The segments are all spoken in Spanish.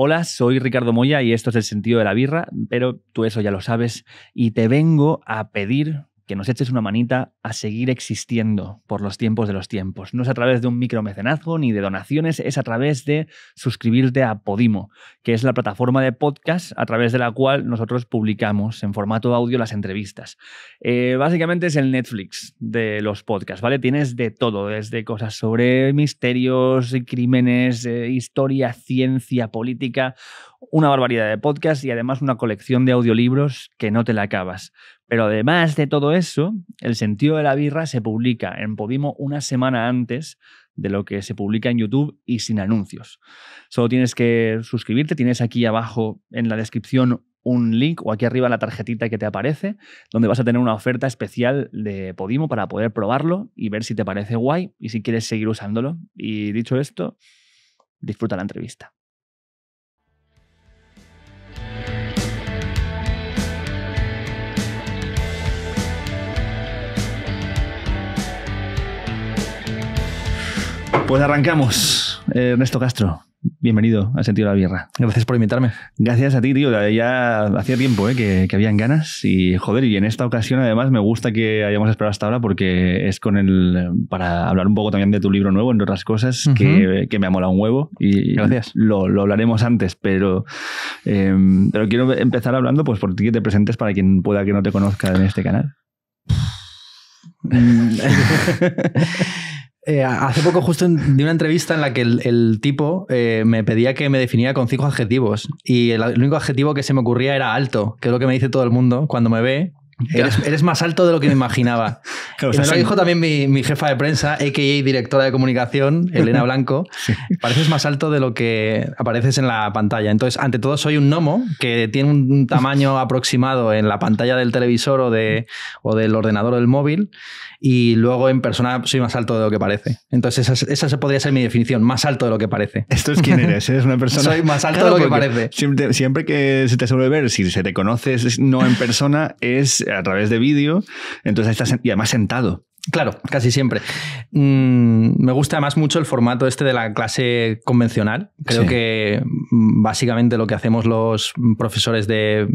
Hola, soy Ricardo Moya y esto es el sentido de la birra, pero tú eso ya lo sabes y te vengo a pedir que nos eches una manita a seguir existiendo por los tiempos de los tiempos. No es a través de un micromecenazgo ni de donaciones, es a través de suscribirte a Podimo, que es la plataforma de podcast a través de la cual nosotros publicamos en formato audio las entrevistas. Eh, básicamente es el Netflix de los podcasts, ¿vale? Tienes de todo, desde cosas sobre misterios, crímenes, eh, historia, ciencia, política, una barbaridad de podcasts y además una colección de audiolibros que no te la acabas. Pero además de todo eso, el sentido de la birra se publica en Podimo una semana antes de lo que se publica en YouTube y sin anuncios. Solo tienes que suscribirte, tienes aquí abajo en la descripción un link o aquí arriba la tarjetita que te aparece, donde vas a tener una oferta especial de Podimo para poder probarlo y ver si te parece guay y si quieres seguir usándolo. Y dicho esto, disfruta la entrevista. Pues arrancamos. Ernesto Castro, bienvenido al Sentido de la Bierra. Gracias por invitarme. Gracias a ti, tío. Ya hacía tiempo eh, que, habían ganas y, joder, y en esta ocasión además me gusta que hayamos esperado hasta ahora porque es con el... para hablar un poco también de tu libro nuevo, entre otras cosas, que, me ha molado un huevo y Gracias. Lo, lo hablaremos antes, em, pero, quiero empezar hablando pues por ti que te presentes para quien pueda que no te conozca en este canal. Mm. Eh, hace poco justo di una entrevista en la que el, tipo eh, me pedía que me definiera con cinco adjetivos y el, único adjetivo que se me ocurría era alto, que es lo que me dice todo el mundo cuando me ve. Eres, más alto de lo que me imaginaba. me lo dijo también mi, jefa de prensa, a.k.a. directora de comunicación, Elena Blanco. Pareces más alto de lo que apareces en la pantalla. Entonces, ante todo, soy un gnomo que tiene un tamaño aproximado en la pantalla del televisor o, o del ordenador o del móvil y luego en persona soy más alto de lo que parece. Entonces esa, podría ser mi definición, más alto de lo que parece. ¿Esto es quién eres? ¿Eres ¿eh? una persona? soy más alto de lo que parece. Siempre, que se te suele ver, si se te conoces no en persona, es a través de vídeo, entonces estás y además sentado. Claro, casi siempre. Mm, me gusta más mucho el formato este de la clase convencional. Creo que mm, básicamente lo que hacemos los profesores de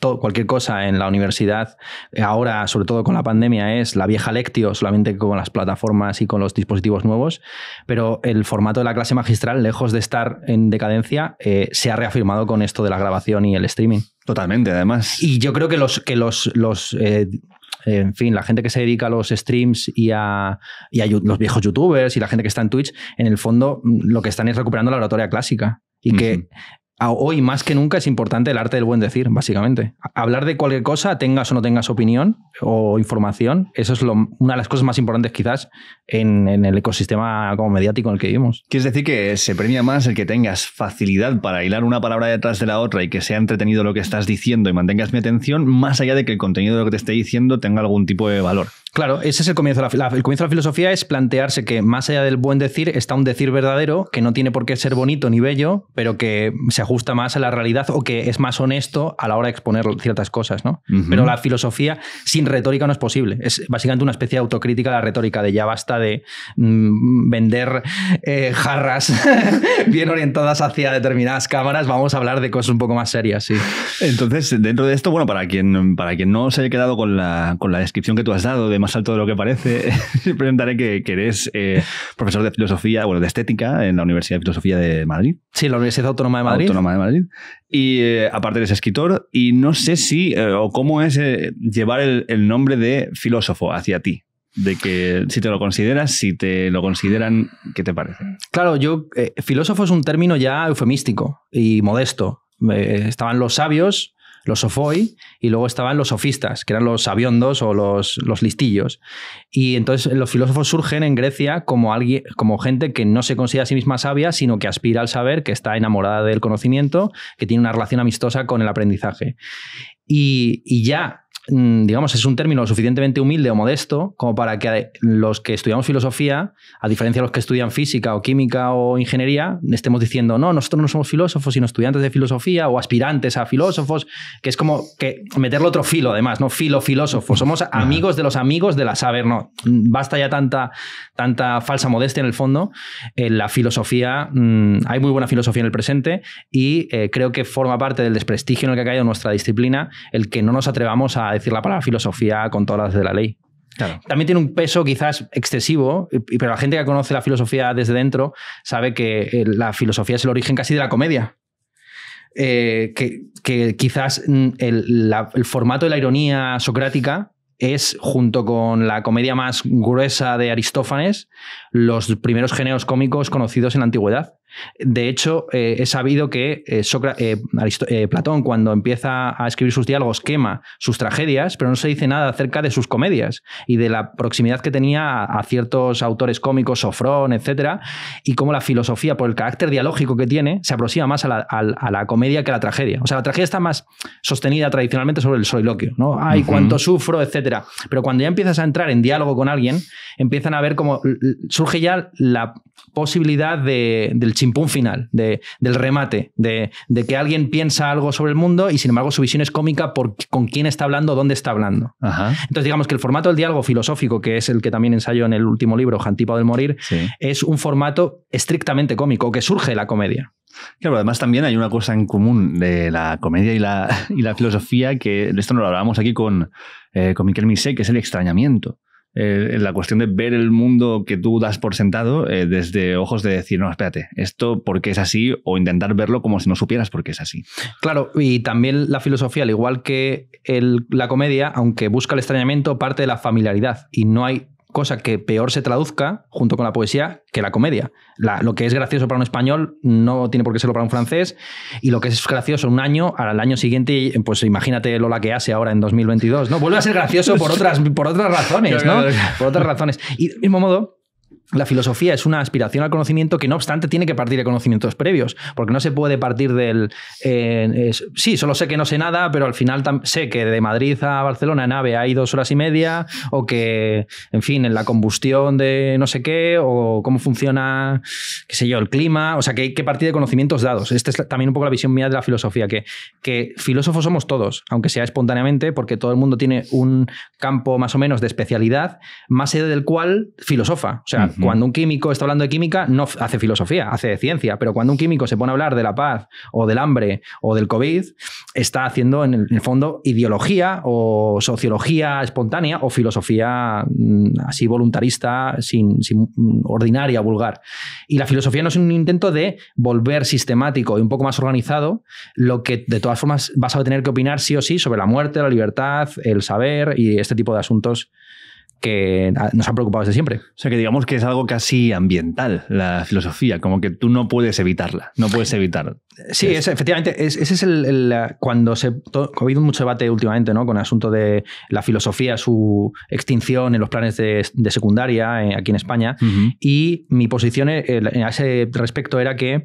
cualquier cosa en la universidad, eh, ahora, sobre todo con la pandemia, es la vieja lectio, solamente con las plataformas y con los dispositivos nuevos, pero el formato de la clase magistral, lejos de estar en decadencia, eh, se ha reafirmado con esto de la grabación y el streaming. Totalmente, además. Y yo creo que los, que los, los eh, en fin, la gente que se dedica a los streams y a, los viejos youtubers y la gente que está en Twitch, en el fondo mm, lo que están es recuperando la oratoria clásica y que Ah, hoy más que nunca es importante el arte del buen decir, básicamente. Hablar de cualquier cosa, tengas o no tengas opinión o información, eso es una de las cosas más importantes quizás en, el ecosistema como mediático en el que vivimos. Quieres decir que se premia más el que tengas facilidad para hilar una palabra detrás de la otra y que sea entretenido lo que estás diciendo y mantengas mi atención, más allá de que el contenido de lo que te esté diciendo tenga algún tipo de valor. Claro, ese es el comienzo. De la, el comienzo de la filosofía es plantearse que más allá del buen decir está un decir verdadero que no tiene por qué ser bonito ni bello, pero que se ajusta más a la realidad o que es más honesto a la hora de exponer ciertas cosas, ¿no? Pero la filosofía sin retórica no es posible. Es básicamente una especie de autocrítica la retórica de ya basta de mm, vender eh, jarras bien orientadas hacia determinadas cámaras. Vamos a hablar de cosas un poco más serias, sí. Entonces, dentro de esto, bueno, para quien, para quien no se haya quedado con la, con la descripción que tú has dado de salto de lo que parece, presentaré que, que eres eh, profesor de filosofía, bueno, de estética en la Universidad de Filosofía de Madrid. Sí, la Universidad Autónoma de Madrid. Autónoma de Madrid. Y eh, aparte eres escritor y no sé si eh, o cómo es llevar el, nombre de filósofo hacia ti de que si te lo consideras, si te lo consideran, ¿qué te parece? Claro, yo, filósofo es un término ya eufemístico y modesto. estaban los sabios, los sofoi, y luego estaban los sofistas, que eran los sabiondos o los, listillos. Y entonces los filósofos surgen en Grecia como, alguien, como gente que no se considera a sí misma sabia, sino que aspira al saber, que está enamorada del conocimiento, que tiene una relación amistosa con el aprendizaje. y, y ya Mm, digamos, es un término lo suficientemente humilde o modesto como para que los que estudiamos filosofía, a diferencia de los que estudian física o química o ingeniería, estemos diciendo, no, nosotros no somos filósofos, sino estudiantes de filosofía o aspirantes a filósofos, que es como que meterle otro filo además, ¿no? Filo, filósofo. Somos amigos de los amigos de la saber, ¿no? Basta ya tanta, tanta falsa modestia en el fondo. En la filosofía, mm, hay muy buena filosofía en el presente y eh, creo que forma parte del desprestigio en el que ha caído nuestra disciplina el que no nos atrevamos a decir la palabra filosofía con todas las de la ley. También tiene un peso quizás excesivo, pero la gente que conoce la filosofía desde dentro sabe que eh, la filosofía es el origen casi de la comedia. Eh, que, quizás mm, el, el, formato de la ironía socrática es, junto con la comedia más gruesa de Aristófanes, los primeros géneros cómicos conocidos en la antigüedad. De hecho, eh, he sabido que eh, eh, Platón, cuando empieza a escribir sus diálogos, quema sus tragedias, pero no se dice nada acerca de sus comedias y de la proximidad que tenía a, ciertos autores cómicos, Sofrón, etcétera, y cómo la filosofía, por el carácter dialógico que tiene, se aproxima más a la, comedia que a la tragedia. O sea, la tragedia está más sostenida tradicionalmente sobre el soliloquio, ¿no? Ay, cuánto sufro, etcétera. Pero cuando ya empiezas a entrar en diálogo con alguien, empiezan a ver cómo surge ya la posibilidad del chimpún final, del remate, de, que alguien piensa algo sobre el mundo y sin embargo su visión es cómica por con quién está hablando, dónde está hablando. Entonces digamos que el formato del diálogo filosófico, que es el que también ensayo en el último libro, Jantipa del Morir, es un formato estrictamente cómico, que surge la comedia. Claro, además también hay una cosa en común de la comedia y la, filosofía, que de esto no lo hablábamos aquí con, eh, con Miquel Misé, que es el extrañamiento. Eh, la cuestión de ver el mundo que tú das por sentado eh, desde ojos de decir, no, espérate, esto porque es así, o intentar verlo como si no supieras por qué es así. Claro, y también la filosofía, al igual que la comedia, aunque busca el extrañamiento, parte de la familiaridad y no hay cosa que peor se traduzca, junto con la poesía, que la comedia. lo que es gracioso para un español no tiene por qué serlo para un francés, y lo que es gracioso un año, al año siguiente, pues imagínate lo que hace ahora en 2022, ¿no? Vuelve a ser gracioso por otras, por otras razones, ¿no? Por otras razones. Y del mismo modo, la filosofía es una aspiración al conocimiento que no obstante tiene que partir de conocimientos previos, porque no se puede partir del... Eh, sí, solo sé que no sé nada, pero al final sé que de Madrid a Barcelona en AVE hay dos horas y media, o que, en fin, en la combustión de no sé qué, o cómo funciona, qué sé yo, el clima, o sea, que hay que partir de conocimientos dados. Esta es también un poco la visión mía de la filosofía, que, que filósofos somos todos, aunque sea espontáneamente, porque todo el mundo tiene un campo más o menos de especialidad, más allá del cual filosofa. O sea, cuando un químico está hablando de química, no hace filosofía, hace ciencia, pero cuando un químico se pone a hablar de la paz o del hambre o del COVID, está haciendo en el, fondo ideología o sociología espontánea o filosofía mm, así voluntarista, sin, ordinaria, vulgar. Y la filosofía no es un intento de volver sistemático y un poco más organizado lo que de todas formas vas a tener que opinar sí o sí sobre la muerte, la libertad, el saber y este tipo de asuntos que nos ha preocupado desde siempre. O sea, que digamos que es algo casi ambiental, la filosofía, como que tú no puedes evitarla, no puedes evitar. Sí, efectivamente, ese es el, cuando se... ha habido mucho debate últimamente, ¿no? Con el asunto de la filosofía, su extinción en los planes de, secundaria eh, aquí en España. Y mi posición eh, a ese respecto era que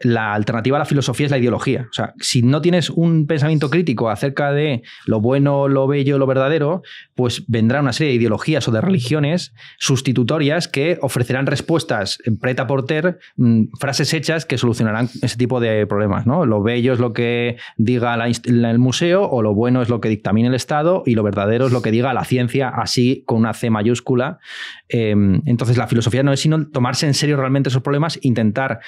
la alternativa a la filosofía es la ideología. O sea, si no tienes un pensamiento crítico acerca de lo bueno, lo bello, lo verdadero, pues vendrá una serie de ideologías o de religiones sustitutorias que ofrecerán respuestas preta porter, mm, frases hechas que solucionarán ese tipo de problemas. ¿no? Lo bello es lo que diga el museo o lo bueno es lo que dictamine el Estado y lo verdadero es lo que diga la ciencia, así con una C mayúscula. Em, entonces la filosofía no es sino tomarse en serio realmente esos problemas, intentar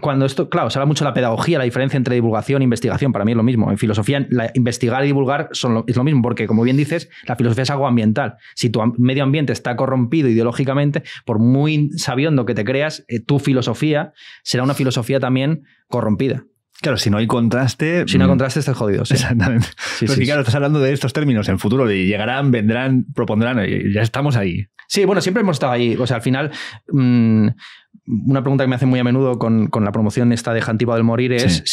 cuando esto, claro, se habla mucho de la pedagogía, la diferencia entre divulgación e investigación, para mí es lo mismo. En filosofía, investigar y divulgar es lo mismo, porque como bien dices, la filosofía es algo ambiental. Si tu medio ambiente está corrompido ideológicamente, por muy sabiendo que te creas, eh, tu filosofía será una filosofía también corrompida. Claro, si no hay contraste. Si no hay mm, contraste, estás jodido. Exactamente. Pero sí, claro, estás hablando de estos términos en futuro, de llegarán, vendrán, propondrán, ya estamos ahí. Sí, bueno, siempre hemos estado ahí. O sea, al final. Mm, una pregunta que me hacen muy a menudo con, la promoción esta de Jantipa del Morir es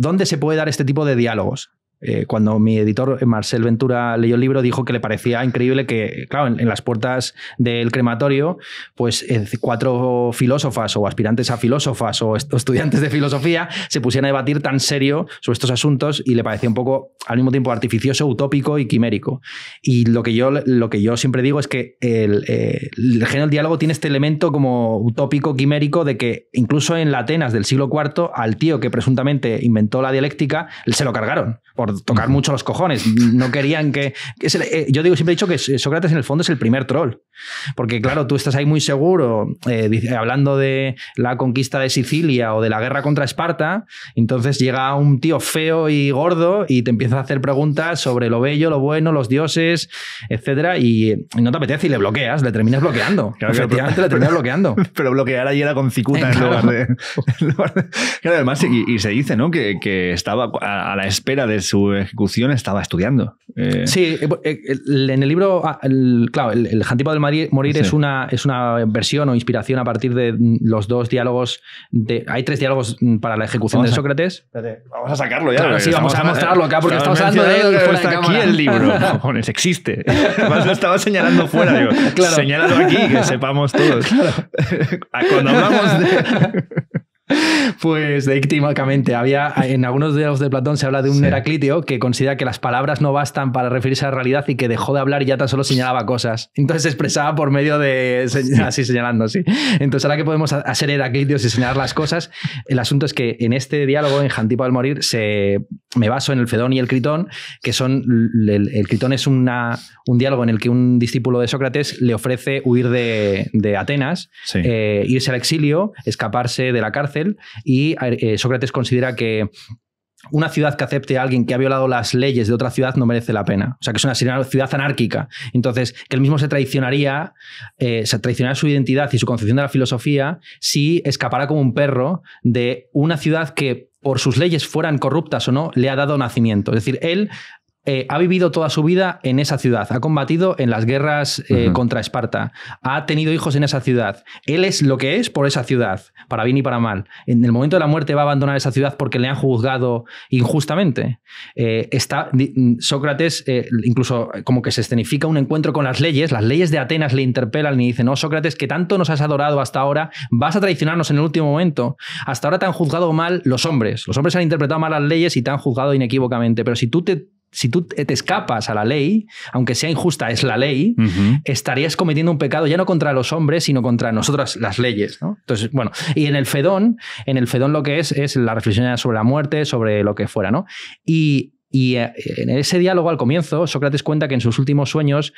¿dónde se puede dar este tipo de diálogos? Eh, cuando mi editor eh, Marcel Ventura leyó el libro, dijo que le parecía increíble que, claro, en, las puertas del crematorio, pues eh, cuatro filósofas o aspirantes a filósofas o estudiantes de filosofía se pusieran a debatir tan serio sobre estos asuntos y le parecía un poco al mismo tiempo artificioso, utópico y quimérico. Y lo que yo, lo que yo siempre digo es que el, el género del diálogo tiene este elemento como utópico, quimérico, de que incluso en la Atenas del siglo IV, al tío que presuntamente inventó la dialéctica, se lo cargaron tocar mucho los cojones. No querían que. Eh, yo digo, siempre he dicho que Sócrates en el fondo es el primer troll. Porque, claro, tú estás ahí muy seguro eh, hablando de la conquista de Sicilia o de la guerra contra Esparta. Entonces llega un tío feo y gordo y te empieza a hacer preguntas sobre lo bello, lo bueno, los dioses, etcétera. Y no te apetece y le bloqueas, le terminas bloqueando. pero, le bloquear ahí era con cicuta en, además, y, se dice, ¿no? Que, estaba a la espera de su ejecución estaba estudiando. Eh... Sí, eh, eh, en el libro, ah, el, claro, el, el Jantipo del Morir, es, una, es una versión o inspiración a partir de los dos diálogos. De, hay tres diálogos mm, para la ejecución de Sócrates. vamos a sacarlo ya. Claro, sí, vamos a mostrarlo acá porque estamos hablando de él. está aquí el libro. Cojones, existe. lo estaba señalando fuera. Digo, Señálalo aquí, que sepamos todos. Claro. Ah, cuando hablamos de. Pues de había en algunos diálogos de Platón se habla de un sí. que considera que las palabras no bastan para referirse a la realidad y que dejó de hablar y ya tan solo señalaba cosas. Entonces se expresaba por medio de así señalando, así. Entonces ahora que podemos hacer Heraclitios y señalar las cosas, el asunto es que en este diálogo en Jantipo al morir se me baso en el Fedón y el Critón, que son el, Critón es una, un diálogo en el que un discípulo de Sócrates le ofrece huir de, de Atenas, eh, irse al exilio, escaparse de la cárcel y eh, eh, Sócrates considera que una ciudad que acepte a alguien que ha violado las leyes de otra ciudad no merece la pena. O sea, que es una ciudad anárquica. Entonces, que él mismo se traicionaría, eh, se traicionaría su identidad y su concepción de la filosofía si escapara como un perro de una ciudad que por sus leyes fueran corruptas o no, le ha dado nacimiento. Es decir, él eh, ha vivido toda su vida en esa ciudad, ha combatido en las guerras eh, contra Esparta, ha tenido hijos en esa ciudad, él es lo que es por esa ciudad, para bien y para mal. En el momento de la muerte va a abandonar esa ciudad porque le han juzgado injustamente. Eh, está, Sócrates incluso como que se escenifica un encuentro con las leyes, las leyes de Atenas le interpelan y dicen, no, Sócrates, que tanto nos has adorado hasta ahora, vas a traicionarnos en el último momento. Hasta ahora te han juzgado mal los hombres, los hombres han interpretado mal las leyes y te han juzgado inequívocamente, pero si tú te si tú te escapas a la ley, aunque sea injusta, es la ley, estarías cometiendo un pecado ya no contra los hombres, sino contra nosotras las leyes. Entonces, bueno, y en el Fedón, en el Fedón lo que es es la reflexión sobre la muerte, sobre lo que fuera, ¿no? Y, eh, en ese diálogo al comienzo, Sócrates cuenta que en sus últimos sueños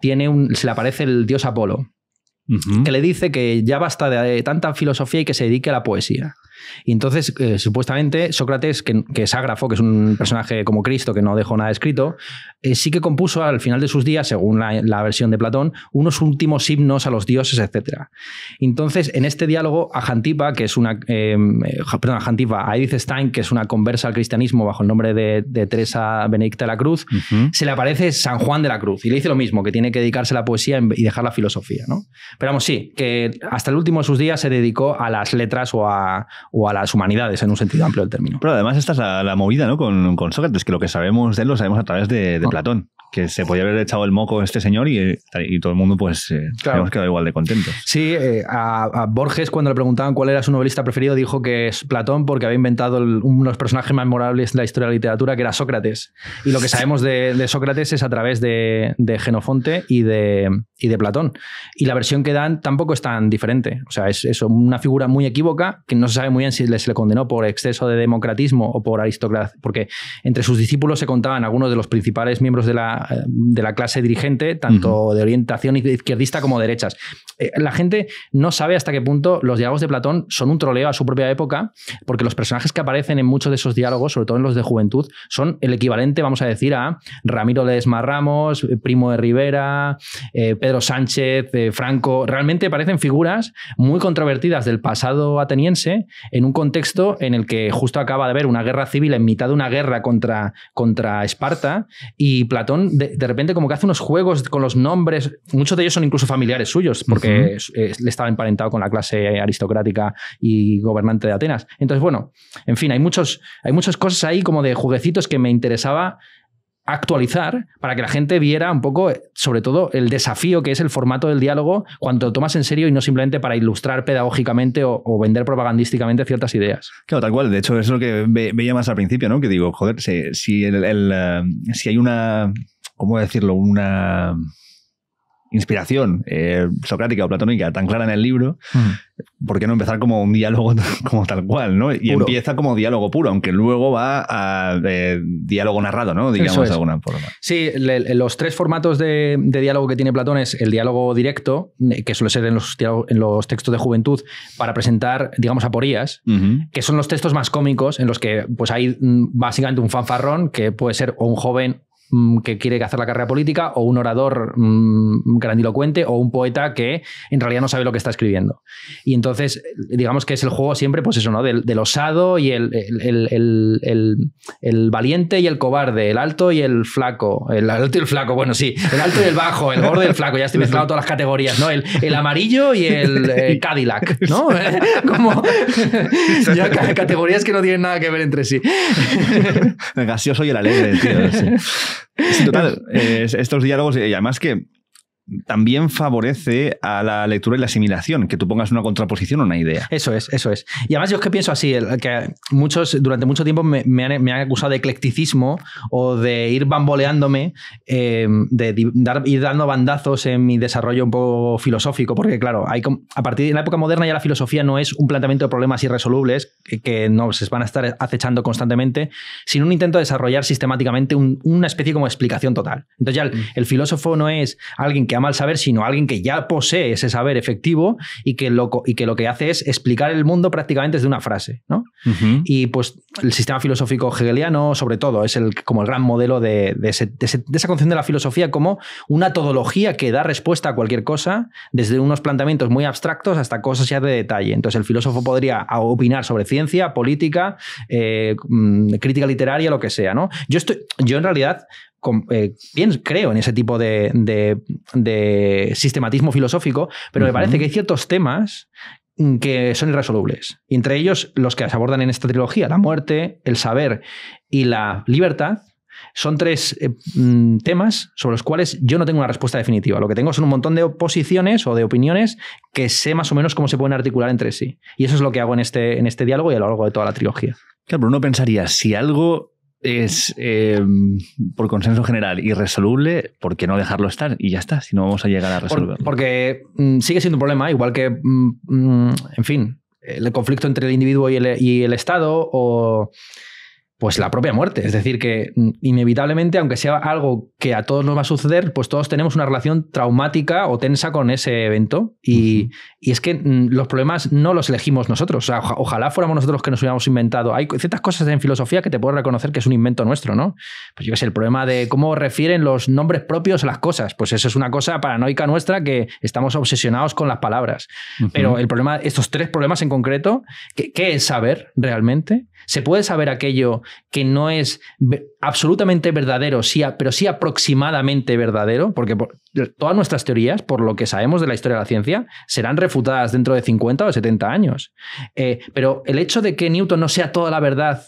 tiene se le aparece el dios Apolo, que le dice que ya basta de tanta filosofía y que se dedique a la poesía. Y entonces, eh, supuestamente, Sócrates, que, es ágrafo, que es un personaje como Cristo, que no dejó nada escrito, eh, sí que compuso al final de sus días, según la, versión de Platón, unos últimos himnos a los dioses, etc. Entonces, en este diálogo, Jantipa, que es una. Eh, perdón, Jantipa, a Edith Stein, que es una conversa al cristianismo bajo el nombre de, Teresa Benedicta de la Cruz, se le aparece San Juan de la Cruz y le dice lo mismo, que tiene que dedicarse a la poesía y dejar la filosofía. ¿no? Pero vamos, sí, que hasta el último de sus días se dedicó a las letras o a, o a las humanidades en un sentido amplio del término. Pero además esta es la, movida ¿no? Con, Sócrates, que lo que sabemos de él lo sabemos a través de, ah. Platón, que se podía haber echado el moco este señor y, todo el mundo pues eh, claro. quedado igual de contento. Sí, eh, a, Borges cuando le preguntaban cuál era su novelista preferido dijo que es Platón porque había inventado unos los personajes más memorables de la historia de la literatura que era Sócrates. Y lo que sabemos de, Sócrates es a través de, de Genofonte y de, y de Platón. Y la versión que dan tampoco es tan diferente. O sea, es, es una figura muy equívoca que no se sabe muy si se le condenó por exceso de democratismo o por aristocracia, porque entre sus discípulos se contaban algunos de los principales miembros de la, clase dirigente, tanto de orientación izquierdista como derechas. Eh, la gente no sabe hasta qué punto los diálogos de Platón son un troleo a su propia época, porque los personajes que aparecen en muchos de esos diálogos, sobre todo en los de juventud, son el equivalente, vamos a decir, a Ramiro Ledesma Ramos, Primo de Rivera, eh, Pedro Sánchez, eh, Franco. Realmente parecen figuras muy controvertidas del pasado ateniense en un contexto en el que justo acaba de haber una guerra civil en mitad de una guerra contra, contra Esparta y Platón de, repente como que hace unos juegos con los nombres, muchos de ellos son incluso familiares suyos porque le estaba emparentado con la clase aristocrática y gobernante de Atenas. Entonces, bueno, en fin, hay, muchos, hay muchas cosas ahí como de jueguecitos que me interesaba actualizar para que la gente viera un poco, sobre todo, el desafío que es el formato del diálogo cuando lo tomas en serio y no simplemente para ilustrar pedagógicamente o, vender propagandísticamente ciertas ideas. Claro, tal cual. De hecho, es lo que veía más al principio, ¿no? Que digo, joder, si, si, eh, si hay una, ¿cómo decirlo? Una inspiración eh, socrática o platónica tan clara en el libro, mm. ¿por qué no empezar como un diálogo como tal cual? ¿no? Y empieza como diálogo puro, aunque luego va a diálogo narrado, ¿no? digamos de alguna forma. Sí, los tres formatos de, diálogo que tiene Platón es el diálogo directo, eh, que suele ser en los, en los textos de juventud, para presentar, digamos, aporías, que son los textos más cómicos, en los que pues hay mm, básicamente un fanfarrón, que puede ser un joven Mm, que quiere hacer la carrera política o un orador mm, grandilocuente o un poeta que en realidad no sabe lo que está escribiendo. Y entonces, digamos que es el juego siempre, pues eso, ¿no? Del, osado y el, el, valiente y el cobarde, el alto y el flaco, el alto y el flaco, bueno, sí, el alto y el bajo, el gordo y el flaco, ya estoy mezclado todas las categorías, ¿no? El, amarillo y el eh, Cadillac, ¿no? Como categorías que no tienen nada que ver entre sí. Venga, el alegre, Sí. Sí, total. Eh, estos diálogos, y además que también favorece a la lectura y la asimilación, que tú pongas una contraposición o una idea. Eso es, eso es. Y además yo es que pienso así, que muchos, durante mucho tiempo me, han, acusado de eclecticismo o de ir bamboleándome, eh, de dar, ir dando bandazos en mi desarrollo un poco filosófico, porque claro, hay, a partir de la época moderna ya la filosofía no es un planteamiento de problemas irresolubles que, no se van a estar acechando constantemente, sino un intento de desarrollar sistemáticamente una especie como explicación total. Entonces ya mm. el filósofo no es alguien que mal saber, sino alguien que ya posee ese saber efectivo y que lo, y que, lo que hace es explicar el mundo prácticamente desde una frase. ¿no? Y pues el sistema filosófico hegeliano, sobre todo, es el, como el gran modelo de, de, de, esa concepción de la filosofía como una todología que da respuesta a cualquier cosa, desde unos planteamientos muy abstractos hasta cosas ya de detalle. Entonces el filósofo podría opinar sobre ciencia, política, eh, mm, crítica literaria, lo que sea. ¿no? Yo, estoy, yo en realidad eh, bien, creo en ese tipo de, sistematismo filosófico, pero me parece que hay ciertos temas mm, que son irresolubles. Entre ellos, los que se abordan en esta trilogía, la muerte, el saber y la libertad, son tres eh, mm, temas sobre los cuales yo no tengo una respuesta definitiva. Lo que tengo son un montón de posiciones o de opiniones que sé más o menos cómo se pueden articular entre sí. Y eso es lo que hago en este, en este diálogo y a lo largo de toda la trilogía. Claro, pero uno pensaría, si algo es, em, por consenso general, irresoluble, ¿por qué no dejarlo estar? Y ya está, si no vamos a llegar a resolverlo. porque mm, sigue siendo un problema, igual que, mm, mm, en fin, el conflicto entre el individuo y el, y el Estado o pues la propia muerte. Es decir, que mm, inevitablemente, aunque sea algo que a todos nos va a suceder, pues todos tenemos una relación traumática o tensa con ese evento. Y, es que mm, los problemas no los elegimos nosotros. ojalá fuéramos nosotros los que nos hubiéramos inventado. Hay ciertas cosas en filosofía que te puedo reconocer que es un invento nuestro, ¿no? Pues yo qué sé, el problema de cómo refieren los nombres propios a las cosas. Pues eso es una cosa paranoica nuestra que estamos obsesionados con las palabras. Pero el problema, estos tres problemas en concreto, qué es saber realmente? ¿Se puede saber aquello que no es absolutamente verdadero, pero sí aproximadamente verdadero? Porque todas nuestras teorías, por lo que sabemos de la historia de la ciencia, serán refutadas dentro de 50 o 70 años. Eh, pero el hecho de que Newton no sea toda la verdad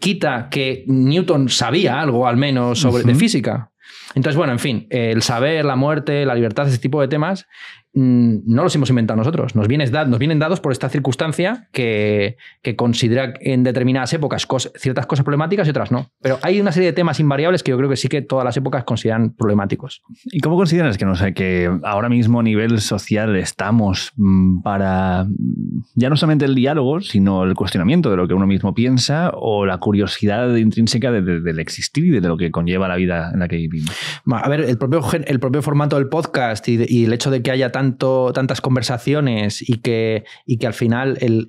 quita que Newton sabía algo al menos sobre física. Entonces, bueno, en fin, el saber, la muerte, la libertad, ese tipo de temas Mm, no los hemos inventado nosotros. Nos, vienen dados, nos vienen dados por esta circunstancia que, que considera en determinadas épocas ciertas cosas problemáticas y otras no. Pero hay una serie de temas invariables que yo creo que sí que todas las épocas consideran problemáticos. ¿Y cómo consideras que, no sé, que ahora mismo a nivel social estamos mm, para mm, ya no solamente el diálogo, sino el cuestionamiento de lo que uno mismo piensa o la curiosidad intrínseca del existir y de lo que conlleva la vida en la que vivimos? A ver, el propio, el propio formato del podcast y, el hecho de que haya tan tantas conversaciones y que, que al final el,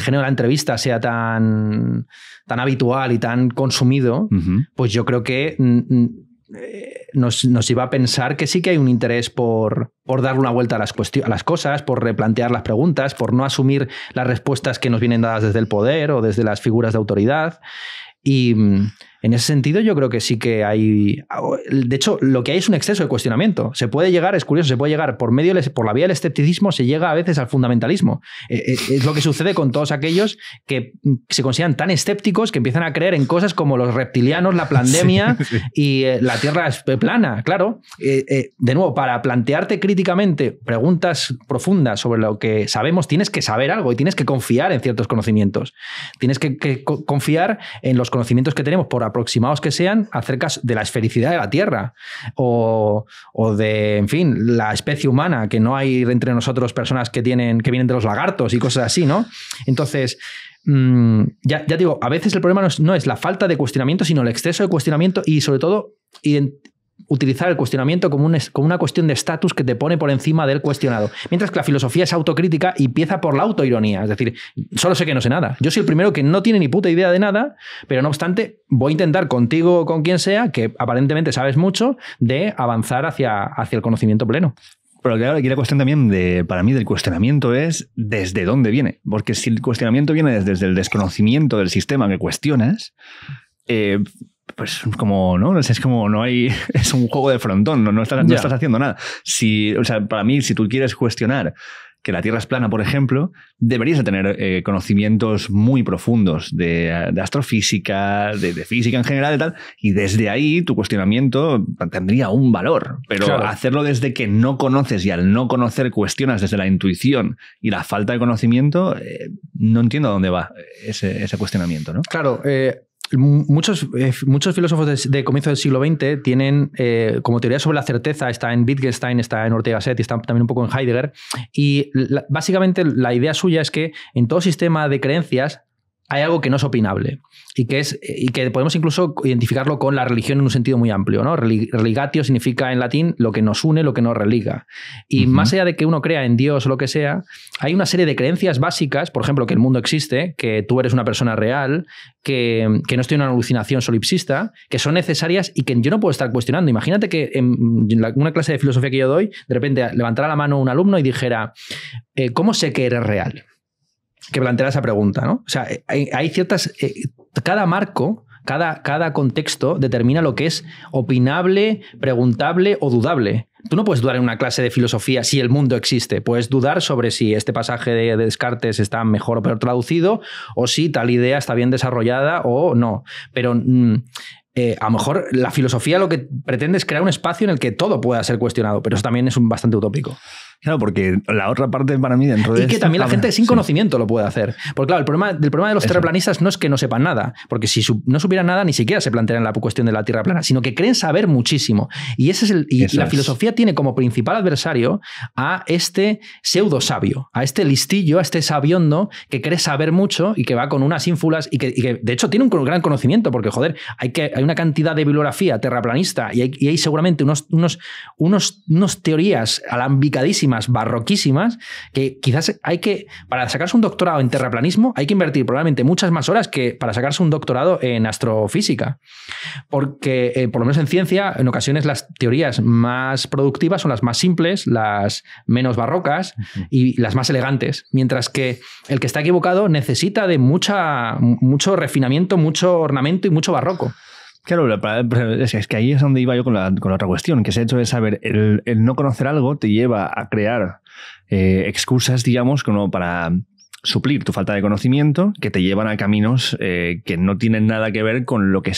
género de la entrevista sea tan, tan habitual y tan consumido, pues yo creo que mm, mm, eh, nos, iba a pensar que sí que hay un interés por, por darle una vuelta a las, a las cosas, por replantear las preguntas, por no asumir las respuestas que nos vienen dadas desde el poder o desde las figuras de autoridad. Y mm, en ese sentido, yo creo que sí que hay. De hecho, lo que hay es un exceso de cuestionamiento. Se puede llegar, es curioso, se puede llegar por medio por la vía del escepticismo, se llega a veces al fundamentalismo. Eh, eh, es lo que sucede con todos aquellos que se consideran tan escépticos que empiezan a creer en cosas como los reptilianos, la pandemia y eh, la Tierra es plana. Claro, de nuevo, para plantearte críticamente preguntas profundas sobre lo que sabemos, tienes que saber algo y tienes que confiar en ciertos conocimientos. Tienes que, que confiar en los conocimientos que tenemos por aproximados que sean acerca de la esfericidad de la Tierra o, de, en fin, la especie humana, que no hay entre nosotros personas que, tienen, que vienen de los lagartos y cosas así, ¿no? Entonces, mm, ya, digo, a veces el problema no es, no es, la falta de cuestionamiento, sino el exceso de cuestionamiento y sobre todo utilizar el cuestionamiento como, una cuestión de estatus que te pone por encima del cuestionado. Mientras que la filosofía es autocrítica y empieza por la autoironía. Es decir, solo sé que no sé nada. Yo soy el primero que no tiene ni puta idea de nada, pero no obstante, voy a intentar contigo o con quien sea, que aparentemente sabes mucho, de avanzar hacia, hacia el conocimiento pleno. Pero claro, aquí la cuestión también de, para mí del cuestionamiento es desde dónde viene. Porque si el cuestionamiento viene desde, desde el desconocimiento del sistema que cuestionas, eh, pues como, ¿no? Es como, no hay, es un juego de frontón, no, no, estás, estás haciendo nada. Si, o sea, para mí, si tú quieres cuestionar que la Tierra es plana, por ejemplo, deberías de tener eh, conocimientos muy profundos de, astrofísica, de, física en general y tal, y desde ahí tu cuestionamiento tendría un valor, pero hacerlo desde que no conoces y al no conocer cuestionas desde la intuición y la falta de conocimiento, eh, no entiendo dónde va ese, cuestionamiento, ¿no? Claro, eh, muchos, eh, muchos filósofos de, comienzo del siglo XX tienen eh, como teoría sobre la certeza, está en Wittgenstein, está en Ortega Set y está también un poco en Heidegger. Y básicamente la idea suya es que en todo sistema de creencias hay algo que no es opinable y que, es, y que podemos incluso identificarlo con la religión en un sentido muy amplio. ¿no? Religatio significa en latín lo que nos une, lo que nos religa. Y más allá de que uno crea en Dios o lo que sea, hay una serie de creencias básicas, por ejemplo, que el mundo existe, que tú eres una persona real, que, no estoy en una alucinación solipsista, que son necesarias y que yo no puedo estar cuestionando. Imagínate que en una clase de filosofía que yo doy, de repente levantara la mano un alumno y dijera, eh, ¿cómo sé que eres real? que plantea esa pregunta, ¿no? O sea, eh, hay, ciertas. Eh, cada marco. Cada, cada contexto determina lo que es opinable, preguntable o dudable. Tú no puedes dudar en una clase de filosofía si el mundo existe. Puedes dudar sobre si este pasaje de Descartes está mejor o peor traducido, o si tal idea está bien desarrollada o no. Pero mm, eh, a lo mejor la filosofía lo que pretende es crear un espacio en el que todo pueda ser cuestionado, pero eso también es un bastante utópico. Claro, porque la otra parte para mí dentro de. Y que también la gente sin conocimiento lo puede hacer. Porque, claro, el problema, del problema de los terraplanistas no es que no sepan nada, porque si no supieran nada, ni siquiera se plantearían la cuestión de la tierra plana, sino que creen saber muchísimo. Y, ese es la filosofía tiene como principal adversario a este pseudo sabio, a este listillo, a este sabiondo que cree saber mucho y que va con unas ínfulas y que, de hecho tiene un gran conocimiento, porque, joder, hay, que, hay una cantidad de bibliografía terraplanista y hay, seguramente unos, unos, unos, unos teorías alambicadísimas barroquísimas, que quizás hay que, para sacarse un doctorado en terraplanismo, hay que invertir probablemente muchas más horas que para sacarse un doctorado en astrofísica. Porque, eh, por lo menos en ciencia, en ocasiones las teorías más productivas son las más simples, las menos barrocas y las más elegantes. Mientras que el que está equivocado necesita de mucha, mucho refinamiento, mucho ornamento y mucho barroco. Claro, es que ahí es donde iba yo con la, otra cuestión, que se el hecho de saber, el, no conocer algo te lleva a crear eh, excusas, digamos, como para suplir tu falta de conocimiento, que te llevan a caminos eh, que no tienen nada que ver con lo que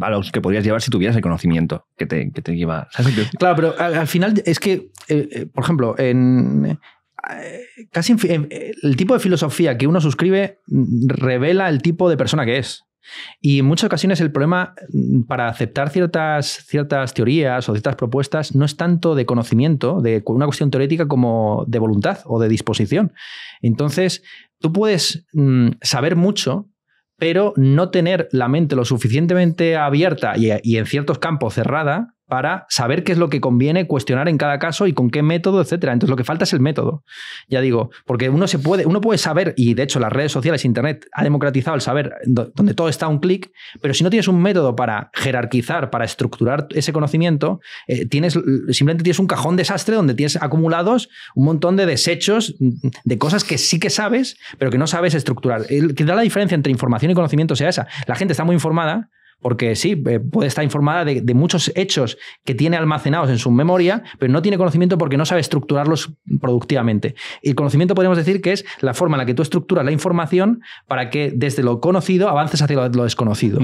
a los que podrías llevar si tuvieras el conocimiento que te, lleva. Claro, pero al, final es que, eh, por ejemplo, en, casi el tipo de filosofía que uno suscribe mm, revela el tipo de persona que es. Y en muchas ocasiones el problema mm, para aceptar ciertas, teorías o ciertas propuestas no es tanto de conocimiento, de una cuestión teórica como de voluntad o de disposición. Entonces, tú puedes mm, saber mucho, pero no tener la mente lo suficientemente abierta y en ciertos campos cerrada para saber qué es lo que conviene cuestionar en cada caso y con qué método, etcétera. Entonces lo que falta es el método. Ya digo, porque uno se puede, uno puede saber, y de hecho las redes sociales, internet, ha democratizado el saber donde todo está a un clic, pero si no tienes un método para jerarquizar, para estructurar ese conocimiento, eh, tienes, simplemente tienes un cajón desastre donde tienes acumulados un montón de desechos, mm, de cosas que sí que sabes, pero que no sabes estructurar. El, que da la diferencia entre información y conocimiento sea esa. La gente está muy informada, porque sí, eh, puede estar informada de, muchos hechos que tiene almacenados en su memoria, pero no tiene conocimiento porque no sabe estructurarlos productivamente. Y el conocimiento podríamos decir que es la forma en la que tú estructuras la información para que desde lo conocido avances hacia lo, desconocido.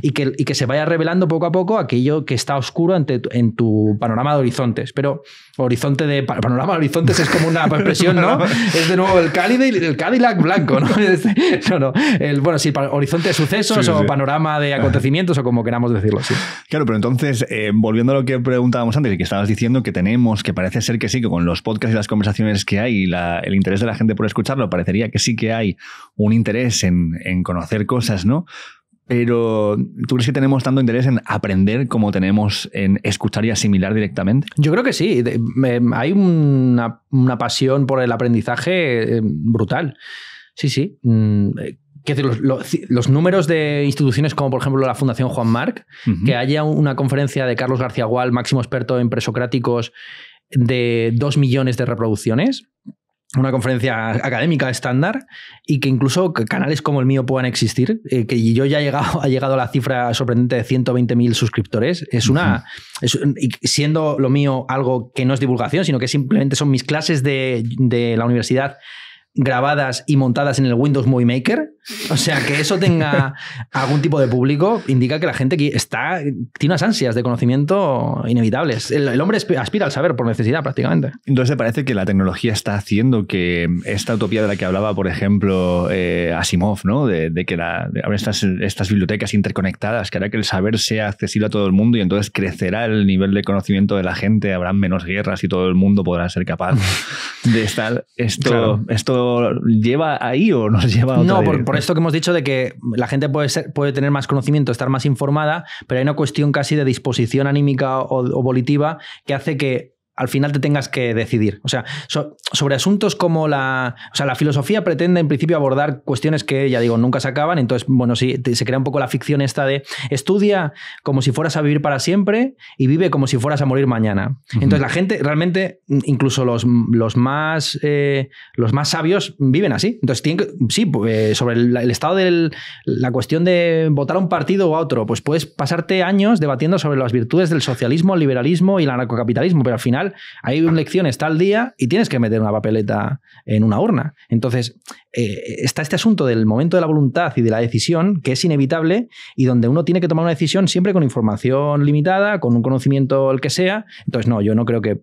y, que, se vaya revelando poco a poco aquello que está oscuro ante, en tu panorama de horizontes. Pero horizonte de panorama de horizontes es como una expresión, ¿no? es de nuevo el, y el Cadillac blanco, ¿no? no. bueno, sí, horizonte de sucesos o panorama de acontecimientos o como queramos decirlo sí. Claro, pero entonces, eh, volviendo a lo que preguntábamos antes y que estabas diciendo que tenemos, que parece ser que sí, que con los podcasts y las conversaciones que hay y el interés de la gente por escucharlo, parecería que sí que hay un interés en, conocer cosas, ¿no? Pero ¿tú crees que tenemos tanto interés en aprender como tenemos en escuchar y asimilar directamente? Yo creo que sí. Hay una, una pasión por el aprendizaje eh, brutal. Sí, sí. Mm, eh, que los, números de instituciones como por ejemplo la Fundación Juan Marc, que haya una conferencia de Carlos García Gual, máximo experto en presocráticos, de dos millones de reproducciones, una conferencia académica estándar y que incluso canales como el mío puedan existir, eh, que yo ya he llegado, ha llegado a la cifra sorprendente de 120.000 suscriptores, es una, siendo lo mío algo que no es divulgación, sino que simplemente son mis clases de, de la universidad grabadas y montadas en el Windows Movie Maker, o sea, que eso tenga algún tipo de público indica que la gente está, tiene unas ansias de conocimiento inevitables. El, hombre aspira al saber por necesidad prácticamente. Entonces, parece que la tecnología está haciendo que esta utopía de la que hablaba, por ejemplo, eh, Asimov, ¿no? de, que la, estas, bibliotecas interconectadas que hará que el saber sea accesible a todo el mundo y entonces crecerá el nivel de conocimiento de la gente, habrá menos guerras y todo el mundo podrá ser capaz de estar. ¿Esto, esto lleva ahí o nos lleva a por pues esto que hemos dicho de que la gente puede, puede tener más conocimiento, estar más informada, pero hay una cuestión casi de disposición anímica o volitiva que hace que al final te tengas que decidir. O sea, sobre asuntos como la. O sea, la filosofía pretende en principio abordar cuestiones que, ya digo, nunca se acaban. Entonces, bueno, sí, se crea un poco la ficción esta de estudia como si fueras a vivir para siempre y vive como si fueras a morir mañana. Entonces, la gente realmente, incluso los, los, más, eh, los más sabios, viven así. Entonces, sí, pues, eh, sobre el, el estado de la cuestión de votar a un partido o a otro, pues puedes pasarte años debatiendo sobre las virtudes del socialismo, el liberalismo y el anarcocapitalismo, pero al final hay lecciones tal día y tienes que meter una papeleta en una urna. Entonces, eh, está este asunto del momento de la voluntad y de la decisión que es inevitable y donde uno tiene que tomar una decisión siempre con información limitada, con un conocimiento el que sea. Entonces, no, yo no creo que mm,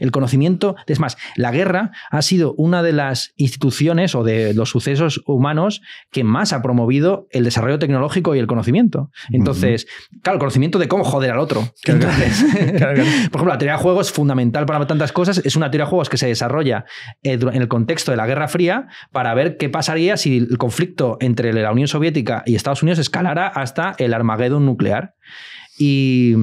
el conocimiento, es más, la guerra ha sido una de las instituciones o de los sucesos humanos que más ha promovido el desarrollo tecnológico y el conocimiento. Entonces, claro, el conocimiento de cómo joder al otro. por ejemplo, la teoría de juegos es fundamental fundamental para tantas cosas. Es una tira de juegos que se desarrolla eh, en el contexto de la Guerra Fría para ver qué pasaría si el conflicto entre la Unión Soviética y Estados Unidos escalara hasta el Armagedón nuclear. Y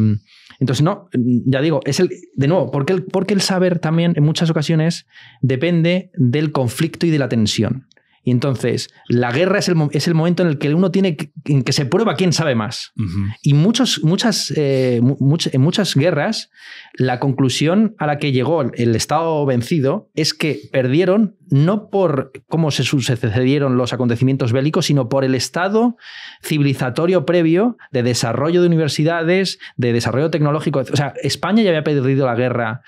entonces, no, ya digo, es el. De nuevo, porque porque el saber también en muchas ocasiones depende del conflicto y de la tensión. Y entonces, la guerra es el, es el momento en el que uno tiene que, en que se prueba quién sabe más. Y muchos, muchas, eh, en muchas guerras, la conclusión a la que llegó el Estado vencido es que perdieron no por cómo se sucedieron los acontecimientos bélicos, sino por el estado civilizatorio previo de desarrollo de universidades, de desarrollo tecnológico. O sea, España ya había perdido la guerra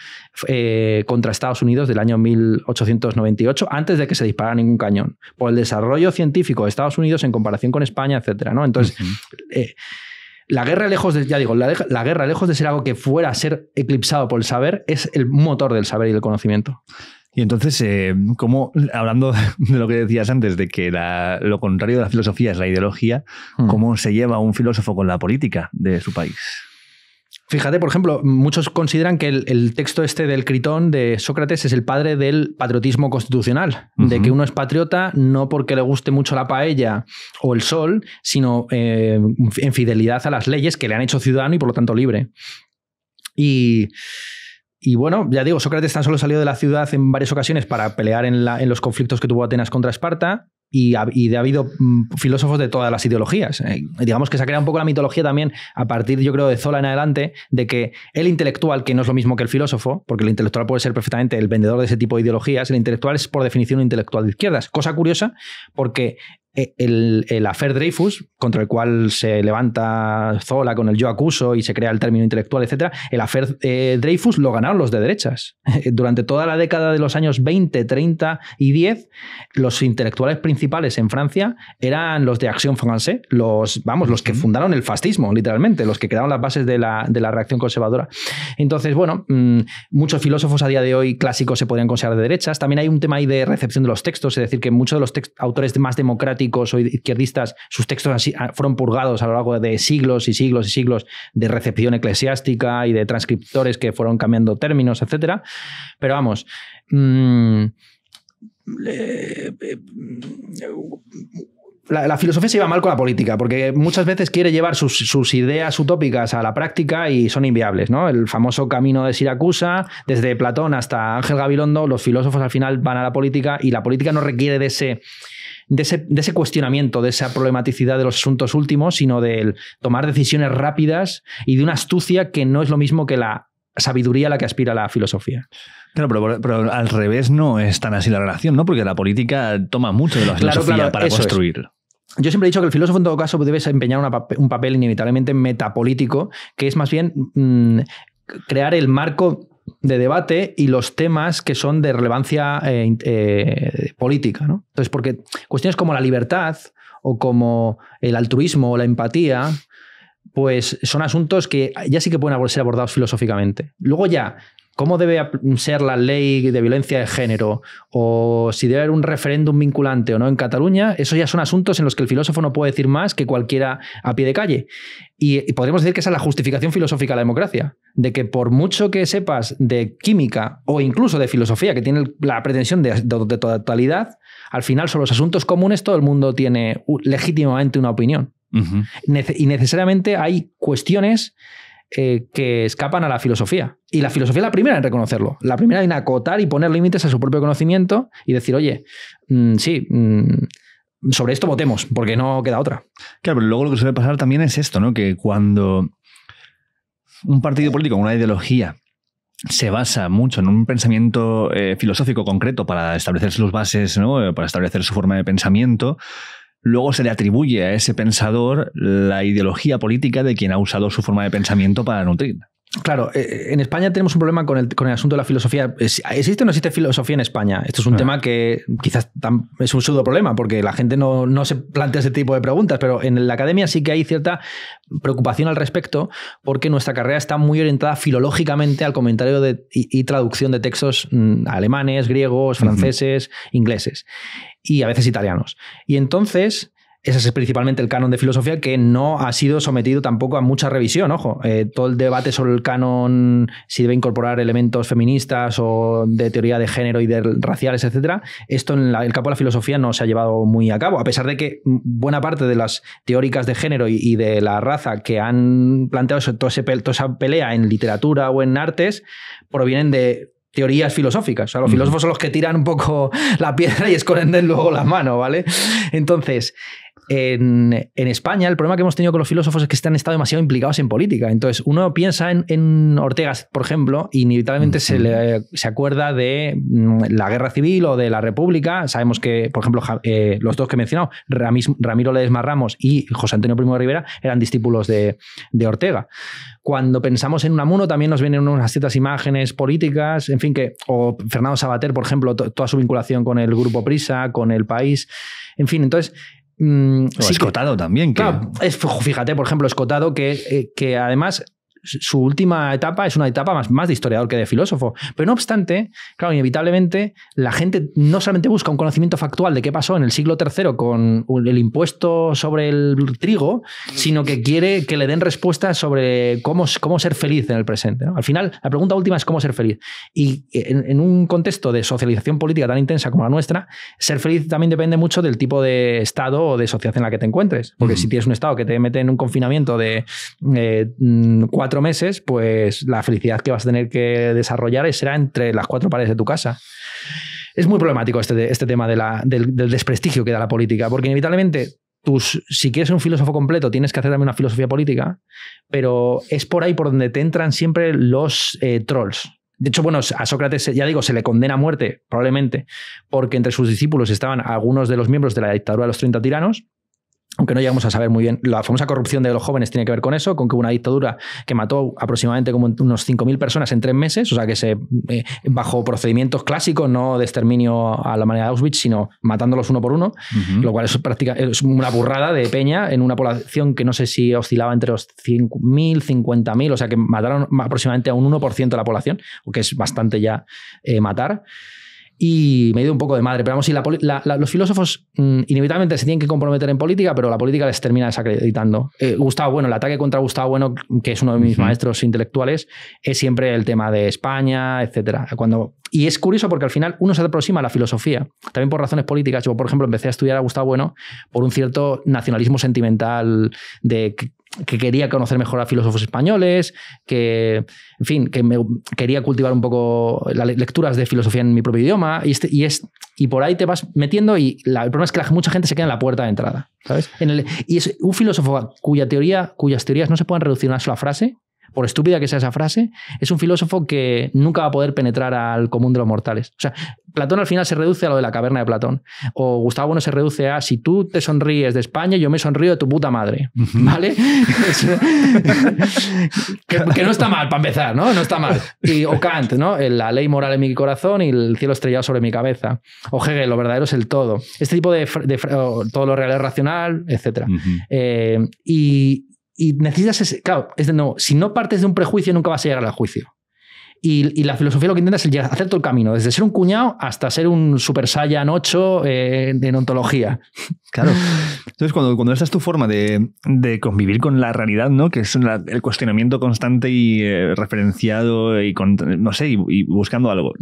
eh, contra Estados Unidos del año 1898, antes de que se disparara ningún cañón por el desarrollo científico de Estados Unidos en comparación con España, etcétera, Entonces, eh, la guerra lejos de, ya digo, la, guerra lejos de ser algo que fuera a ser eclipsado por el saber, es el motor del saber y del conocimiento. Y entonces, eh, como hablando de lo que decías antes, de que lo contrario de la filosofía es la ideología, hmm. ¿cómo se lleva un filósofo con la política de su país? Fíjate, por ejemplo, muchos consideran que el, texto este del Critón de Sócrates es el padre del patriotismo constitucional, de que uno es patriota no porque le guste mucho la paella o el sol, sino eh, en fidelidad a las leyes que le han hecho ciudadano y por lo tanto libre. Y, bueno, ya digo, Sócrates tan solo salió de la ciudad en varias ocasiones para pelear en los conflictos que tuvo Atenas contra Esparta y, ha, habido mm, filósofos de todas las ideologías. Eh, digamos que se ha un poco la mitología también a partir, yo creo, de Zola en adelante, de que el intelectual, que no es lo mismo que el filósofo, porque el intelectual puede ser perfectamente el vendedor de ese tipo de ideologías, el intelectual es por definición un intelectual de izquierdas. Cosa curiosa porque eh, el, el affair Dreyfus, contra el cual se levanta Zola con el yo acuso y se crea el término intelectual, etcétera el affair eh, Dreyfus lo ganaron los de derechas. Durante toda la década de los años 20, 30 y 10, los intelectuales principales en Francia eran los de Action Française, los, vamos, los que fundaron el fascismo, literalmente, los que crearon las bases de la, reacción conservadora. Entonces, bueno, mm, muchos filósofos a día de hoy clásicos se podrían considerar de derechas. También hay un tema ahí de recepción de los textos, es decir, que muchos de los autores más democráticos o izquierdistas, sus textos ah, fueron purgados a lo largo de siglos y siglos y siglos de recepción eclesiástica y de transcriptores que fueron cambiando términos, etc. Pero vamos, mm, eh, la, filosofía se iba mal con la política, porque muchas veces quiere llevar sus, ideas utópicas a la práctica y son inviables. ¿no? El famoso camino de Siracusa, desde Platón hasta Ángel Gabilondo, los filósofos al final van a la política y la política no requiere de ese de ese, cuestionamiento, de esa problematicidad de los asuntos últimos, sino del tomar decisiones rápidas y de una astucia que no es lo mismo que la sabiduría a la que aspira la filosofía. Claro, pero, al revés no es tan así la relación, ¿no? Porque la política toma mucho de la filosofía para construir. Yo siempre he dicho que el filósofo en todo caso debe desempeñar un papel inevitablemente metapolítico, que es más bien mm, crear el marco de debate y los temas que son de relevancia eh, eh, política. Entonces, porque cuestiones como la libertad o como el altruismo o la empatía, pues son asuntos que ya sí que pueden ser abordados filosóficamente. Luego ya, cómo debe ser la ley de violencia de género o si debe haber un referéndum vinculante o no en Cataluña, esos ya son asuntos en los que el filósofo no puede decir más que cualquiera a pie de calle. Y, podríamos decir que esa es la justificación filosófica de la democracia, de que por mucho que sepas de química o incluso de filosofía, que tiene la pretensión de, toda totalidad, al final sobre los asuntos comunes todo el mundo tiene legítimamente una opinión. Y necesariamente hay cuestiones eh, que escapan a la filosofía. Y la filosofía es la primera en reconocerlo, la primera en acotar y poner límites a su propio conocimiento y decir, oye, mm, sí, mm, sobre esto votemos, porque no queda otra. Claro, pero luego lo que suele pasar también es esto, ¿no? Que cuando un partido político, una ideología, se basa mucho en un pensamiento eh, filosófico concreto para establecer sus bases, ¿no? Eh, para establecer su forma de pensamiento, luego se le atribuye a ese pensador la ideología política de quien ha usado su forma de pensamiento para nutrir. Claro, eh, eh, en España tenemos un problema con el, asunto de la filosofía. ¿Existe o no existe filosofía en España? Esto es un tema que quizás es un pseudo problema, porque la gente no, se plantea ese tipo de preguntas, pero en la academia sí que hay cierta preocupación al respecto, porque nuestra carrera está muy orientada filológicamente al comentario y, traducción de textos mm, alemanes, griegos, franceses, ingleses y a veces italianos. Y entonces ese es principalmente el canon de filosofía que no ha sido sometido tampoco a mucha revisión. Ojo, eh, todo el debate sobre el canon, si debe incorporar elementos feministas o de teoría de género y de raciales, etcétera, esto en el campo de la filosofía no se ha llevado muy a cabo, a pesar de que buena parte de las teóricas de género y, de la raza que han planteado toda esa pelea en literatura o en artes provienen de teorías filosóficas. O sea, los filósofos son los que tiran un poco la piedra y esconden luego la mano, ¿vale? Entonces, en, España el problema que hemos tenido con los filósofos es que han estado demasiado implicados en política. Entonces, uno piensa en, Ortega, por ejemplo, inevitablemente se, acuerda de mm, la guerra civil o de la república. Sabemos que, por ejemplo, eh, los dos que he mencionado, Ramiro Ledesma Ramos y José Antonio Primo de Rivera, eran discípulos de, de Ortega. Cuando pensamos en Unamuno, también nos vienen unas ciertas imágenes políticas, en fin, que, o Fernando Sabater, por ejemplo, toda su vinculación con el grupo Prisa, con el país. En fin, entonces Mm, escotado también. fíjate, por ejemplo, escotado que, eh, que además su última etapa es una etapa más, más de historiador que de filósofo. Pero no obstante, claro, inevitablemente la gente no solamente busca un conocimiento factual de qué pasó en el siglo III con el impuesto sobre el trigo, sino que quiere que le den respuestas sobre cómo, cómo ser feliz en el presente. Al final, la pregunta última es cómo ser feliz. Y en, un contexto de socialización política tan intensa como la nuestra, ser feliz también depende mucho del tipo de estado o de sociedad en la que te encuentres. Porque si tienes un estado que te mete en un confinamiento de eh, mm, cuatro meses, pues la felicidad que vas a tener que desarrollar será entre las cuatro paredes de tu casa. Es muy problemático este, este tema de la, del, desprestigio que da la política, porque inevitablemente tus, si quieres un filósofo completo, tienes que hacer también una filosofía política, pero es por ahí por donde te entran siempre los eh, trolls. De hecho, bueno, a Sócrates, ya digo, se le condena a muerte, probablemente, porque entre sus discípulos estaban algunos de los miembros de la dictadura de los 30 tiranos, aunque no llegamos a saber muy bien, la famosa corrupción de los jóvenes tiene que ver con eso, con que una dictadura que mató aproximadamente como unos 5.000 personas en tres meses, o sea que eh, bajo procedimientos clásicos, no de exterminio a la manera de Auschwitz, sino matándolos uno por uno, lo cual es, práctica, una burrada de peña en una población que no sé si oscilaba entre los 5.000, 50.000, o sea que mataron aproximadamente a un 1% de la población, que es bastante ya eh, matar y me dio un poco de madre. Pero vamos, los filósofos mm, inevitablemente se tienen que comprometer en política, pero la política les termina desacreditando. Eh, Gustavo Bueno, el ataque contra Gustavo Bueno, que es uno de mis maestros intelectuales, es siempre el tema de España, etcétera. Cuando, y es curioso porque al final uno se aproxima a la filosofía, también por razones políticas. Yo, por ejemplo, empecé a estudiar a Gustavo Bueno por un cierto nacionalismo sentimental de que quería conocer mejor a filósofos españoles, que, en fin, que me quería cultivar un poco las lecturas de filosofía en mi propio idioma, y, este, y, es, y por ahí te vas metiendo y el problema es que mucha gente se queda en la puerta de entrada, ¿sabes? y es un filósofo cuya teoría, cuyas teorías no se pueden reducir a una sola frase, por estúpida que sea esa frase, es un filósofo que nunca va a poder penetrar al común de los mortales. O sea, Platón al final se reduce a lo de la caverna de Platón. O Gustavo Bueno se reduce a si tú te sonríes de España, yo me sonrío de tu puta madre. ¿Vale? que, no está mal, para empezar, ¿no? No está mal. o Kant, ¿no? La ley moral en mi corazón y el cielo estrellado sobre mi cabeza. O Hegel, lo verdadero es el todo. Este tipo de. de todo lo real es racional, etc. Eh, y, y necesitas ese, claro, es de si no partes de un prejuicio nunca vas a llegar al juicio. Y, la filosofía lo que intenta es hacer todo el camino, desde ser un cuñado hasta ser un super saiyan 8 en eh, ontología. Claro. Entonces, cuando, cuando es tu forma de, convivir con la realidad, ¿no? Que es el cuestionamiento constante y eh, referenciado y, no sé, buscando algo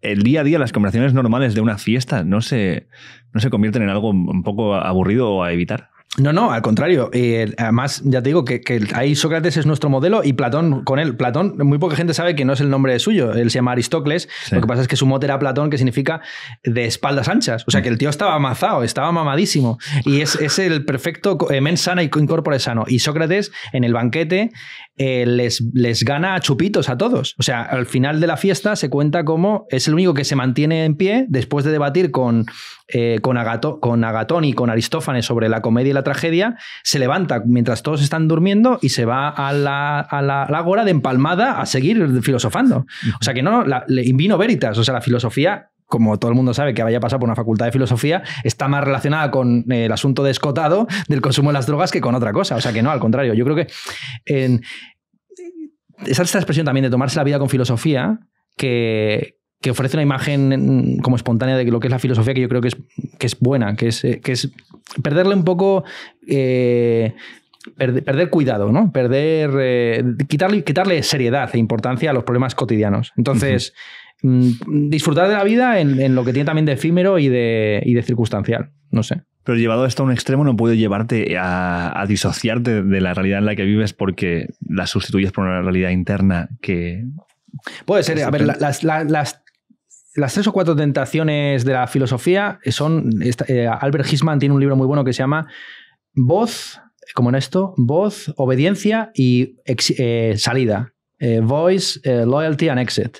el día a día, las conversaciones normales de una fiesta no se, no se convierten en algo un poco aburrido a evitar. No, no, al contrario. Eh, además, ya te digo que, ahí Sócrates es nuestro modelo y Platón con él. Platón, muy poca gente sabe que no es el nombre suyo. Él se llama Aristócles. Lo que pasa es que su mote era Platón, que significa de espaldas anchas. O sea que el tío estaba amazado, estaba mamadísimo. Y es, el perfecto eh, Men sana y incorpore sano. Y Sócrates, en el banquete, eh, les, les gana a chupitos a todos. O sea, al final de la fiesta se cuenta como es el único que se mantiene en pie después de debatir con, eh, con, Agatón y con Aristófanes sobre la comedia y la tragedia, se levanta mientras todos están durmiendo y se va a la, a de empalmada a seguir filosofando. O sea que no, le, invino veritas, o sea, la filosofía como todo el mundo sabe que a pasar por una facultad de filosofía, está más relacionada con eh, el asunto descotado del consumo de las drogas que con otra cosa. O sea que no, al contrario, yo creo que esa esta expresión también de tomarse la vida con filosofía, que, ofrece una imagen como espontánea de lo que es la filosofía, que yo creo que es, es buena, que es, eh, es perderle un poco... Eh, perder, cuidado, ¿no? Perder. quitarle, seriedad e importancia a los problemas cotidianos. Entonces, Mm, disfrutar de la vida en, lo que tiene también de efímero y de, de circunstancial. No sé. Pero llevado hasta un extremo no puede llevarte a, disociarte de la realidad en la que vives porque la sustituyes por una realidad interna que... Puede ser, a ver, las, las, tres o cuatro tentaciones de la filosofía son... Eh, Albert Hisman tiene un libro muy bueno que se llama Voz, como en esto, Voz, Obediencia y eh, Salida. Eh, voice, Loyalty and Exit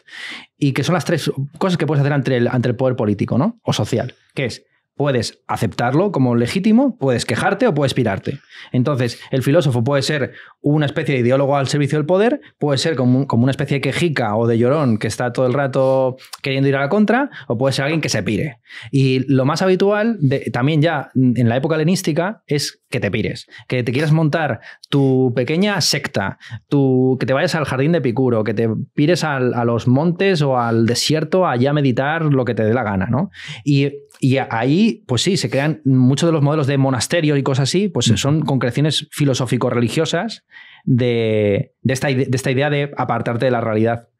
y que son las tres cosas que puedes hacer ante el, ante el poder político ¿no? o social, que es Puedes aceptarlo como legítimo, puedes quejarte o puedes pirarte. Entonces, el filósofo puede ser una especie de ideólogo al servicio del poder, puede ser como, una especie de quejica o de llorón que está todo el rato queriendo ir a la contra, o puede ser alguien que se pire. Y lo más habitual, también ya en la época helenística, es que te pires, que te quieras montar tu pequeña secta, que te vayas al jardín de Picuro, que te pires a los montes o al desierto allá a meditar lo que te dé la gana, ¿no? Y y ahí, pues sí, se crean muchos de los modelos de monasterio y cosas así, pues mm. son concreciones filosófico-religiosas de, esta, de esta idea de apartarte de la realidad.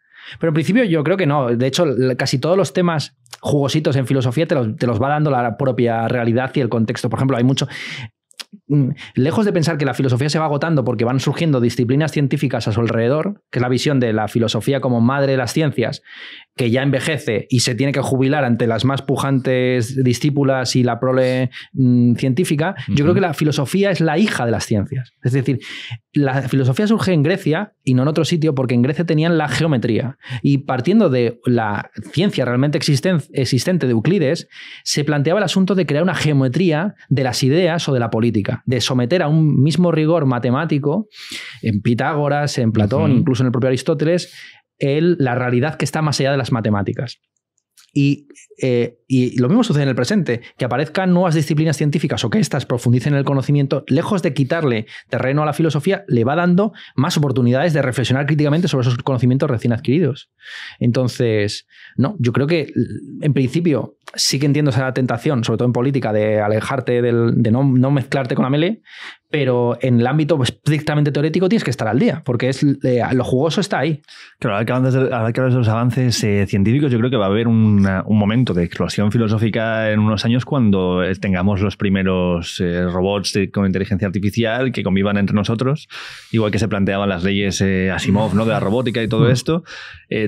Pero en principio yo creo que no. De hecho, casi todos los temas jugositos en filosofía te los, te los va dando la propia realidad y el contexto. Por ejemplo, hay mucho mm, lejos de pensar que la filosofía se va agotando porque van surgiendo disciplinas científicas a su alrededor, que es la visión de la filosofía como madre de las ciencias, que ya envejece y se tiene que jubilar ante las más pujantes discípulas y la prole mm, científica, yo creo que la filosofía es la hija de las ciencias. Es decir, la filosofía surge en Grecia y no en otro sitio porque en Grecia tenían la geometría y partiendo de la ciencia realmente existente de Euclides, se planteaba el asunto de crear una geometría de las ideas o de la política, de someter a un mismo rigor matemático en Pitágoras, en Platón, incluso en el propio Aristóteles, la realidad que está más allá de las matemáticas. Eh, y, lo mismo sucede en el presente, que aparezcan nuevas disciplinas científicas o que estas profundicen en el conocimiento, lejos de quitarle terreno a la filosofía, le va dando más oportunidades de reflexionar críticamente sobre esos conocimientos recién adquiridos. Entonces, no, yo creo que mm, en principio sí que entiendo esa tentación, sobre todo en política, de alejarte, del, de no, mezclarte con la mele pero en el ámbito estrictamente teórico tienes que estar al día, porque es, eh, lo jugoso está ahí. Claro, ahora que de, que hablas los avances eh, científicos, yo creo que va a haber un momento de explosión filosófica en unos años cuando eh, tengamos los primeros robots con inteligencia artificial que convivan entre nosotros, igual que se planteaban las leyes Asimov ¿no? de la robótica y todo mm. esto,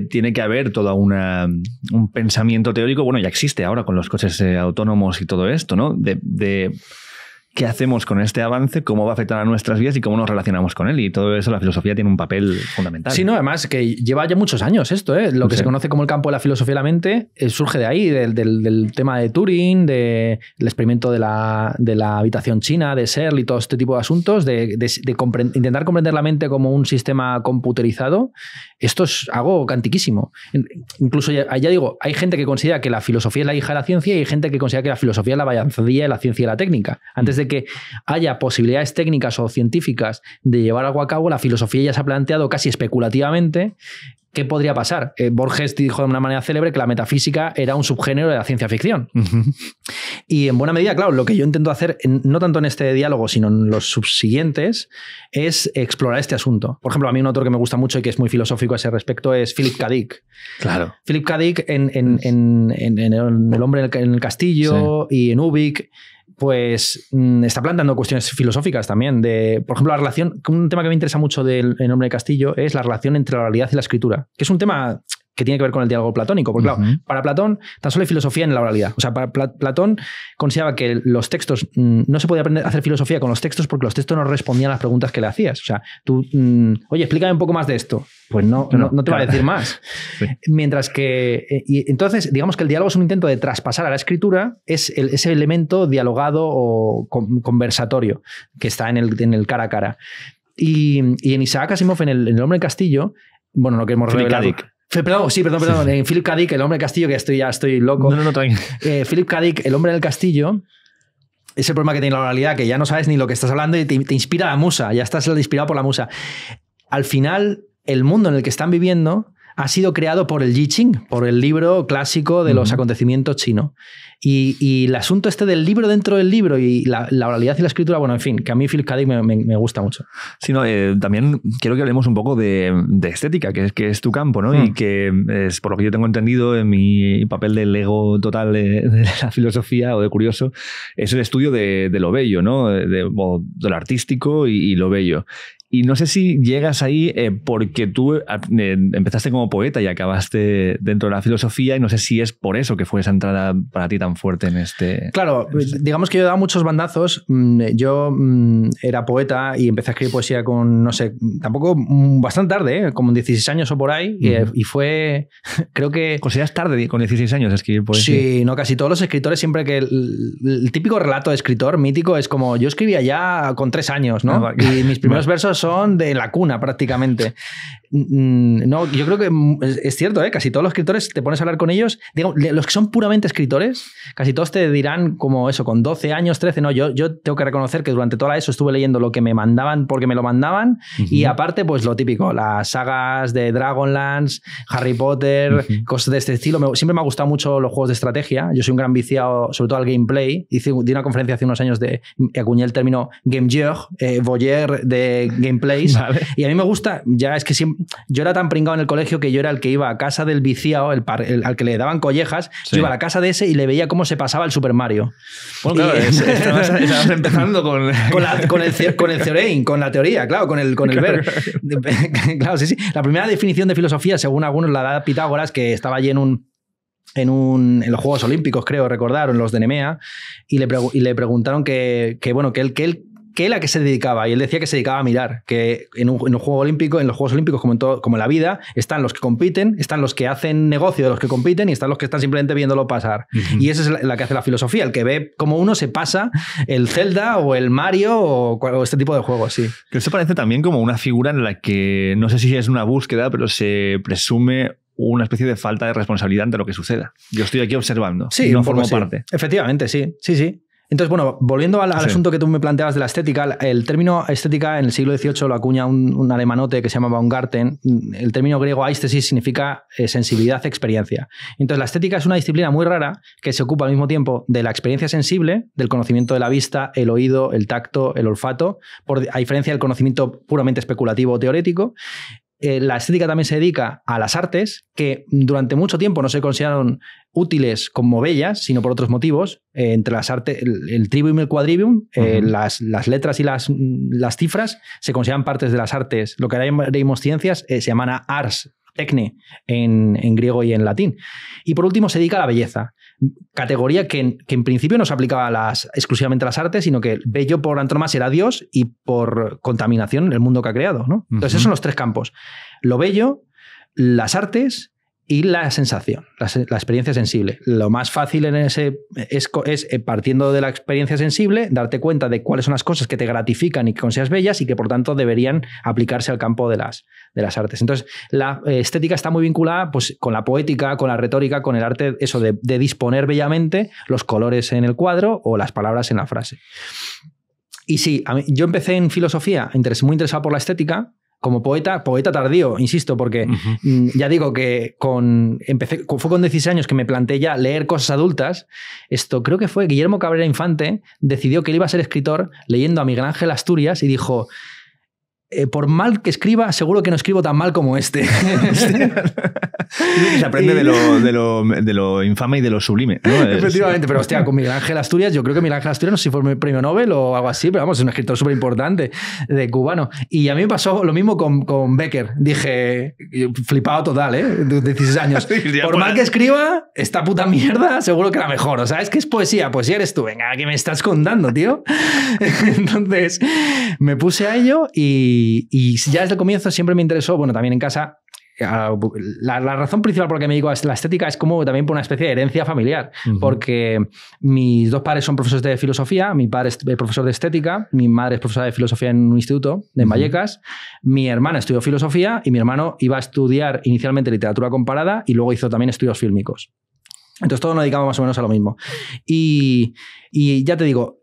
tiene que haber todo un pensamiento teórico, bueno, ya existe ahora con los coches autónomos y todo esto, ¿no? de qué hacemos con este avance, cómo va a afectar a nuestras vidas y cómo nos relacionamos con él. Y todo eso, la filosofía tiene un papel fundamental. Sí, no, además que lleva ya muchos años esto, ¿eh? lo que se conoce como el campo de la filosofía de la mente, eh, surge de ahí, del, tema de Turing, del experimento de la, habitación china, de Searle y todo este tipo de asuntos, de, intentar comprender la mente como un sistema computerizado. Esto es algo cantiquísimo. Incluso ya, digo, hay gente que considera que la filosofía es la hija de la ciencia y hay gente que considera que la filosofía es la vallanzadilla de la ciencia y la técnica. Antes mm. de que haya posibilidades técnicas o científicas de llevar algo a cabo, la filosofía ya se ha planteado casi especulativamente ¿qué podría pasar? Eh, Borges dijo de una manera célebre que la metafísica era un subgénero de la ciencia ficción. Y en buena medida, claro, lo que yo intento hacer, no tanto en este diálogo, sino en los subsiguientes, es explorar este asunto. Por ejemplo, a mí un autor que me gusta mucho y que es muy filosófico a ese respecto es Philip K. Dick. Claro. Philip K. Dick en, el, Hombre en el Castillo y en Ubik pues mm, está planteando cuestiones filosóficas también. De, por ejemplo, la relación, un tema que me interesa mucho del nombre de Castillo es la relación entre la realidad y la escritura, que es un tema que tiene que ver con el diálogo platónico. Porque, claro, para Platón tan solo hay filosofía en la oralidad. O sea, para Platón consideraba que los textos, mm, no se podía aprender a hacer filosofía con los textos porque los textos no respondían a las preguntas que le hacías. O sea, tú, mm, oye, explícame un poco más de esto. Pues no, no, te va a decir más. Mientras que, eh, entonces, digamos que el diálogo es un intento de traspasar a la escritura es ese elemento dialogado o conversatorio que está en el, en el cara a cara. Y, en Isaac Asimov, en el, Hombre del Castillo, bueno, lo que hemos Perdón, sí, perdón, perdón. En Philip K. El hombre del castillo, que estoy ya estoy loco. No, no, no, tranquilo. Eh, Philip K. El hombre del castillo, es el problema que tiene la oralidad, que ya no sabes ni lo que estás hablando y te, te inspira la musa, ya estás inspirado por la musa. Al final, el mundo en el que están viviendo ha sido creado por el Yi por el libro clásico de los acontecimientos chinos. Y, el asunto este del libro dentro del libro y la, oralidad y la escritura, bueno, en fin, que a mí Phil Me, gusta mucho. Sí, no, eh, también quiero que hablemos un poco de, estética, que es, tu campo, ¿no? Y mm. que es, por lo que yo tengo entendido, en mi papel de lego total de, la filosofía o de curioso, es el estudio de, lo bello, ¿no? De, lo artístico y lo bello. Y no sé si llegas ahí eh, porque tú ah, eh, empezaste como poeta y acabaste dentro de la filosofía y no sé si es por eso que fue esa entrada para ti tan fuerte en este... Claro, este pues, digamos que yo daba muchos bandazos. Mm, eh, yo mm, era poeta y empecé a escribir poesía con, no sé, tampoco mm, bastante tarde, como 16 años o por ahí. y, fue, creo que... ¿Consideras tarde con 16 años escribir poesía? Sí, no, casi todos los escritores siempre que... El, típico relato de escritor mítico es como yo escribía ya con tres años, ¿no? Ah, y mis primeros versos son de la cuna prácticamente. Mm, no, yo creo que mm, es cierto, ¿eh? casi todos los escritores, te pones a hablar con ellos, Digo, los que son puramente escritores, casi todos te dirán como eso, con 12 años, 13, no, yo, yo tengo que reconocer que durante toda ESO estuve leyendo lo que me mandaban porque me lo mandaban y aparte pues lo típico, las sagas de Dragonlance, Harry Potter, cosas de este estilo, siempre me ha gustado mucho los juegos de estrategia, yo soy un gran viciado sobre todo al gameplay, hice di una conferencia hace unos años de, acuñé el término game eh, voyeur de game Place Y a mí me gusta, ya es que yo era tan pringado en el colegio que yo era el que iba a casa del viciado, el, al que le daban collejas, yo iba a la casa de ese y le veía cómo se pasaba el Super Mario. Bueno, claro, empezando con... Con, el, con el con la teoría, claro, con el, con el ver. claro, sí, sí. La primera definición de filosofía, según algunos, la da Pitágoras, que estaba allí en un en, un, en los Juegos Olímpicos, creo recordar, en los de Nemea, y le, le preguntaron que, que, bueno, que él, que él que la que se dedicaba y él decía que se dedicaba a mirar, que en un, juego olímpico, en los Juegos Olímpicos como en, como la vida, están los que compiten, están los que hacen negocio de los que compiten y están los que están simplemente viéndolo pasar. Y esa es la, que hace la filosofía, el que ve cómo uno se pasa el Zelda o el Mario o, este tipo de juegos, sí. Que esto parece también como una figura en la que no sé si es una búsqueda, pero se presume una especie de falta de responsabilidad ante lo que suceda. Yo estoy aquí observando. Sí, no formo sí. parte. Efectivamente, sí. Sí, sí. Entonces, bueno, volviendo al, asunto que tú me planteabas de la estética, el término estética en el siglo XVIII lo acuña un, alemanote que se llamaba Ungarten. El término griego aistesis significa eh, sensibilidad, experiencia. Entonces, la estética es una disciplina muy rara que se ocupa al mismo tiempo de la experiencia sensible, del conocimiento de la vista, el oído, el tacto, el olfato, a diferencia del conocimiento puramente especulativo o teórico, eh, la estética también se dedica a las artes, que durante mucho tiempo no se consideraron útiles como bellas, sino por otros motivos. Eh, entre las artes, el, y el quadrivium, eh, las, letras y las, las, cifras se consideran partes de las artes. Lo que llamaremos ciencias se llama ars, tecne en, en, griego y en latín. Y por último se dedica a la belleza categoría que, en principio no se aplicaba las, exclusivamente a las artes, sino que bello por antonomasia era Dios y por contaminación el mundo que ha creado. Entonces, esos son los tres campos. Lo bello, las artes y la sensación, la, experiencia sensible. Lo más fácil en ese es, eh, partiendo de la experiencia sensible, darte cuenta de cuáles son las cosas que te gratifican y que seas bellas y que por tanto deberían aplicarse al campo de las, de las artes. Entonces, la eh, estética está muy vinculada pues, con la poética, con la retórica, con el arte, eso de, disponer bellamente los colores en el cuadro o las palabras en la frase. Y sí, yo empecé en filosofía, muy interesado por la estética, como poeta, poeta tardío, insisto, porque mm, ya digo que con, empecé, fue con 16 años que me planteé ya leer cosas adultas. Esto creo que fue Guillermo Cabrera Infante, decidió que él iba a ser escritor leyendo a Miguel Ángel Asturias y dijo, eh, por mal que escriba, seguro que no escribo tan mal como este. este se aprende de, lo, infame y de lo sublime. Efectivamente, pero hostia, con Miguel Ángel Asturias, yo creo que Miguel Ángel Asturias no sé si fue mi premio Nobel o algo así, pero vamos, es un escritor súper importante de cubano. Y a mí me pasó lo mismo con, con Becker. Dije, flipado total, ¿eh? 16 años. Por mal que escriba, esta puta mierda seguro que la mejor. O sea, es que es poesía, Pues si eres tú. Venga, ¿qué me estás contando, tío? Entonces, me puse a ello y, y ya desde el comienzo siempre me interesó, bueno, también en casa la, razón principal por la que me digo la estética es como también por una especie de herencia familiar, porque mis dos padres son profesores de filosofía, mi padre es eh, profesor de estética, mi madre es profesora de filosofía en un instituto de Vallecas, mi hermana estudió filosofía y mi hermano iba a estudiar inicialmente literatura comparada y luego hizo también estudios fílmicos. Entonces todos nos dedicamos más o menos a lo mismo. Y, y ya te digo,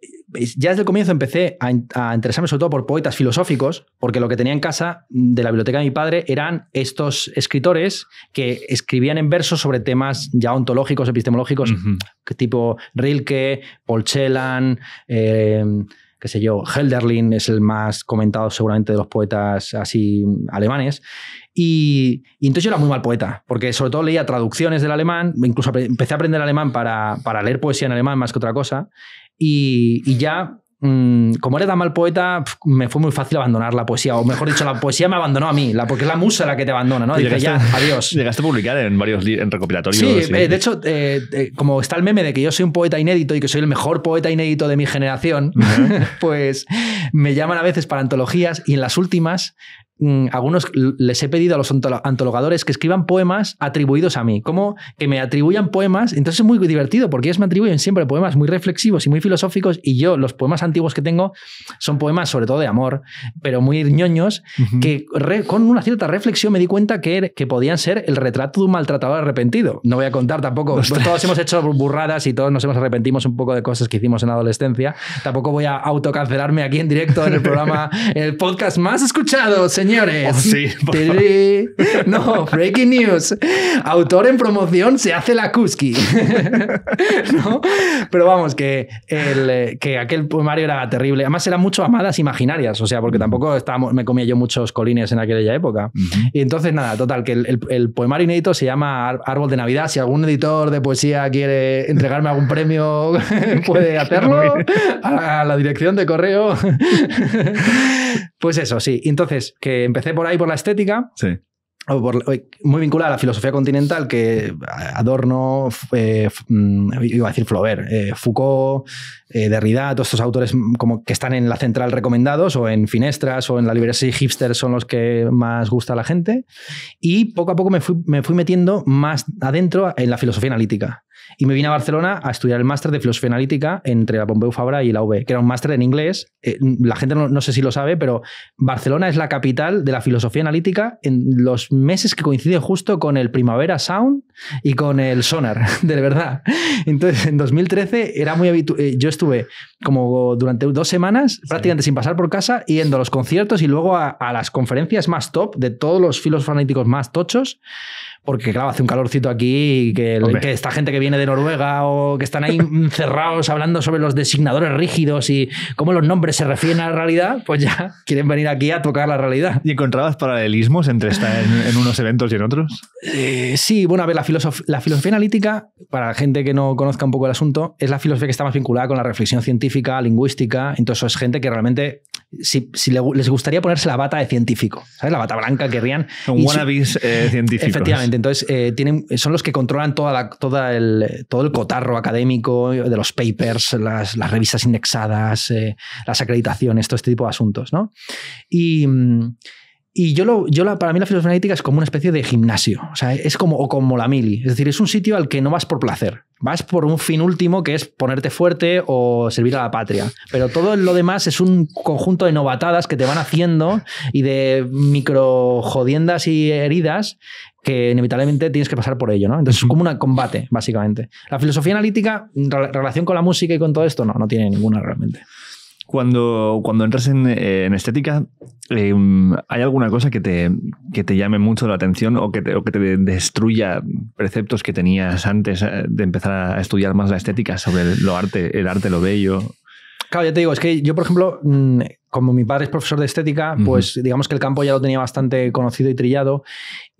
ya desde el comienzo empecé a, interesarme sobre todo por poetas filosóficos, porque lo que tenía en casa de la biblioteca de mi padre eran estos escritores que escribían en versos sobre temas ya ontológicos, epistemológicos, tipo Rilke, Polchelan, eh, qué sé yo, Helderlin es el más comentado seguramente de los poetas así alemanes. Y, entonces yo era muy mal poeta, porque sobre todo leía traducciones del alemán, incluso empecé a aprender alemán para, para leer poesía en alemán más que otra cosa. Y, ya, mm, como era tan mal poeta, me fue muy fácil abandonar la poesía, o mejor dicho, la poesía me abandonó a mí, la, porque es la musa la que te abandona, ¿no? ya, adiós. Llegaste a publicar en varios en recopilatorios. Sí, eh, de hecho, eh, eh, como está el meme de que yo soy un poeta inédito y que soy el mejor poeta inédito de mi generación, pues me llaman a veces para antologías y en las últimas Mm, algunos les he pedido a los antologadores que escriban poemas atribuidos a mí, como que me atribuyan poemas, entonces es muy divertido porque ellos me atribuyen siempre poemas muy reflexivos y muy filosóficos y yo los poemas antiguos que tengo son poemas sobre todo de amor, pero muy ñoños, que con una cierta reflexión me di cuenta que, er, que podían ser el retrato de un maltratador arrepentido. No voy a contar tampoco, todos hemos hecho burradas y todos nos hemos arrepentimos un poco de cosas que hicimos en adolescencia, tampoco voy a autocancelarme aquí en directo en el programa, el podcast más escuchado, señor Oh, no, breaking news. Autor en promoción se hace la Kuski. ¿No? Pero vamos, que, eh, que aquel poemario era terrible. Además, eran mucho amadas imaginarias, o sea, porque tampoco me comía yo muchos colines en aquella época. Y entonces, nada, total, que el, el, poemario inédito se llama Árbol de Navidad. Si algún editor de poesía quiere entregarme algún premio, puede hacerlo a la dirección de correo. pues eso, sí. Entonces, que empecé por ahí por la estética. Eh, muy vinculada a la filosofía continental que eh, Adorno, eh, mm, iba a decir Flaubert, Foucault, Derrida, todos estos autores mm, como que están en la central recomendados o en Finestras o en la librería hipster son los que más gusta a la gente. Y poco a poco me fui metiendo más adentro en la filosofía analítica. Y me vine a Barcelona a estudiar el máster de filosofía analítica entre la Pompeu Fabra y la UB, que era un máster en inglés. Eh, la gente no, sé si lo sabe, pero Barcelona es la capital de la filosofía analítica en los meses que coincide justo con el Primavera Sound y con el Sonar, de verdad. Entonces, en 2013 era muy habitual. Eh, yo estuve como durante dos semanas prácticamente sin pasar por casa, yendo a los conciertos y luego a, a las conferencias más top de todos los filósofos analíticos más tochos porque claro, hace un calorcito aquí y que, esta gente que viene de Noruega o que están ahí encerrados hablando sobre los designadores rígidos y cómo los nombres se refieren a la realidad, pues ya quieren venir aquí a tocar la realidad. ¿Y encontrabas paralelismos entre estar en, unos eventos y en otros? Eh, sí, bueno, a ver, la, la filosofía analítica, para gente que no conozca un poco el asunto, es la filosofía que está más vinculada con la reflexión científica, lingüística, entonces es gente que realmente si, les gustaría ponerse la bata de científico, ¿sabes? La bata blanca querrían. Son wannabes eh, Efectivamente, entonces eh, tienen, son los que controlan toda toda todo el cotarro académico de los papers, las, revistas indexadas, eh, las acreditaciones, todo este tipo de asuntos, ¿no? Y mm, y yo, lo, yo para mí la filosofía analítica es como una especie de gimnasio, o sea, es como, o como la mili, es decir, es un sitio al que no vas por placer, vas por un fin último que es ponerte fuerte o servir a la patria, pero todo lo demás es un conjunto de novatadas que te van haciendo y de micro jodiendas y heridas que inevitablemente tienes que pasar por ello, ¿no? Entonces es como un combate, básicamente. La filosofía analítica, relación con la música y con todo esto, no, no tiene ninguna realmente. Cuando, cuando entras en, estética, em, ¿hay alguna cosa que te, que te llame mucho la atención o que, te, que te destruya preceptos que tenías antes eh, de empezar a estudiar más la estética sobre el, lo arte, el arte, lo bello? Claro, ya te digo, es que yo, por ejemplo, mm, como mi padre es profesor de estética, pues digamos que el campo ya lo tenía bastante conocido y trillado.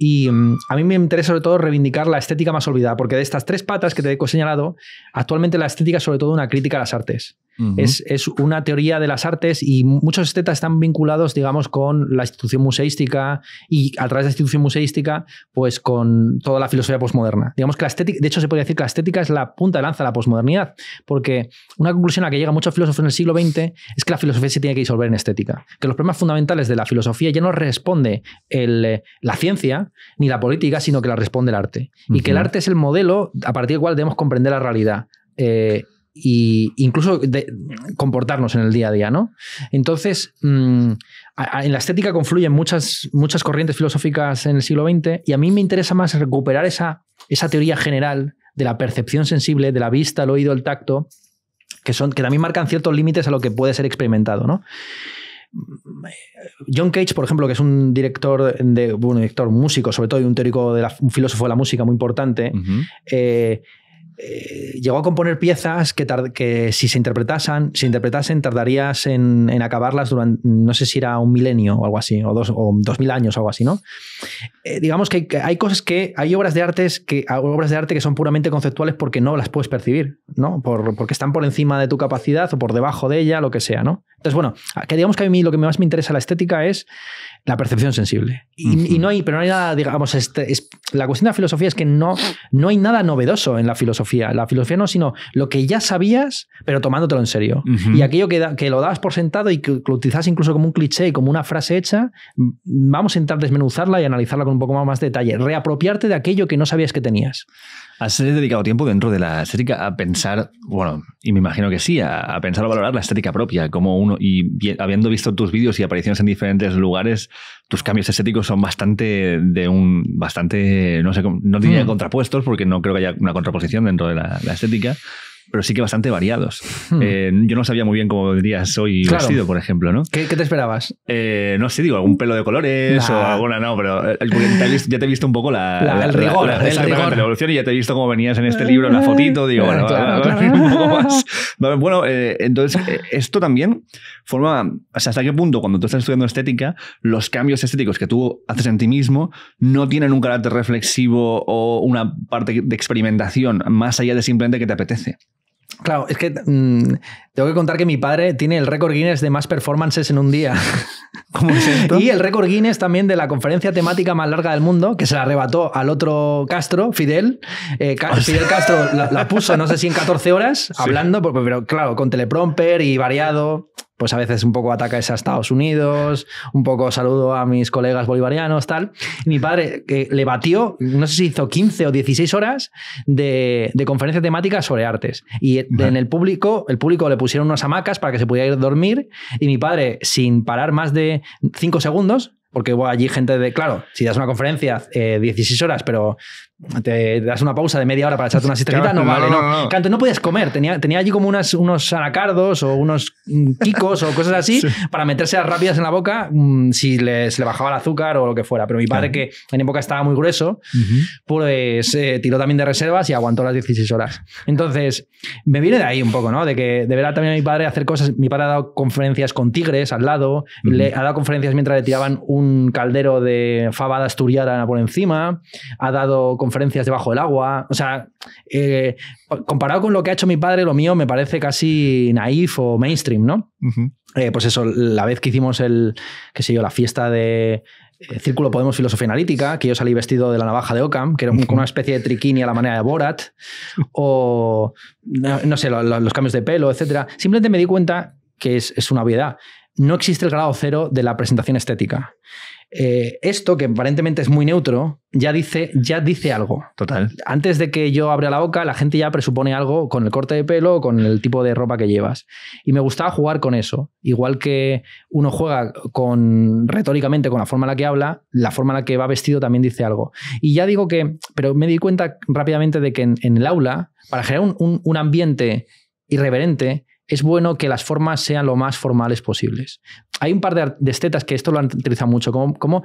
Y mm, a mí me interesa sobre todo reivindicar la estética más olvidada, porque de estas tres patas que te he señalado, actualmente la estética es sobre todo una crítica a las artes. es, una teoría de las artes y muchos estetas están vinculados, digamos, con la institución museística y a través de la institución museística, pues con toda la filosofía posmoderna. Digamos que la estética, de hecho se podría decir que la estética es la punta de lanza de la posmodernidad, porque una conclusión a la que llegan muchos filósofos en el siglo XX es que la filosofía se tiene que disolver en estética, que los problemas fundamentales de la filosofía ya no responde el, eh, la ciencia, ni la política, sino que la responde el arte. Y que el arte es el modelo a partir del cual debemos comprender la realidad. e y incluso comportarnos en el día a día, ¿no? Entonces, mm, en la estética confluyen muchas, muchas corrientes filosóficas en el siglo XX y a mí me interesa más recuperar esa, esa teoría general de la percepción sensible, de la vista, el oído, el tacto, que, son, que también marcan ciertos límites a lo que puede ser experimentado, ¿no? John Cage, por ejemplo, que es un director, de, un director músico, sobre todo, y un teórico, de la, un filósofo de la música muy importante, eh, eh, llegó a componer piezas que, si se interpretasen, si interpretasen tardarías en, acabarlas durante, no sé si era un milenio o algo así, o dos, o mil años o algo así, ¿no? Eh, digamos que, hay cosas que, hay obras de, que, obras de arte que son puramente conceptuales porque no las puedes percibir, ¿no? Por, porque están por encima de tu capacidad o por debajo de ella, lo que sea, ¿no? Entonces, bueno, que digamos que a mí lo que más me interesa la estética es la percepción sensible. Y, no hay, pero no hay nada, digamos, este, la cuestión de la filosofía es que no, no hay nada novedoso en la filosofía. La filosofía no, sino lo que ya sabías, pero tomándotelo en serio. Y aquello que, lo dabas por sentado y que lo incluso como un cliché como una frase hecha, mm, vamos a intentar desmenuzarla y analizarla con un poco más de detalle. Reapropiarte de aquello que no sabías que tenías. ¿Has dedicado tiempo dentro de la estética a pensar, bueno, y me imagino que sí, a, pensar o valorar la estética propia, como uno, y habiendo visto tus vídeos y apariciones en diferentes lugares, tus cambios estéticos son bastante de un, bastante, no sé, no tiene mm. contrapuestos, porque no creo que haya una contraposición dentro de la estética, pero sí que bastante variados. Hmm. Eh, yo no sabía muy bien cómo dirías hoy vestido, por ejemplo, ¿no? ¿Qué, te esperabas? Eh, no sé, digo, algún pelo de colores o alguna, no, pero eh, el, ya te he visto un poco la, rigor, evolución y ya te he visto cómo venías en este libro, en la fotito, digo, bueno, claro, entonces, esto también forma, o sea, hasta qué punto cuando tú estás estudiando estética, los cambios estéticos que tú haces en ti mismo no tienen un carácter reflexivo o una parte de experimentación más allá de simplemente que te apetece. Claro, es que mm, tengo que contar que mi padre tiene el récord Guinness de más performances en un día. Y el récord Guinness también de la conferencia temática más larga del mundo, que se la arrebató al otro Castro, Fidel. Eh, Fidel Castro la, puso, no sé si en 14 horas, hablando, pero, pues, pero claro, con teleprompter y variado pues a veces un poco ataques a Estados Unidos, un poco saludo a mis colegas bolivarianos, tal. mi padre le batió, no sé si hizo 15 o 16 horas de, de conferencia temática sobre artes. Y en el público, el público le pusieron unas hamacas para que se pudiera ir a dormir y mi padre, sin parar más de 5 segundos, porque hubo allí gente de, claro, si das una conferencia 16 eh, horas, pero te das una pausa de media hora para echarte una siestecita, no, vale, no. antes no podías comer, tenía, tenía allí como unas, unos anacardos o unos quicos o cosas así para meterse las rápidas en la boca mm, si le, se le bajaba el azúcar o lo que fuera. Pero mi padre, que en época estaba muy grueso, pues eh, tiró también de reservas y aguantó las 16 horas. Entonces, me viene de ahí un poco, ¿no? De que de verdad también a mi padre hacer cosas. Mi padre ha dado conferencias con tigres al lado, le ha dado conferencias mientras le tiraban un caldero de fabada asturiana por encima, ha dado conferencias conferencias debajo del agua. O sea, eh, comparado con lo que ha hecho mi padre, lo mío me parece casi naif o mainstream, ¿no? Eh, pues eso, la vez que hicimos el, qué sé yo, la fiesta de eh, Círculo Podemos Filosofía Analítica, que yo salí vestido de la navaja de Ockham, que era como una especie de triquini a la manera de Borat, o no, sé, los cambios de pelo, etcétera, Simplemente me di cuenta que es una obviedad. No existe el grado cero de la presentación estética. Eh, esto, que aparentemente es muy neutro, ya dice, ya dice algo. Total. Antes de que yo abra la boca, la gente ya presupone algo con el corte de pelo o con el tipo de ropa que llevas. Y me gustaba jugar con eso. Igual que uno juega con retóricamente con la forma en la que habla, la forma en la que va vestido también dice algo. Y ya digo que, pero me di cuenta rápidamente de que en, el aula, para generar un ambiente irreverente, es bueno que las formas sean lo más formales posibles. Hay un par de, estetas que esto lo han utilizado mucho, como, como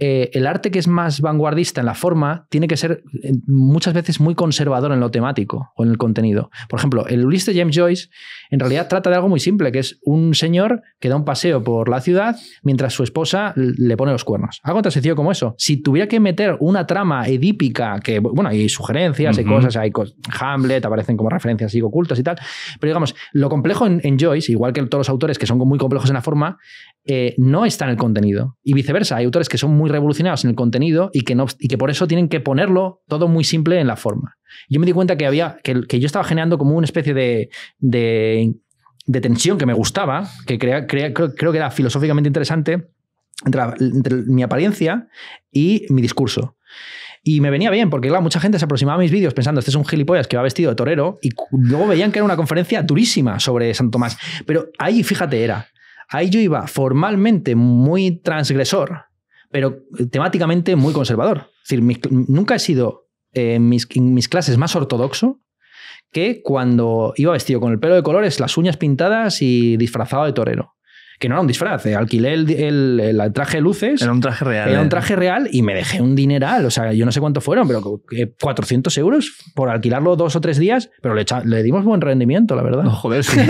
eh, el arte que es más vanguardista en la forma tiene que ser eh, muchas veces muy conservador en lo temático o en el contenido. Por ejemplo, el Ulises de James Joyce en realidad trata de algo muy simple, que es un señor que da un paseo por la ciudad mientras su esposa le pone los cuernos. Algo tan sencillo como eso. Si tuviera que meter una trama edípica, que bueno, hay sugerencias, hay cosas, hay Hamlet, aparecen como referencias así ocultas y tal, pero digamos, lo complejo en, en Joyce, igual que todos los autores que son muy complejos en la forma, eh, no está en el contenido. Y viceversa, hay autores que son muy revolucionados en el contenido y que, no, que por eso tienen que ponerlo todo muy simple en la forma. Yo me di cuenta que, había, yo estaba generando como una especie de, tensión que me gustaba, que crea, creo, que era filosóficamente interesante, entre, mi apariencia y mi discurso. Y me venía bien, porque claro, mucha gente se aproximaba a mis vídeos pensando, este es un gilipollas que va vestido de torero, y luego veían que era una conferencia durísima sobre San Tomás. Pero ahí, fíjate, era Ahí yo iba formalmente muy transgresor, pero temáticamente muy conservador. Es decir, nunca he sido eh, en mis clases más ortodoxo que cuando iba vestido con el pelo de colores, las uñas pintadas y disfrazado de torero que no era un disfraz, eh, alquilé el, el, traje de luces. Era un traje real. Era un eh. traje real y me dejé un dineral, o sea, yo no sé cuánto fueron, pero 400 euros por alquilarlo dos o tres días, pero le, le dimos buen rendimiento, la verdad. joder, sí.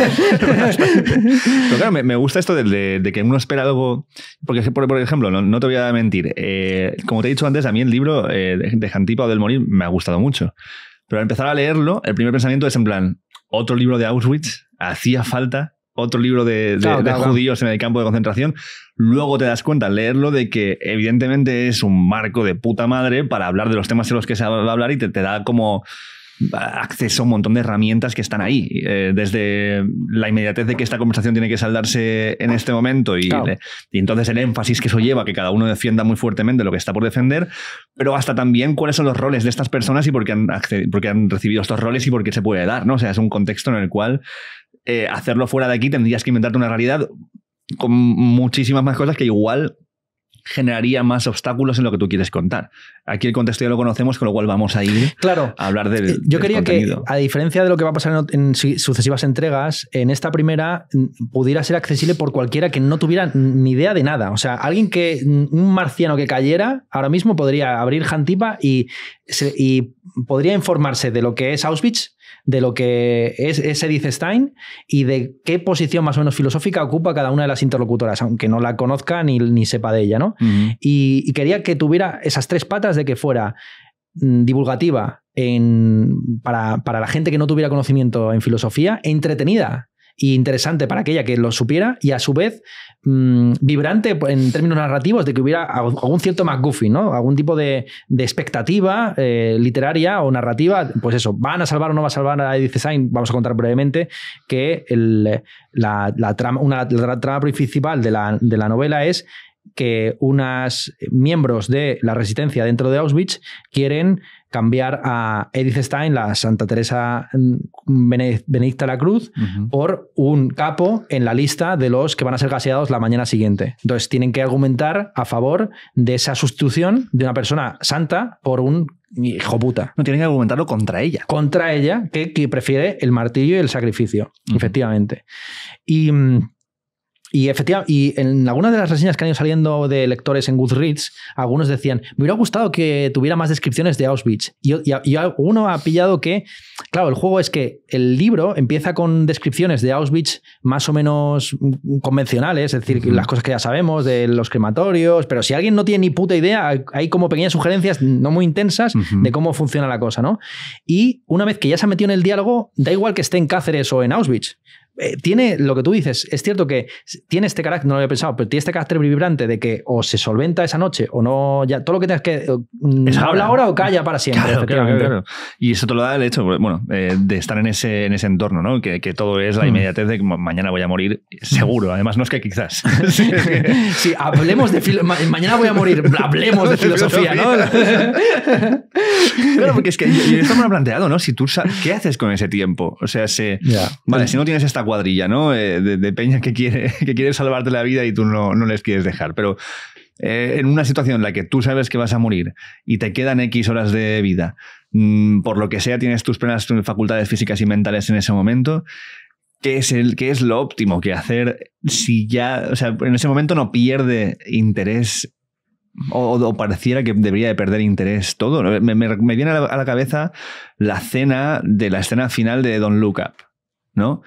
claro, me, gusta esto de, de, que uno espera algo, porque por, por ejemplo, no, te voy a mentir, eh, como te he dicho antes, a mí el libro de, de Jantipa o del Morir me ha gustado mucho. Pero al empezar a leerlo, el primer pensamiento es en plan, otro libro de Auschwitz, hacía falta otro libro de, judíos en el campo de concentración, luego te das cuenta al leerlo de que evidentemente es un marco de puta madre para hablar de los temas en los que se va a hablar y te, da como acceso a un montón de herramientas que están ahí. Eh, desde la inmediatez de que esta conversación tiene que saldarse en este momento y, entonces el énfasis que eso lleva, que cada uno defienda muy fuertemente lo que está por defender, pero hasta también cuáles son los roles de estas personas y por qué han, han recibido estos roles y por qué se puede dar. ¿no? O sea, es un contexto en el cual eh, hacerlo fuera de aquí tendrías que inventarte una realidad con muchísimas más cosas que igual generaría más obstáculos en lo que tú quieres contar. Aquí el contexto ya lo conocemos, con lo cual vamos a ir claro, a hablar del. Eh, yo quería que, a diferencia de lo que va a pasar en, sucesivas entregas, en esta primera mm, pudiera ser accesible por cualquiera que no tuviera ni idea de nada. O sea, alguien que. Mm, un marciano que cayera ahora mismo podría abrir Hantipa y, y podría informarse de lo que es Auschwitz de lo que es, ese Edith Stein y de qué posición más o menos filosófica ocupa cada una de las interlocutoras, aunque no la conozca ni, ni sepa de ella, ¿no? y, quería que tuviera esas tres patas de que fuera mm, divulgativa en, para, para, la gente que no tuviera conocimiento en filosofía, entretenida y interesante para aquella que lo supiera y a su vez mm, vibrante en términos narrativos de que hubiera algún cierto McGuffin, ¿no? algún tipo de, expectativa eh, literaria o narrativa, pues eso, van a salvar o no va a salvar a Edith Stein, vamos a contar brevemente que la, trama, una, trama principal de la, de la novela es que unos miembros de la resistencia dentro de Auschwitz quieren cambiar a Edith Stein, la Santa Teresa mm, Benedicta la Cruz, por un capo en la lista de los que van a ser gaseados la mañana siguiente. Entonces tienen que argumentar a favor de esa sustitución de una persona santa por un hijo puta. No tienen que argumentarlo contra ella. Contra ella, que, prefiere el martillo y el sacrificio, efectivamente. Y mm, y efectivamente, y en algunas de las reseñas que han ido saliendo de lectores en Goodreads, algunos decían, me hubiera gustado que tuviera más descripciones de Auschwitz. Y, uno ha pillado que, claro, el juego es que el libro empieza con descripciones de Auschwitz más o menos convencionales, es decir, las cosas que ya sabemos de los crematorios, pero si alguien no tiene ni puta idea, hay como pequeñas sugerencias no muy intensas de cómo funciona la cosa, ¿no? Y una vez que ya se ha metido en el diálogo, da igual que esté en Cáceres o en Auschwitz. Eh, tiene lo que tú dices, es cierto que tiene este carácter, no lo había pensado, pero tiene este carácter vibrante de que o se solventa esa noche o no, ya todo lo que tengas que. Eh, mm, habla ahora o calla para siempre. Claro, claro, Y eso te lo da el hecho, bueno, eh, de estar en ese, en ese entorno, ¿no? Que, que todo es la mm. inmediatez de que mañana voy a morir, seguro. Además, no es que quizás. sí, hablemos de. filosofía. mañana voy a morir, hablemos de filosofía, ¿no? claro, porque es que yo, esto me lo he planteado, ¿no? Si tú ¿qué haces con ese tiempo? O sea, se, vale, si no tienes esta cuadrilla, ¿no? Eh, de, peña que quiere, que quiere salvarte la vida y tú no, les quieres dejar. Pero eh, en una situación en la que tú sabes que vas a morir y te quedan X horas de vida, mm, por lo que sea tienes tus plenas facultades físicas y mentales en ese momento, ¿qué es, el, es lo óptimo que hacer si ya, o sea, en ese momento no pierde interés o, pareciera que debería de perder interés todo. Me, viene a la, cabeza la cena de la escena final de Don Look Up, ¿no?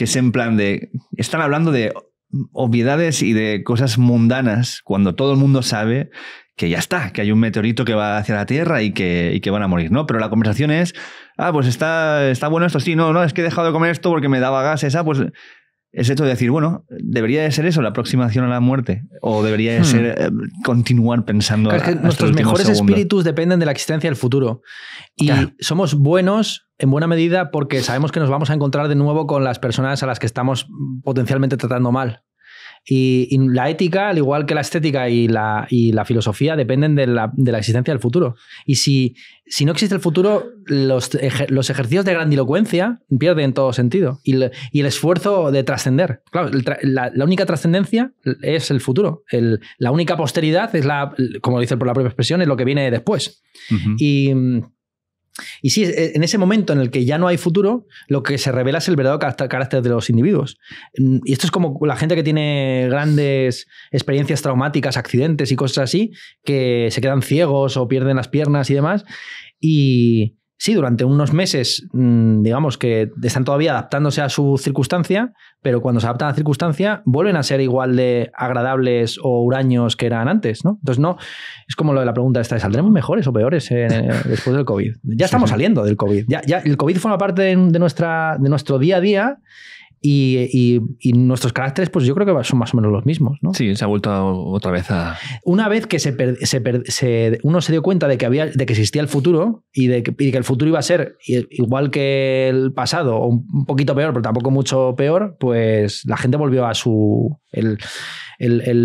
que es en plan de, están hablando de obviedades y de cosas mundanas cuando todo el mundo sabe que ya está, que hay un meteorito que va hacia la Tierra y que, que van a morir, ¿no? Pero la conversación es, ah, pues está, está bueno esto, sí, no, no, es que he dejado de comer esto porque me daba gases, ah, pues es esto de decir, bueno, debería de ser eso, la aproximación a la muerte, o debería de hmm. ser eh, continuar pensando. que nuestros mejores espíritus dependen de la existencia del futuro. Y somos buenos en buena medida porque sabemos que nos vamos a encontrar de nuevo con las personas a las que estamos potencialmente tratando mal. Y, la ética, al igual que la estética y la, filosofía, dependen de la, existencia del futuro. Y si, si no existe el futuro, los, los ejercicios de grandilocuencia pierden todo sentido. Y, el esfuerzo de trascender. Claro, la, única trascendencia es el futuro. la única posteridad es la, como dice por la propia expresión, es lo que viene después. Y y sí, e, en ese momento en el que ya no hay futuro, lo que se revela es el verdadero carácter de los individuos. Mm, y esto es como la gente que tiene grandes experiencias traumáticas, accidentes y cosas así, que se quedan ciegos o pierden las piernas y demás. Y, sí, durante unos meses, mm, digamos que están todavía adaptándose a su circunstancia, pero cuando se adaptan a la circunstancia, vuelven a ser igual de agradables o huraños que eran antes, ¿no? Entonces, no, es como lo de la pregunta esta, ¿saldremos mejores o peores eh, después del COVID? Ya estamos saliendo del COVID. Ya, el COVID forma parte nuestra, de nuestro día a día y, nuestros caracteres, pues yo creo que son más o menos los mismos, ¿no? Sí, se ha vuelto otra vez a. Una vez que se, uno se dio cuenta de que había, de que existía el futuro y de, que, el futuro iba a ser igual que el pasado, o un poquito peor, pero tampoco mucho peor, pues la gente volvió a su. El,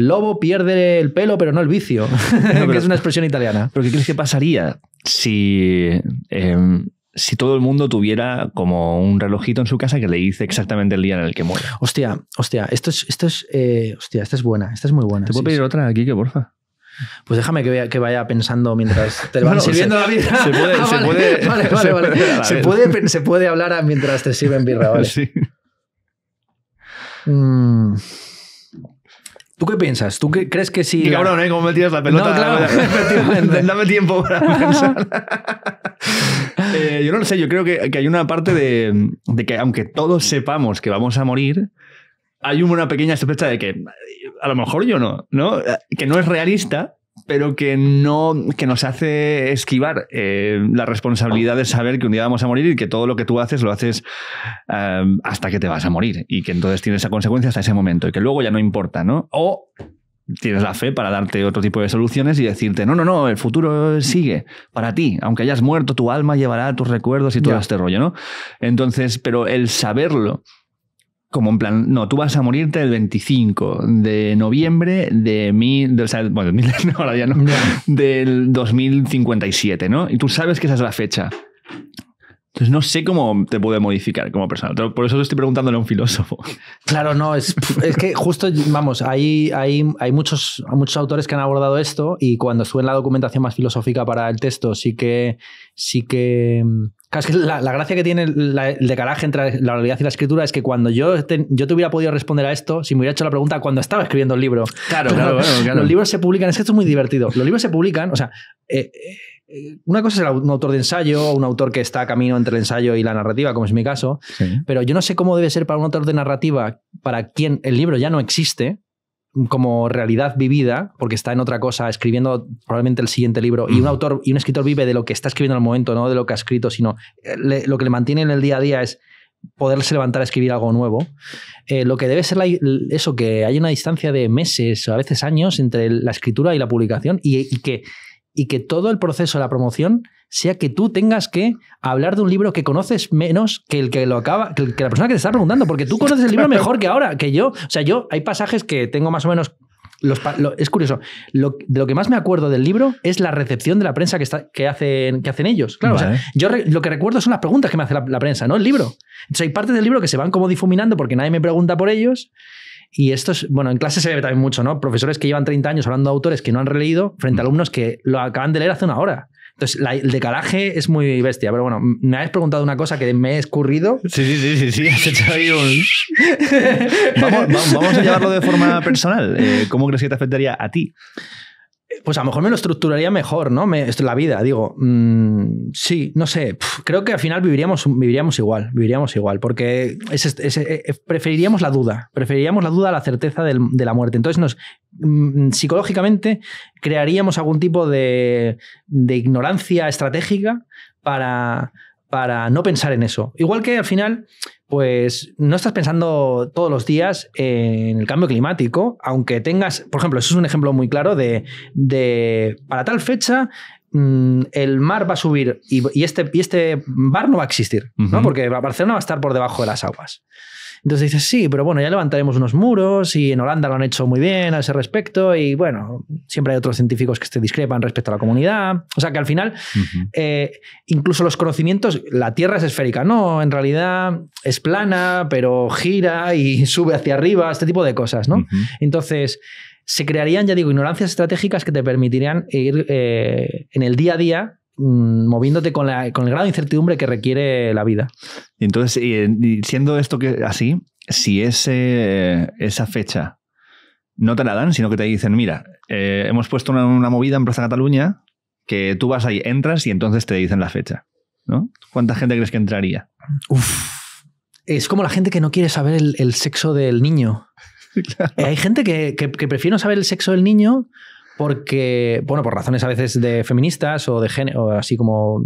lobo pierde el pelo, pero no el vicio, que es una expresión italiana. ¿Pero qué crees que pasaría si em, si todo el mundo tuviera como un relojito en su casa que le dice exactamente el día en el que muere. Hostia, hostia, esto es, esto es, eh, hostia, esta es buena, esta es muy buena. ¿Te puedo pedir otra aquí que porfa? Pues déjame que, vaya pensando mientras te bueno, van sirviendo la vida. Se puede, ah, se puede, vale, vale, se Puede se, puede, hablar mientras te sirven birra, ¿vale? Sí. Mm. ¿Tú qué piensas? ¿Tú qué, crees que si.? Qué cabrón, ¿eh? ¿Cómo me tiras la pelota? No, claro. Dame tiempo para pensar. Eh, yo no lo sé, yo creo que, hay una parte de, que aunque todos sepamos que vamos a morir, hay una pequeña sospecha de que a lo mejor yo no, ¿no? Que no es realista, pero que no que nos hace esquivar eh, la responsabilidad de saber que un día vamos a morir y que todo lo que tú haces lo haces eh, hasta que te vas a morir y que entonces tiene esa consecuencia hasta ese momento y que luego ya no importa, ¿no? tienes la fe para darte otro tipo de soluciones y decirte, no, no, no, el futuro sigue para ti, aunque hayas muerto, tu alma llevará tus recuerdos y todo este rollo, ¿no? Entonces, pero el saberlo, como en plan, no, tú vas a morirte el 25 de noviembre de ahora del 2057, ¿no? Y tú sabes que esa es la fecha. Entonces no sé cómo te puede modificar como persona. Por eso estoy preguntándole a un filósofo. Claro, no, es, es que justo, vamos, hay, hay, hay muchos, muchos autores que han abordado esto y cuando suben la documentación más filosófica para el texto, sí que, sí que mm, es que la, gracia que tiene el decalaje entre la realidad y la escritura es que cuando yo te, yo hubiera podido responder a esto, si me hubiera hecho la pregunta cuando estaba escribiendo el libro. Claro, claro, Los libros se publican, es que esto es muy divertido. Los libros se publican, o sea, eh, eh, eh, una cosa es un autor de ensayo, un autor que está a camino entre el ensayo y la narrativa, como es mi caso, pero yo no sé cómo debe ser para un autor de narrativa para quien el libro ya no existe como realidad vivida, porque está en otra cosa, escribiendo probablemente el siguiente libro, y un autor y un escritor vive de lo que está escribiendo al momento, no de lo que ha escrito, sino eh, lo que le mantiene en el día a día es poderse levantar a escribir algo nuevo. Eh, lo que debe ser eso, que hay una distancia de meses, o a veces años, entre la escritura y la publicación, y, y que y que todo el proceso de la promoción sea que tú tengas que hablar de un libro que conoces menos que el que lo acaba, que, la persona que te está preguntando, porque tú conoces el libro mejor que ahora, que yo. O sea, yo hay pasajes que tengo más o menos. Los, es curioso, lo, de lo que más me acuerdo del libro es la recepción de la prensa que, que, hacen, que hacen ellos. Claro, o sea, yo lo que recuerdo son las preguntas que me hace la, prensa, no el libro. Entonces hay partes del libro que se van como difuminando porque nadie me pregunta por ellos y esto es, bueno, en clase se ve también mucho, ¿no? Profesores que llevan 30 años hablando de autores que no han releído frente a mm. alumnos que lo acaban de leer hace una hora. Entonces, el decalaje es muy bestia. Pero bueno, me habéis preguntado una cosa que me he escurrido. Sí, sí, sí, sí, sí. Has hecho ahí un. vamos, a llevarlo de forma personal. Eh, ¿Cómo crees que te afectaría a ti? pues a lo mejor me lo estructuraría mejor, ¿no? la vida, digo, mm, sí, no sé, creo que al final viviríamos, igual, viviríamos igual, porque eh, eh, preferiríamos la duda, preferiríamos la duda a la certeza de la muerte. Entonces, nos, mm, psicológicamente, crearíamos algún tipo de, de ignorancia estratégica para, para no pensar en eso. Igual que al final pues no estás pensando todos los días en el cambio climático, aunque tengas, por ejemplo, eso es un ejemplo muy claro de, para tal fecha mm, el mar va a subir este, y, este, bar no va a existir, ¿no? porque Barcelona va a estar por debajo de las aguas. Entonces dices, sí, pero bueno, ya levantaremos unos muros y en Holanda lo han hecho muy bien a ese respecto y bueno, siempre hay otros científicos que se discrepan respecto a la comunidad. O sea que al final, eh, incluso los conocimientos, la Tierra es esférica, no, en realidad es plana, pero gira y sube hacia arriba, este tipo de cosas, ¿no? Entonces se crearían, ya digo, ignorancias estratégicas que te permitirían ir eh, en el día a día Mm, moviéndote con, el grado de incertidumbre que requiere la vida. entonces, siendo esto que así, si esa fecha no te la dan, sino que te dicen, mira, eh, hemos puesto una, movida en Plaza Cataluña, que tú vas ahí, entras y entonces te dicen la fecha. ¿no? ¿Cuánta gente crees que entraría? Es como la gente que no quiere saber el, sexo del niño. Eh, hay gente que, que, prefiere no saber el sexo del niño porque, bueno, por razones a veces de feministas o de género, así como,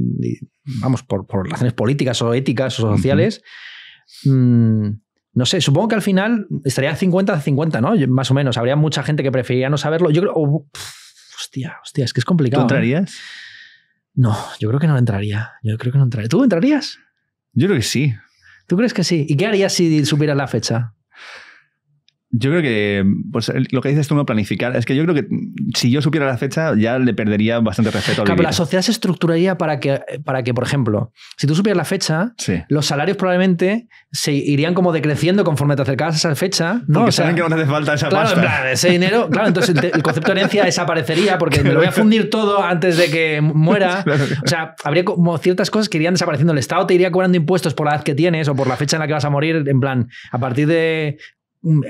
vamos, por, por, razones políticas o éticas o sociales. Mm, no sé, supongo que al final estaría 50 a 50, ¿no? Más o menos. Habría mucha gente que preferiría no saberlo. Yo creo. Oh, hostia, hostia, es que es complicado. ¿Tú ¿eh? entrarías? No, yo creo que no entraría. Yo creo que no entraría. ¿Tú entrarías? Yo creo que sí. ¿Tú crees que sí? ¿Y qué harías si supieras la fecha? Yo creo que pues, lo que dices tú no planificar, es que yo creo que si yo supiera la fecha ya le perdería bastante respeto. Al claro, la sociedad se estructuraría para que, para que, por ejemplo, si tú supieras la fecha, los salarios probablemente se irían como decreciendo conforme te acercabas a esa fecha. porque saben que no te hace falta esa claro, ese dinero, claro, entonces el, concepto de herencia desaparecería porque me lo voy a fundir todo antes de que muera. O sea, habría como ciertas cosas que irían desapareciendo. El Estado te iría cobrando impuestos por la edad que tienes o por la fecha en la que vas a morir, en plan, a partir de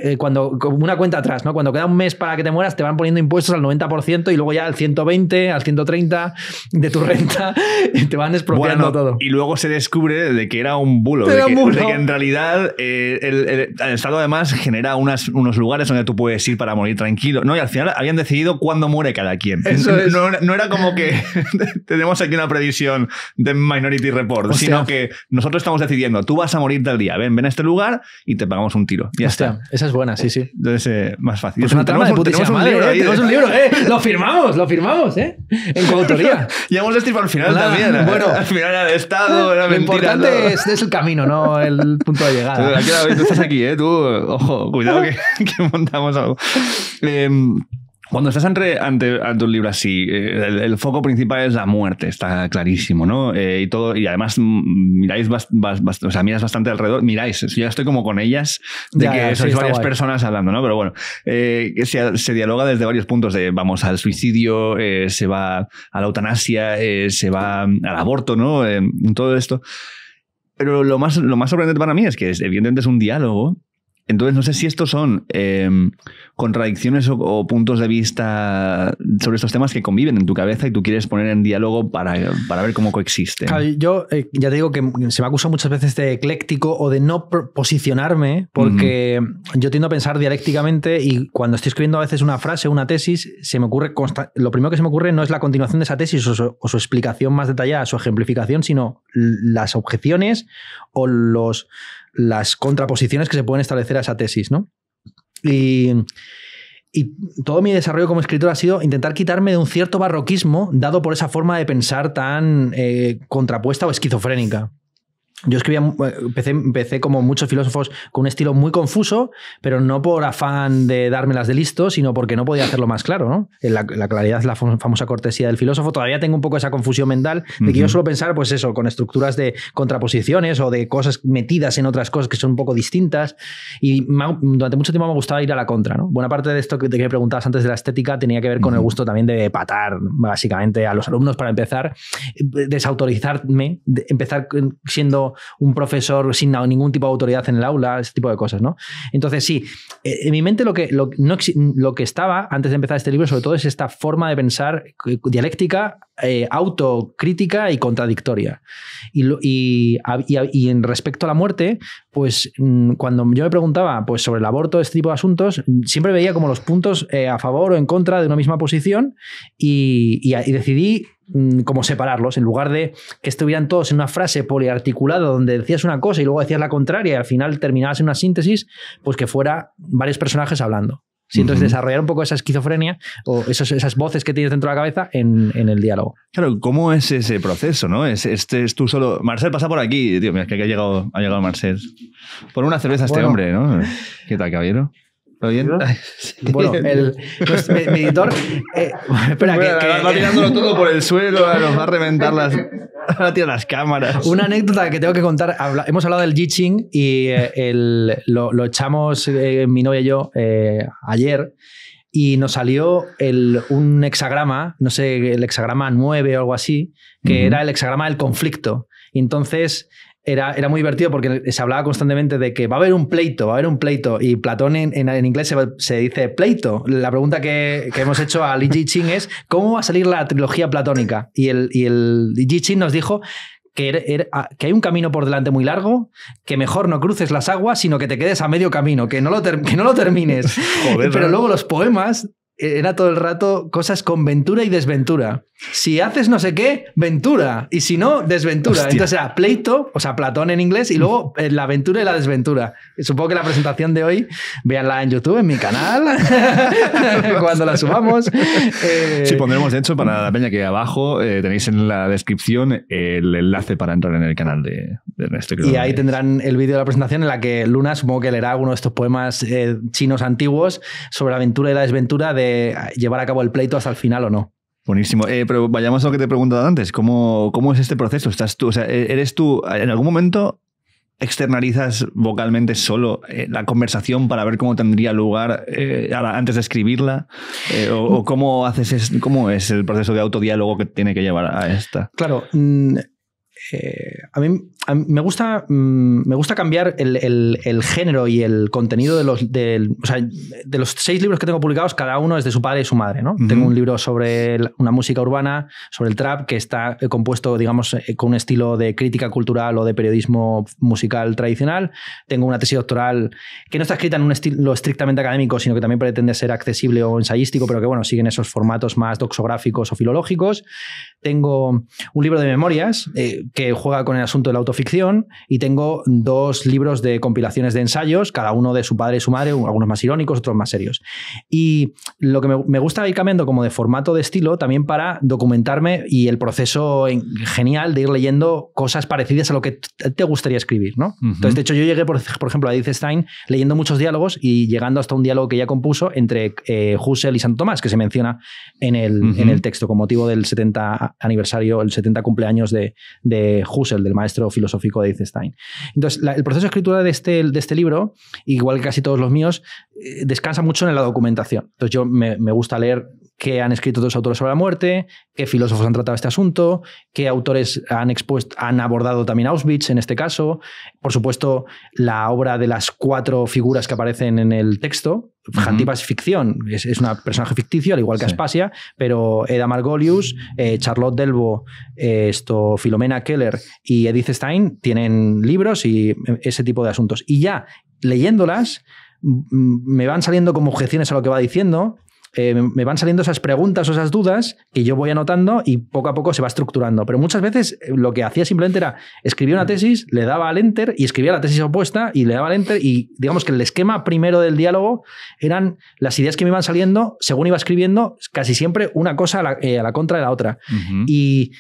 eh, cuando una cuenta atrás, ¿no? Cuando queda un mes para que te mueras, te van poniendo impuestos al 90% y luego ya al 120, al 130 de tu renta, te van expropiando todo. Y luego se descubre de que era un bulo. De que, en realidad eh, el, Estado además genera unas, unos lugares donde tú puedes ir para morir tranquilo, ¿no? Y al final habían decidido cuándo muere cada quien. Eso no, era como que tenemos aquí una previsión de Minority Report, sino que nosotros estamos decidiendo, tú vas a morir tal día, ven, ven a este lugar y te pagamos un tiro. Ya está. Esa es buena, sí, sí. Entonces, más fácil. Pues una trama de putísima Un libro, eh, tenemos un libro, eh. Lo firmamos, lo firmamos, eh. En coautoría. ya hemos destripado al final también. ¿eh? bueno, al final era el Estado, era Lo importante es, es, el camino, no el punto de llegada. Aquí, tú estás aquí, eh. Tú, ojo, cuidado que, que montamos algo. Eh, cuando estás ante, ante, un libro así, eh, el, foco principal es la muerte, está clarísimo, ¿no? Eh, y todo, y además mm, miráis bastante alrededor, miráis, yo ya estoy como con ellas, de que sois varias personas hablando, ¿no? Pero bueno, eh, se, dialoga desde varios puntos, de vamos al suicidio, se va a la eutanasia, se va al aborto, ¿no? todo esto. Pero lo más, lo más sorprendente para mí es que evidentemente es un diálogo entonces, no sé si estos son em, contradicciones o, puntos de vista sobre estos temas que conviven en tu cabeza y tú quieres poner en diálogo para, ver cómo coexisten. yo eh, ya te digo que se me acusa muchas veces de ecléctico o de no posicionarme, porque yo tiendo a pensar dialécticamente y cuando estoy escribiendo a veces una frase, una tesis, se me ocurre lo primero que se me ocurre no es la continuación de esa tesis su, o su explicación más detallada, su ejemplificación, sino las objeciones o los las contraposiciones que se pueden establecer a esa tesis, ¿no? Y, todo mi desarrollo como escritor ha sido intentar quitarme de un cierto barroquismo dado por esa forma de pensar tan eh, contrapuesta o esquizofrénica yo escribía, eh, empecé, empecé, como muchos filósofos con un estilo muy confuso, pero no por afán de dármelas de listo, sino porque no podía hacerlo más claro. ¿no? La, la, claridad es la famosa cortesía del filósofo. Todavía tengo un poco esa confusión mental de que yo suelo pensar, pues eso, con estructuras de contraposiciones o de cosas metidas en otras cosas que son un poco distintas. Y durante mucho tiempo me ha gustaba ir a la contra. ¿no? Buena parte de esto que, que preguntabas antes de la estética tenía que ver con el gusto también de patar, básicamente, a los alumnos para empezar, eh, desautorizarme, empezar siendo un profesor sin ningún tipo de autoridad en el aula, ese tipo de cosas, ¿no? Entonces, sí, eh, en mi mente lo que, lo, no, que estaba antes de empezar este libro, sobre todo, es esta forma de pensar eh, dialéctica, eh, autocrítica y contradictoria. Y, y, en respecto a la muerte, pues mm, cuando yo me preguntaba pues, sobre el aborto, este tipo de asuntos, siempre veía como los puntos a favor o en contra de una misma posición y, y decidí Mm, como separarlos, en lugar de que estuvieran todos en una frase poliarticulada donde decías una cosa y luego decías la contraria y al final terminabas en una síntesis, pues que fuera varios personajes hablando. si entonces desarrollar un poco esa esquizofrenia o esas voces que tienes dentro de la cabeza en, el diálogo. Claro, ¿cómo es ese proceso? ¿no? Es, este es tú solo. Marcel pasa por aquí, tío. Mira, es que ha llegado, ha llegado Marcel. Por una cerveza este hombre, ¿no? ¿Qué tal, caballero? ¿Lo bien? Bueno, el, pues, mi, editor. Eh, espera, que, va tirándolo todo por el suelo, nos va a reventar las. cámaras. Una anécdota que tengo que contar. hemos hablado del Jiching y eh, lo, echamos eh, mi novia y yo ayer y nos salió un hexagrama, no sé, el hexagrama 9 o algo así, que era el hexagrama del conflicto. Entonces, era, muy divertido porque se hablaba constantemente de que va a haber un pleito, va a haber un pleito. Y Platón en, en, inglés se, dice pleito. La pregunta que, hemos hecho a Li Ji-Ching es: ¿cómo va a salir la trilogía platónica? Y el, el Li Ji-Ching nos dijo que, er, er, que, hay un camino por delante muy largo, que mejor no cruces las aguas, sino que te quedes a medio camino, que no lo, que no lo termines. Pero luego los poemas e-, era todo el rato cosas con ventura y desventura. Si haces no sé qué, ventura. Y si no, desventura. Entonces era pleito, o sea, Platón en inglés, y luego eh, la aventura y la desventura. Supongo que la presentación de hoy, véanla en YouTube, en mi canal, cuando la subamos. Eh... Sí, pondremos, de hecho, para la peña que abajo eh, tenéis en la descripción el enlace para entrar en el canal de, de Ernesto. Y ahí tendrán el vídeo de la presentación en la que Luna supongo que leerá uno de estos poemas eh, chinos antiguos sobre la aventura y la desventura de eh, llevar a cabo el pleito hasta el final o no. Buenísimo. Eh, pero vayamos a lo que te he preguntado antes. ¿Cómo, ¿Cómo es este proceso? ¿Estás tú? O sea, eh, ¿eres tú? ¿En algún momento externalizas vocalmente solo la conversación para ver cómo tendría lugar antes de escribirla? o, cómo haces es, cómo es el proceso de autodiálogo que tiene que llevar a esta? Claro, mm, a mí me, gusta, mm, me gusta cambiar el, el, género y el contenido de los, de, o sea, de los seis libros que tengo publicados, cada uno es de su padre y su madre. ¿no? Tengo un libro sobre una música urbana, sobre el trap, que está eh, compuesto, digamos, eh, con un estilo de crítica cultural o de periodismo musical tradicional. Tengo una tesis doctoral que no está escrita en un estilo estrictamente académico, sino que también pretende ser accesible o ensayístico, pero que, bueno, siguen esos formatos más doxográficos o filológicos. Tengo un libro de memorias eh, que juega con el asunto del auto ficción y tengo dos libros de compilaciones de ensayos, cada uno de su padre y su madre, algunos más irónicos, otros más serios. Y lo que me, gusta ir cambiando como de formato de estilo también para documentarme y el proceso genial de ir leyendo cosas parecidas a lo que te gustaría escribir, ¿no? Entonces, de hecho, yo llegué, por, ejemplo, a Edith leyendo muchos diálogos y llegando hasta un diálogo que ella compuso entre eh, y Santo Tomás, que se menciona en el, texto con motivo del 70 aniversario, el 70 cumpleaños de, de Husserl, del maestro filosófico de Einstein. Entonces, el proceso de escritura de este, de este libro, igual que casi todos los míos, eh, descansa mucho en la documentación. Entonces, yo me, gusta leer qué han escrito dos autores sobre la muerte, qué filósofos han tratado este asunto, qué autores han, expuesto, han abordado también Auschwitz en este caso. Por supuesto, la obra de las cuatro figuras que aparecen en el texto, Fantipas es ficción, es, un personaje ficticio, al igual que Aspasia, pero Eda Margolius, eh, Charlotte Delbo, eh, esto, Filomena Keller y Edith Stein tienen libros y eh, ese tipo de asuntos. Y ya leyéndolas, me van saliendo como objeciones a lo que va diciendo eh, me van saliendo esas preguntas o esas dudas que yo voy anotando y poco a poco se va estructurando. Pero muchas veces eh, lo que hacía simplemente era escribir una tesis, le daba al enter y escribía la tesis opuesta y le daba al enter y digamos que el esquema primero del diálogo eran las ideas que me iban saliendo según iba escribiendo, casi siempre una cosa a la, eh, contra de la otra. y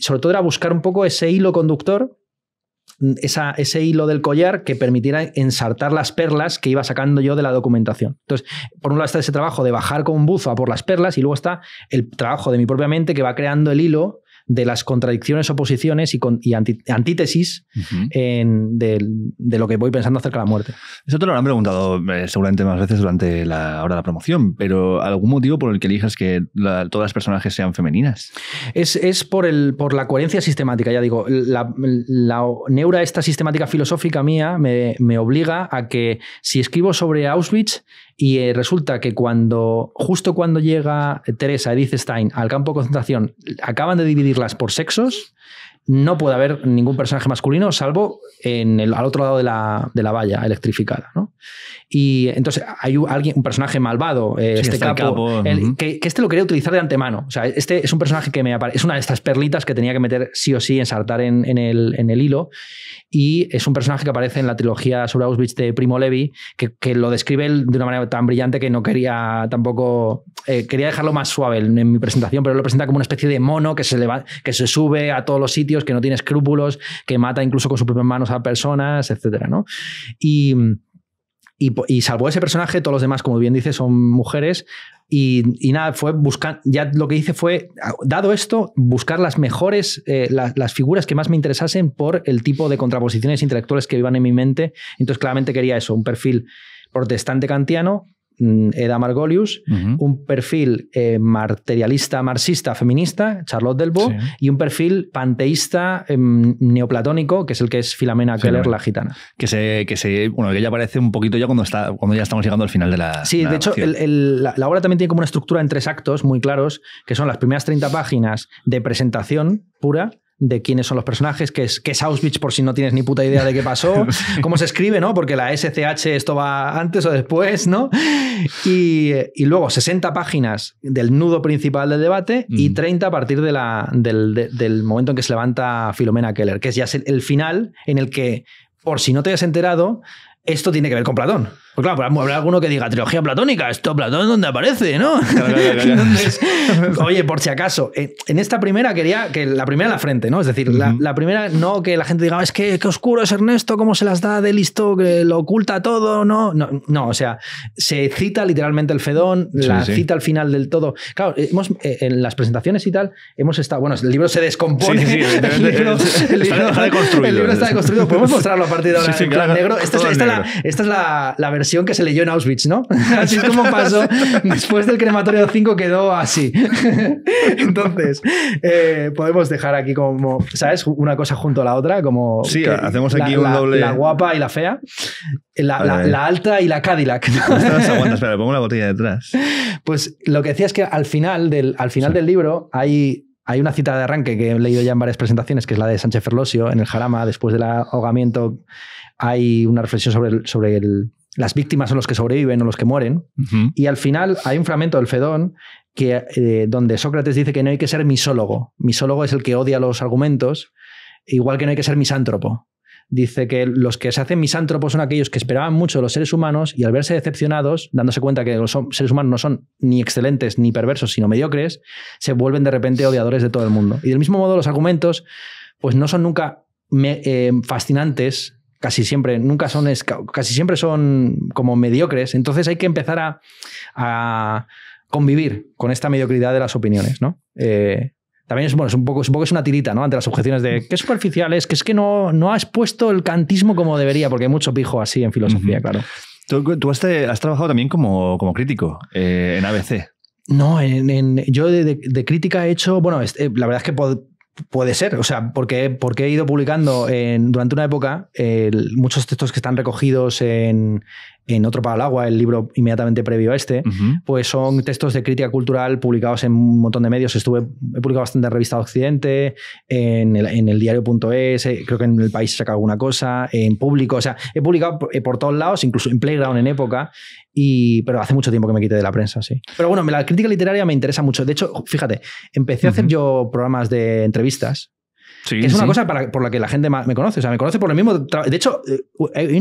sobre todo era buscar un poco ese hilo conductor Mm, ese hilo del collar que permitiera ensartar las perlas que iba sacando yo de la documentación. Entonces, por un lado está ese trabajo de bajar con un buzo a por las perlas y luego está el trabajo de mi propia mente que va creando el hilo de las contradicciones, oposiciones y, antítesis de, lo que voy pensando acerca de la muerte. Eso te lo han preguntado eh, seguramente más veces durante la hora de la promoción, pero ¿algún motivo por el que elijas que todas las personajes sean femeninas? Es, por, el, por la coherencia sistemática, ya digo, la, neura esta sistemática filosófica mía me, me obliga a que si escribo sobre Auschwitz, y eh, resulta que cuando, justo cuando llega Teresa Edith Stein al campo de concentración, acaban de dividirlas por sexos no puede haber ningún personaje masculino salvo en el, al otro lado de la, valla electrificada. Y entonces hay un, alguien, un personaje malvado, eh, este capo, que, este lo quería utilizar de antemano. O sea, este es un personaje que me es una de estas perlitas que tenía que meter sí o sí, ensartar en, en, el, en el hilo. Y es un personaje que aparece en la trilogía sobre Auschwitz de Primo Levi, que, lo describe de una manera tan brillante que no quería tampoco, eh, quería dejarlo más suave en, mi presentación, pero lo presenta como una especie de mono que se, que se sube a todos los sitios que no tiene escrúpulos, que mata incluso con sus propias manos a personas, etcétera, Y, y, salvo ese personaje, todos los demás, como bien dice, son mujeres. Y, nada, fue buscar, ya lo que hice fue, dado esto, buscar las mejores, eh, las figuras que más me interesasen por el tipo de contraposiciones intelectuales que vivan en mi mente. Entonces, claramente quería eso, un perfil protestante kantiano Mm, Eda Margolius, un perfil eh, materialista, marxista, feminista, Charlotte Delbo, y un perfil panteísta em, neoplatónico, que es el que es Filamena Keller, la gitana. Que se, que se, bueno, que ella aparece un poquito ya cuando, está, cuando ya estamos llegando al final de la. Sí, de, hecho, la, obra también tiene como una estructura en tres actos muy claros, que son las primeras 30 páginas de presentación pura, de quiénes son los personajes, qué es, qué Auschwitz por si no tienes ni puta idea de qué pasó, cómo se escribe, ¿no? Porque la SCH esto va antes o después, ¿no? Y, luego 60 páginas del nudo principal del debate y 30 mm. a partir de la, del, del, momento en que se levanta Filomena Keller, que es ya el final en el que, por si no te hayas enterado, esto tiene que ver con Platón. Pues claro, pues habrá alguno que diga trilogía platónica, esto Platón donde aparece, ¿no? oye, por si acaso, en esta primera quería que la primera la frente, ¿no? Es decir, la, primera no que la gente diga, ah, es que qué oscuro es Ernesto, cómo se las da de listo, que lo oculta todo, no, no, no o sea, se cita literalmente el Fedón, la cita al final del todo. Claro, hemos, eh, en las presentaciones y tal, hemos estado, bueno, el libro se descompone. el, libro, está deconstruido. podemos mostrarlo a partir de ahora negro. Esta es, La, esta es, la, esta es la versión que se leyó en Auschwitz, ¿no? Así es como pasó. Después del crematorio 5 quedó así. Entonces, eh, podemos dejar aquí como, ¿sabes? Una cosa junto a la otra, como... Sí, hacemos aquí la, guapa y la fea. La, alta y la Cadillac. pongo la botella detrás. Pues lo que decía es que al final del, al final del libro hay, hay una cita de arranque que he leído ya en varias presentaciones, que es la de Sánchez Ferlosio en el Jarama, después del ahogamiento. Hay una reflexión sobre sobre el las víctimas son los que sobreviven o los que mueren. Y al final hay un fragmento del Fedón que, eh, donde Sócrates dice que no hay que ser misólogo. Misólogo es el que odia los argumentos, igual que no hay que ser misántropo. Dice que los que se hacen misántropos son aquellos que esperaban mucho de los seres humanos y al verse decepcionados, dándose cuenta que los seres humanos no son ni excelentes ni perversos, sino mediocres, se vuelven de repente odiadores de todo el mundo. Y del mismo modo los argumentos pues no son nunca eh, fascinantes casi siempre, nunca son, casi siempre son como mediocres. Entonces hay que empezar a, convivir con esta mediocridad de las opiniones, ¿no? Eh, también es, bueno, es un poco, es una tirita, ¿no? Ante las objeciones de qué superficial es, que es que no, no has puesto el cantismo como debería, porque hay mucho pijo así en filosofía, claro. Tú, has, trabajado también como, como crítico eh, en ABC. No, yo de, crítica he hecho, bueno, eh, la verdad es que puedo. Puede ser, o sea, porque, porque he ido publicando en, durante una época muchos textos que están recogidos en, en Otro para el agua, el libro inmediatamente previo a este, pues son textos de crítica cultural publicados en un montón de medios. Estuve, he publicado bastante en Revista Occidente, en el, en el diario.es, eh, creo que en El País saca alguna cosa, en Público, o sea, he publicado eh, por, todos lados, incluso en Playground en época, y, pero hace mucho tiempo que me quité de la prensa, sí. Pero bueno, la crítica literaria me interesa mucho. De hecho, fíjate, empecé a hacer yo programas de entrevistas es una cosa por la que la gente me conoce. O sea, me conoce por lo mismo. De hecho, eh, eh,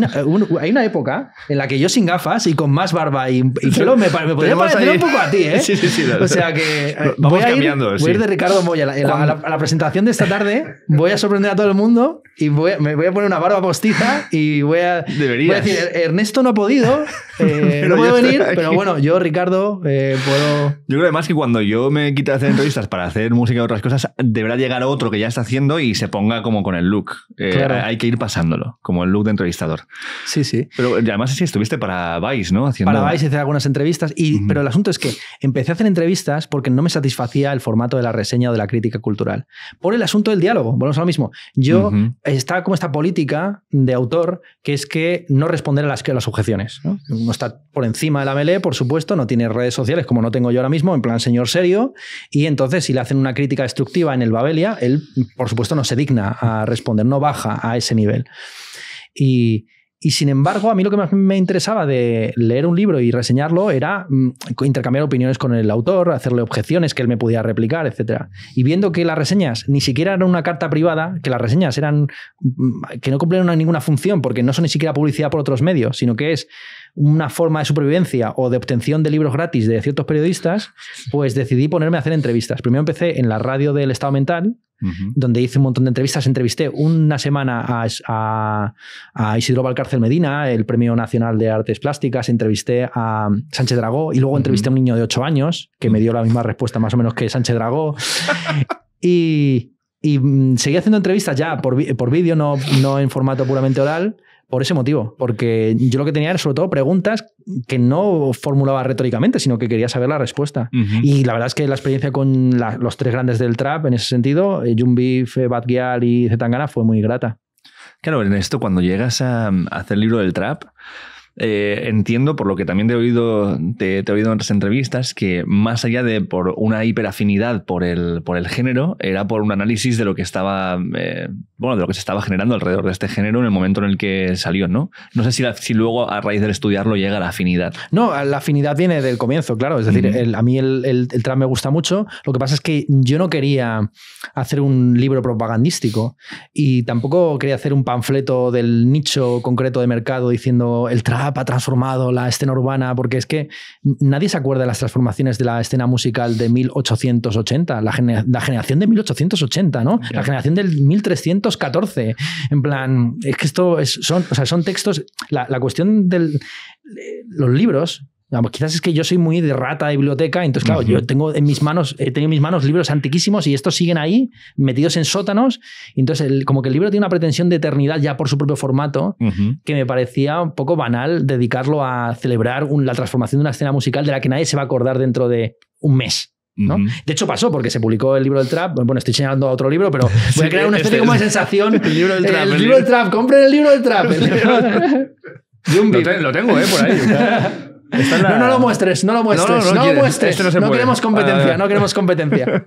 hay una, época en la que yo sin gafas y con más barba y, y pelo me, podría parecer un poco a ti, ¿eh? Sí, sí, sí. O sea que. Eh, voy a ir, cambiando. Voy a ir de Ricardo Moya. a la, presentación de esta tarde voy a sorprender a todo el mundo y me voy a poner una barba postiza y voy a. Voy a decir, Ernesto no ha podido, no puedo venir, pero bueno, yo, Ricardo, puedo. Yo creo además que cuando yo me quité hacer entrevistas para hacer música y otras cosas, deberá llegar otro que ya está haciendo y se ponga como con el look. Eh, hay que ir pasándolo, como el look de entrevistador. Sí, sí. Pero además sí estuviste para Vice, ¿no? Haciendo... Para Vice hice algunas entrevistas, y, pero el asunto es que empecé a hacer entrevistas porque no me satisfacía el formato de la reseña o de la crítica cultural. Por el asunto del diálogo, volvemos a lo mismo. Yo está estaba como esta política de autor que es que no responder a las, a las objeciones. ¿no? Uno está por encima de la melee, por supuesto, no tiene redes sociales como no tengo yo ahora mismo, en plan señor serio, y entonces si le hacen una crítica destructiva en el Babelia, él... Por por supuesto, no se digna a responder, no baja a ese nivel. Y, sin embargo, a mí lo que más me interesaba de leer un libro y reseñarlo era mm, intercambiar opiniones con el autor, hacerle objeciones que él me pudiera replicar, etc. Y viendo que las reseñas ni siquiera eran una carta privada, que las reseñas eran mm, que no cumplieron ninguna función porque no son ni siquiera publicidad por otros medios, sino que es una forma de supervivencia o de obtención de libros gratis de ciertos periodistas, pues decidí ponerme a hacer entrevistas. Primero empecé en la radio del Estado Mental, donde hice un montón de entrevistas. Entrevisté una semana a, Isidro Valcárcel Medina, el Premio Nacional de Artes Plásticas, entrevisté a Sánchez Dragó y luego entrevisté a un niño de 8 años que me dio la misma respuesta más o menos que Sánchez Dragó. y, mm, seguí haciendo entrevistas ya por, por vídeo, no, no en formato puramente oral por ese motivo, porque yo lo que tenía era sobre todo preguntas que no formulaba retóricamente, sino que quería saber la respuesta. Y la verdad es que la experiencia con los tres grandes del trap en ese sentido, eh, Jumbi, Bad y Zetangana, fue muy grata. Claro, en esto cuando llegas a hacer el libro del trap, eh, entiendo, por lo que también te he oído, te, he oído en otras entrevistas, que más allá de por una hiperafinidad por el, por el género, era por un análisis de lo que estaba, eh, bueno, de lo que se estaba generando alrededor de este género en el momento en el que salió, ¿no? No sé si, si luego a raíz del estudiarlo llega la afinidad. No, la afinidad viene del comienzo, claro. Es decir, a mí el, el, el trap me gusta mucho. Lo que pasa es que yo no quería hacer un libro propagandístico y tampoco quería hacer un panfleto del nicho concreto de mercado diciendo el trap ha transformado la escena urbana, porque es que nadie se acuerda de las transformaciones de la escena musical de 1880, la, generación de 1880, ¿no? La generación del 1314. En plan, es que esto son, o sea, son textos. La, la cuestión de eh, los libros Ah, pues quizás es que yo soy muy de rata de biblioteca, entonces, claro, yo tengo en mis manos, he tenido mis manos libros antiquísimos y estos siguen ahí, metidos en sótanos. Entonces, como que el libro tiene una pretensión de eternidad ya por su propio formato, que me parecía un poco banal dedicarlo a celebrar la transformación de una escena musical de la que nadie se va a acordar dentro de un mes. ¿no? De hecho, pasó porque se publicó el libro del trap. Bueno, estoy señalando a otro libro, pero voy a crear una este especie como de sensación. El libro del trap. El, libro del trap, compren el libro del trap. lo, lo, tengo, ¿eh? Por ahí. No, no lo muestres, no lo muestres, no, lo muestres. no, queremos competencia, no queremos competencia.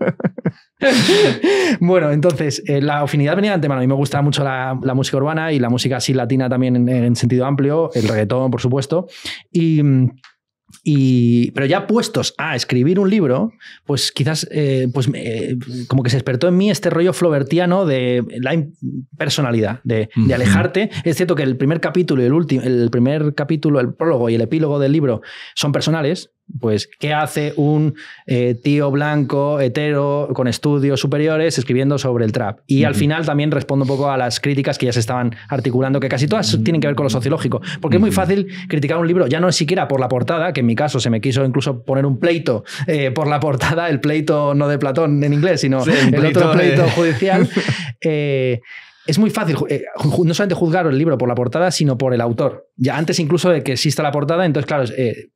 bueno, entonces, eh, la afinidad venía de antemano. A mí me gusta mucho la, música urbana y la música así latina también en, en, sentido amplio, el reggaetón, por supuesto. Y mm, y, pero ya puestos a escribir un libro, pues quizás eh, pues, eh, como que se despertó en mí este rollo flobertiano de la personalidad, de, de, alejarte. Es cierto que el primer capítulo y el último, el primer capítulo, el prólogo y el epílogo del libro son personales, pues, ¿qué hace un eh, tío blanco, hetero, con estudios superiores, escribiendo sobre el trap? Y al final también respondo un poco a las críticas que ya se estaban articulando, que casi todas tienen que ver con lo sociológico. Porque es muy fácil criticar un libro, ya no siquiera por la portada, que en mi caso se me quiso incluso poner un pleito eh, por la portada, el pleito no de Platón en inglés, sino el, otro pleito judicial. Eh, es muy fácil, no solamente juzgar el libro por la portada, sino por el autor ya antes incluso de que exista la portada, entonces, claro, eh,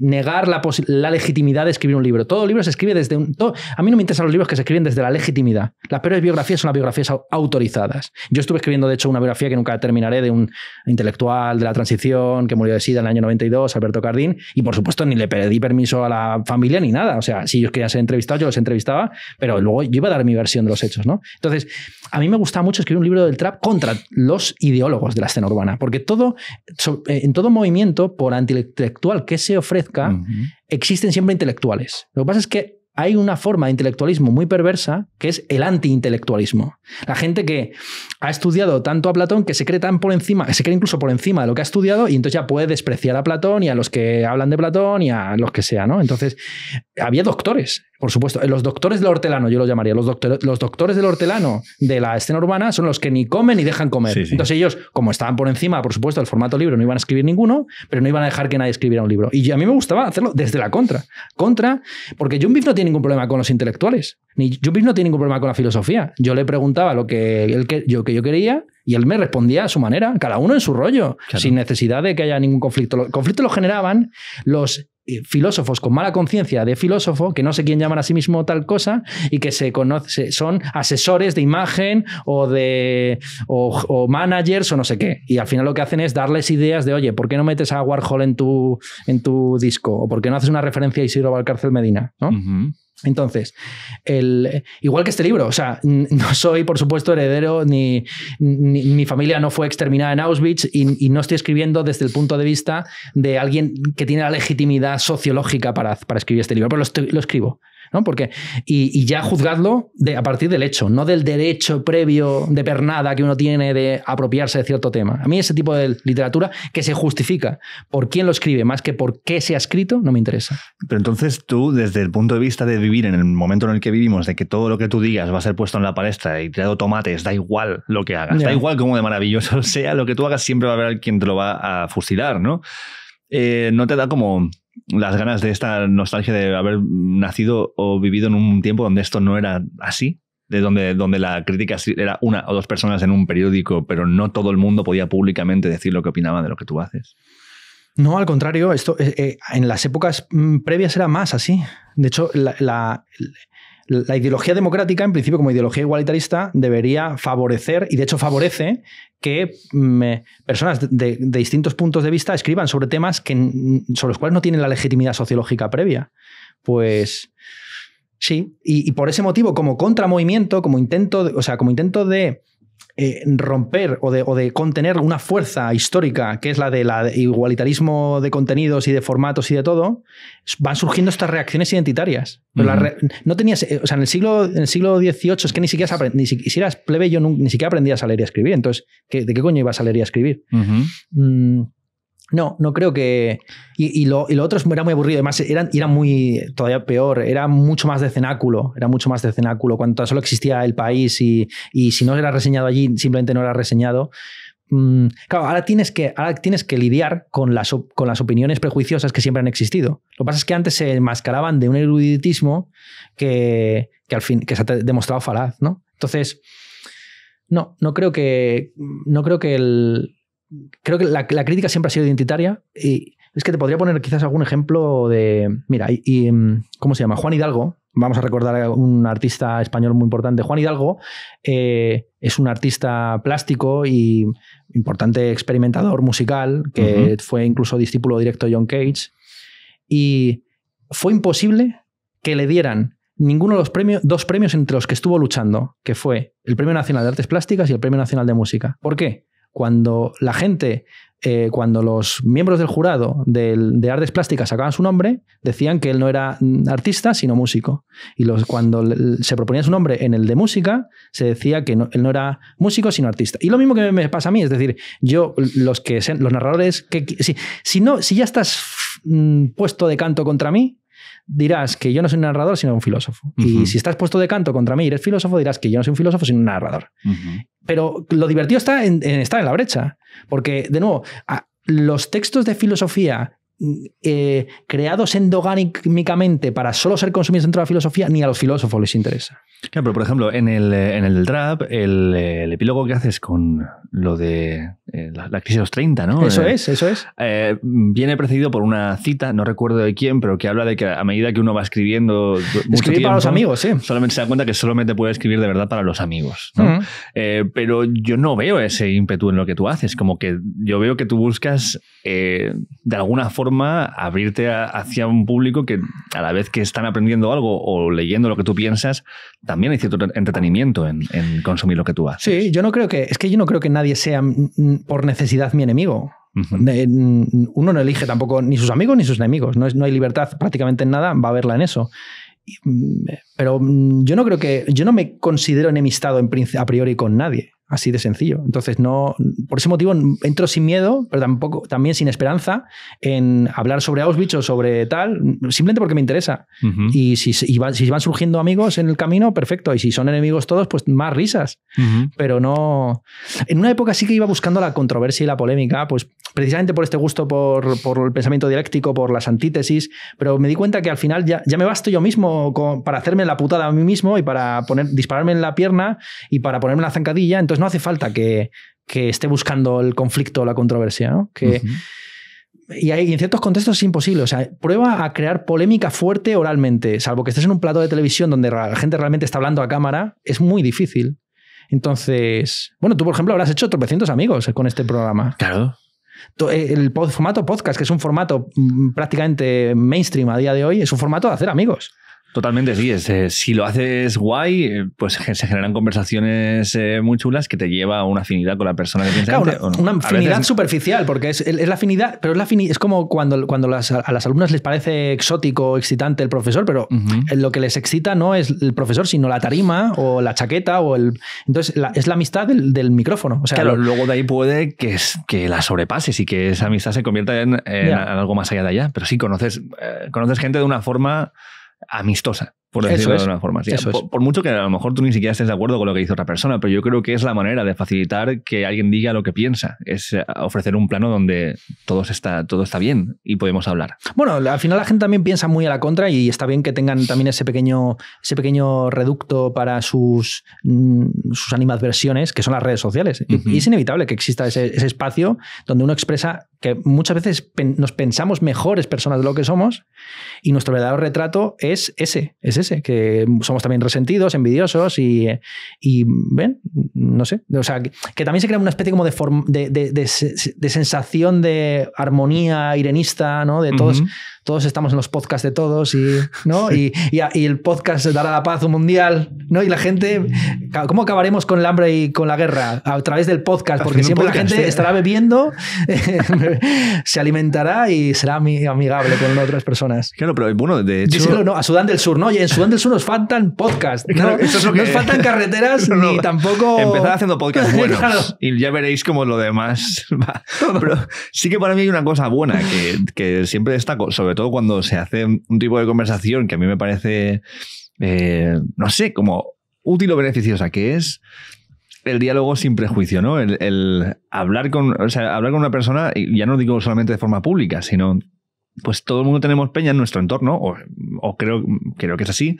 negar la, la, legitimidad de escribir un libro. Todo libro se escribe desde un... a mí no me interesan los libros que se escriben desde la legitimidad. Las peores biografías son las biografías autorizadas. Yo estuve escribiendo, de hecho, una biografía que nunca terminaré de un intelectual de la transición que murió de SIDA en el año 92, Alberto Cardín, y por supuesto ni le pedí permiso a la familia ni nada. O sea, si ellos querían ser entrevistados, yo los entrevistaba, pero luego yo iba a dar mi versión de los hechos, ¿no? Entonces, a mí me gusta mucho escribir un libro del trap contra los ideólogos de la escena urbana, porque todo eh, en todo movimiento, por intelectual que se ofrezca, existen siempre intelectuales. Lo que pasa es que hay una forma de intelectualismo muy perversa que es el antiintelectualismo. La gente que ha estudiado tanto a Platón que se cree tan por encima, se cree incluso por encima de lo que ha estudiado y entonces ya puede despreciar a Platón y a los que hablan de Platón y a los que sea, ¿no? Entonces, había doctores por supuesto, eh, los doctores del hortelano, yo lo llamaría, los, los doctores del hortelano de la escena urbana son los que ni comen ni dejan comer. Entonces ellos, como estaban por encima, por supuesto, del formato libro, no iban a escribir ninguno, pero no iban a dejar que nadie escribiera un libro. Y a mí me gustaba hacerlo desde la contra. Contra, porque John no tiene ningún problema con los intelectuales, ni John no tiene ningún problema con la filosofía. Yo le preguntaba lo que, él, que, yo, que yo quería y él me respondía a su manera, cada uno en su rollo, sin necesidad de que haya ningún conflicto. Los conflictos lo generaban los eh, filósofos con mala conciencia de filósofo, que no sé quién llaman a sí mismo tal cosa, y que se conoce, son asesores de imagen o de o, managers o no sé qué. Y al final lo que hacen es darles ideas de, oye, ¿por qué no metes a Warhol en tu, en tu disco? ¿O por qué no haces una referencia a Isidro Valcárcel Medina? ¿no? Entonces, el, igual que este libro, o sea, no soy, por supuesto, heredero, ni, mi familia no fue exterminada en Auschwitz y, no estoy escribiendo desde el punto de vista de alguien que tiene la legitimidad sociológica para, escribir este libro, pero lo escribo. Porque, y, ya juzgadlo a partir del hecho, no del derecho previo de pernada que uno tiene de apropiarse de cierto tema. A mí ese tipo de literatura que se justifica por quién lo escribe más que por qué se ha escrito, no me interesa. Pero entonces tú, desde el punto de vista de vivir en el momento en el que vivimos, de que todo lo que tú digas va a ser puesto en la palestra y tirado tomates, da igual lo que hagas, da igual cómo de maravilloso sea, lo que tú hagas siempre va a haber alguien te lo va a fusilar, ¿no? Eh, no te da como las ganas de esta nostalgia de haber nacido o vivido en un tiempo donde esto no era así, de donde, donde la crítica era una o dos personas en un periódico, pero no todo el mundo podía públicamente decir lo que opinaba de lo que tú haces. No, al contrario, esto eh, eh, en las épocas mm, previas era más así. De hecho, la, la ideología democrática, en principio como ideología igualitarista, debería favorecer, y de hecho favorece, que mm, eh, personas de, distintos puntos de vista escriban sobre temas que, sobre los cuales no tienen la legitimidad sociológica previa. Pues sí, y, por ese motivo, como contramovimiento, como intento, o sea, como intento de eh, romper o de, contener una fuerza histórica, que es la de de igualitarismo de contenidos y de formatos y de todo, van surgiendo estas reacciones identitarias. no tenías, eh, o sea, en el siglo, en siglo XVIII es que ni siquiera, ni siquiera si plebeyo, ni siquiera aprendías a leer y a escribir. Entonces, ¿qué, ¿de qué coño ibas a leer y a escribir? No, no creo que. Y, lo, y, lo, otro era muy aburrido. Además, era, muy. Todavía peor. Era mucho más de cenáculo. Era mucho más de cenáculo. Cuando solo existía el país y, si no era reseñado allí, simplemente no era reseñado. Mm, claro, ahora tienes que, tienes que lidiar con las, con las opiniones prejuiciosas que siempre han existido. Lo que pasa es que antes se enmascaraban de un eruditismo que, al fin que se ha demostrado falaz, ¿no? Entonces, no, no creo que. No creo que el creo que la, crítica siempre ha sido identitaria y es que te podría poner quizás algún ejemplo de, mira, y, mm, ¿cómo se llama? Juan Hidalgo, vamos a recordar a un artista español muy importante, Juan Hidalgo, eh, es un artista plástico y importante experimentador musical, que fue incluso discípulo directo de John Cage, y fue imposible que le dieran ninguno de los premios, dos premios entre los que estuvo luchando, que fue el Premio Nacional de Artes Plásticas y el Premio Nacional de Música. ¿Por qué? cuando la gente, eh, cuando los miembros del jurado de, Artes Plásticas sacaban su nombre, decían que él no era mm, artista, sino músico. Y los, cuando se proponía su nombre en el de música, se decía que él no era músico, sino artista. Y lo mismo que me pasa a mí, es decir, yo, los, que, los narradores, que, si, si ya estás mm, puesto de canto contra mí, dirás que yo no soy un narrador, sino un filósofo. Y si estás puesto de canto contra mí y eres filósofo, dirás que yo no soy un filósofo, sino un narrador. Pero lo divertido está en, estar en la brecha. Porque, de nuevo, los textos de filosofía mm, eh, creados endogánicamente para solo ser consumidos dentro de la filosofía, ni a los filósofos les interesa. Claro, pero por ejemplo, en el, eh, en el Trap, eh, el, epílogo que haces con lo de eh, la, crisis de los 30, ¿no? Eso es, eso es. viene precedido por una cita, no recuerdo de quién, pero que habla de que a medida que uno va escribiendo. Escribir para los amigos, sí. Solamente se da cuenta que solamente puede escribir de verdad para los amigos. pero yo no veo ese ímpetu en lo que tú haces. Como que yo veo que tú buscas, de alguna forma, abrirte hacia un público que a la vez que están aprendiendo algo o leyendo lo que tú piensas, también hay cierto entretenimiento en, consumir lo que tú haces. Sí, yo no creo que, es que yo no creo que nadie sea por necesidad mi enemigo. Uno no elige tampoco ni sus amigos ni sus enemigos. No, es, no hay libertad prácticamente en nada, va a haberla en eso. Mm, pero mm, yo no creo que, yo no me considero enemistado a priori con nadie. Así de sencillo. Entonces, no, por ese motivo entro sin miedo, pero tampoco, también sin esperanza en hablar sobre Auschwitz o sobre tal, simplemente porque me interesa. Y, si, van, si, van, surgiendo amigos en el camino, perfecto. Y si son enemigos todos, pues más risas. Pero no. En una época sí que iba buscando la controversia y la polémica, pues precisamente por este gusto por, por el pensamiento dialéctico, por las antítesis, pero me di cuenta que al final ya, ya me basto yo mismo para hacerme la putada a mí mismo y para poner, dispararme en la pierna y para ponerme la zancadilla. Entonces, no hace falta que, esté buscando el conflicto o la controversia, Que, Y, hay, en ciertos contextos es imposible. O sea, prueba a crear polémica fuerte oralmente, salvo que estés en un plato de televisión donde la gente realmente está hablando a cámara, es muy difícil. Entonces, bueno, tú, por ejemplo, habrás hecho tropecientos amigos eh, con este programa. Claro. Eh, el formato podcast, que es un formato mm, prácticamente mainstream a día de hoy, es un formato de hacer amigos. Totalmente, sí. Eh, si lo haces guay, eh, pues se generan conversaciones eh, muy chulas que te lleva a una afinidad con la persona que piensa. Claro, una, afinidad superficial, porque es, la afinidad, pero es, la es como cuando, cuando a las alumnas les parece exótico, o excitante el profesor, pero lo que les excita no es el profesor, sino la tarima o la chaqueta o el... Entonces, es la amistad del, micrófono. claro, luego de ahí puede que, que la sobrepases y que esa amistad se convierta en, algo más allá de allá, pero sí, conoces, conoces gente de una forma amistosa por de por, mucho que a lo mejor tú ni siquiera estés de acuerdo con lo que dice otra persona, pero yo creo que es la manera de facilitar que alguien diga lo que piensa, es eh, ofrecer un plano donde todo está, todo está bien y podemos hablar. Bueno, al final la gente también piensa muy a la contra y está bien que tengan también ese pequeño, ese pequeño reducto para sus, mm, sus animadversiones, que son las redes sociales. Y es inevitable que exista ese, ese espacio donde uno expresa que muchas veces nos pensamos mejores personas de lo que somos y nuestro verdadero retrato es ese, es ese que somos también resentidos, envidiosos y, y ven, no sé, o sea, que, también se crea una especie como de, de, sensación de armonía irenista, ¿no? De todos todos estamos en los podcasts de todos y, ¿no? Y, y, el podcast dará la paz mundial, ¿no? Y la gente, ¿cómo acabaremos con el hambre y con la guerra? A través del podcast, porque siempre la gente estará bebiendo, se alimentará y será amigable con otras personas. Claro, pero bueno, de hecho... no, a Sudán del Sur, ¿no? y en Sudán del Sur nos faltan podcasts, ¿no? Nos faltan carreteras ni tampoco... Empezar haciendo podcasts buenos y ya veréis cómo lo demás Pero sí que para mí hay una cosa buena que, que siempre destaco, sobre todo cuando se hace un tipo de conversación que a mí me parece, eh, no sé, como útil o beneficiosa, que es el diálogo sin prejuicio, ¿no? El, hablar, con, hablar con una persona, y ya no digo solamente de forma pública, sino pues todo el mundo tenemos peña en nuestro entorno, o, o creo, creo que es así,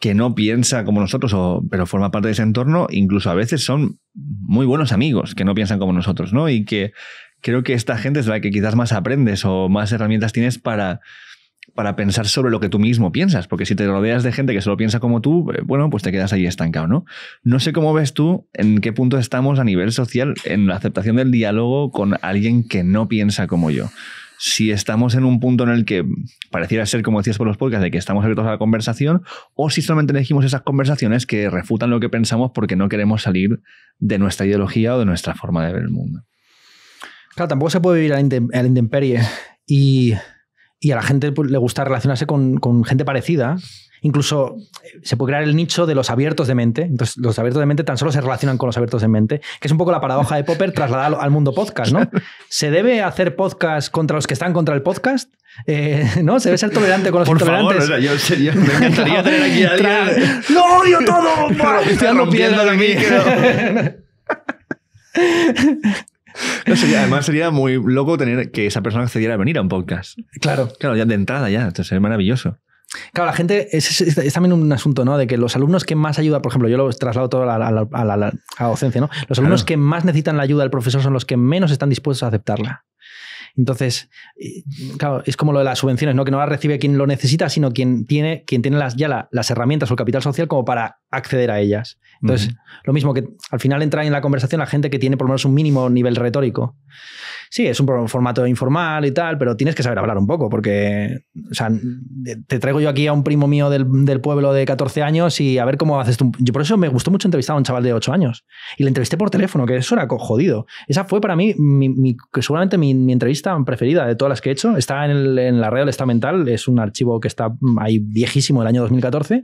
que no piensa como nosotros, o, pero forma parte de ese entorno, incluso a veces son muy buenos amigos que no piensan como nosotros, ¿no? Y que creo que esta gente es la que quizás más aprendes o más herramientas tienes para, para pensar sobre lo que tú mismo piensas, porque si te rodeas de gente que solo piensa como tú, eh, bueno, pues te quedas ahí estancado, ¿no? No sé cómo ves tú en qué punto estamos a nivel social en la aceptación del diálogo con alguien que no piensa como yo. Si estamos en un punto en el que pareciera ser, como decías por los podcasts, de que estamos abiertos a la conversación, o si solamente elegimos esas conversaciones que refutan lo que pensamos porque no queremos salir de nuestra ideología o de nuestra forma de ver el mundo. Claro, tampoco se puede vivir a la intemperie. Y, y a la gente pues, le gusta relacionarse con, con, gente parecida. Incluso eh, se puede crear el nicho de los abiertos de mente. Entonces, los abiertos de mente tan solo se relacionan con los abiertos de mente, que es un poco la paradoja de Popper trasladada al mundo podcast, ¿no? ¿Se debe hacer podcast contra los que están contra el podcast? Eh, ¿No? ¿Se debe ser tolerante con los Por intolerantes? Favor, yo, me encantaría tener aquí a alguien. ¡Lo odio todo! Estoy rompiendo el micro. además sería muy loco tener que esa persona accediera a venir a un podcast. Claro. Claro, ya de entrada ya, entonces sería maravilloso. Claro, la gente es, también un asunto, ¿no? De que los alumnos que más ayuda, por ejemplo, yo lo traslado todo a la, docencia, ¿no? Los alumnos que más necesitan la ayuda del profesor son los que menos están dispuestos a aceptarla. Entonces, claro, es como lo de las subvenciones, ¿no? Que no las recibe quien lo necesita, sino quien tiene, quien tiene las, ya las herramientas o el capital social como para acceder a ellas. Entonces, lo mismo que al final entra en la conversación la gente que tiene por lo menos un mínimo nivel retórico. Sí, es un formato informal y tal, pero tienes que saber hablar un poco, porque, o sea, te traigo yo aquí a un primo mío del, pueblo de 14 años y a ver cómo haces tú. Yo por eso me gustó mucho entrevistar a un chaval de 8 años y le entrevisté por teléfono, que eso era jodido. Esa fue para mí, mi, seguramente mi entrevista preferida de todas las que he hecho. Está en, la red Está Mental, es un archivo que está ahí viejísimo del año 2014,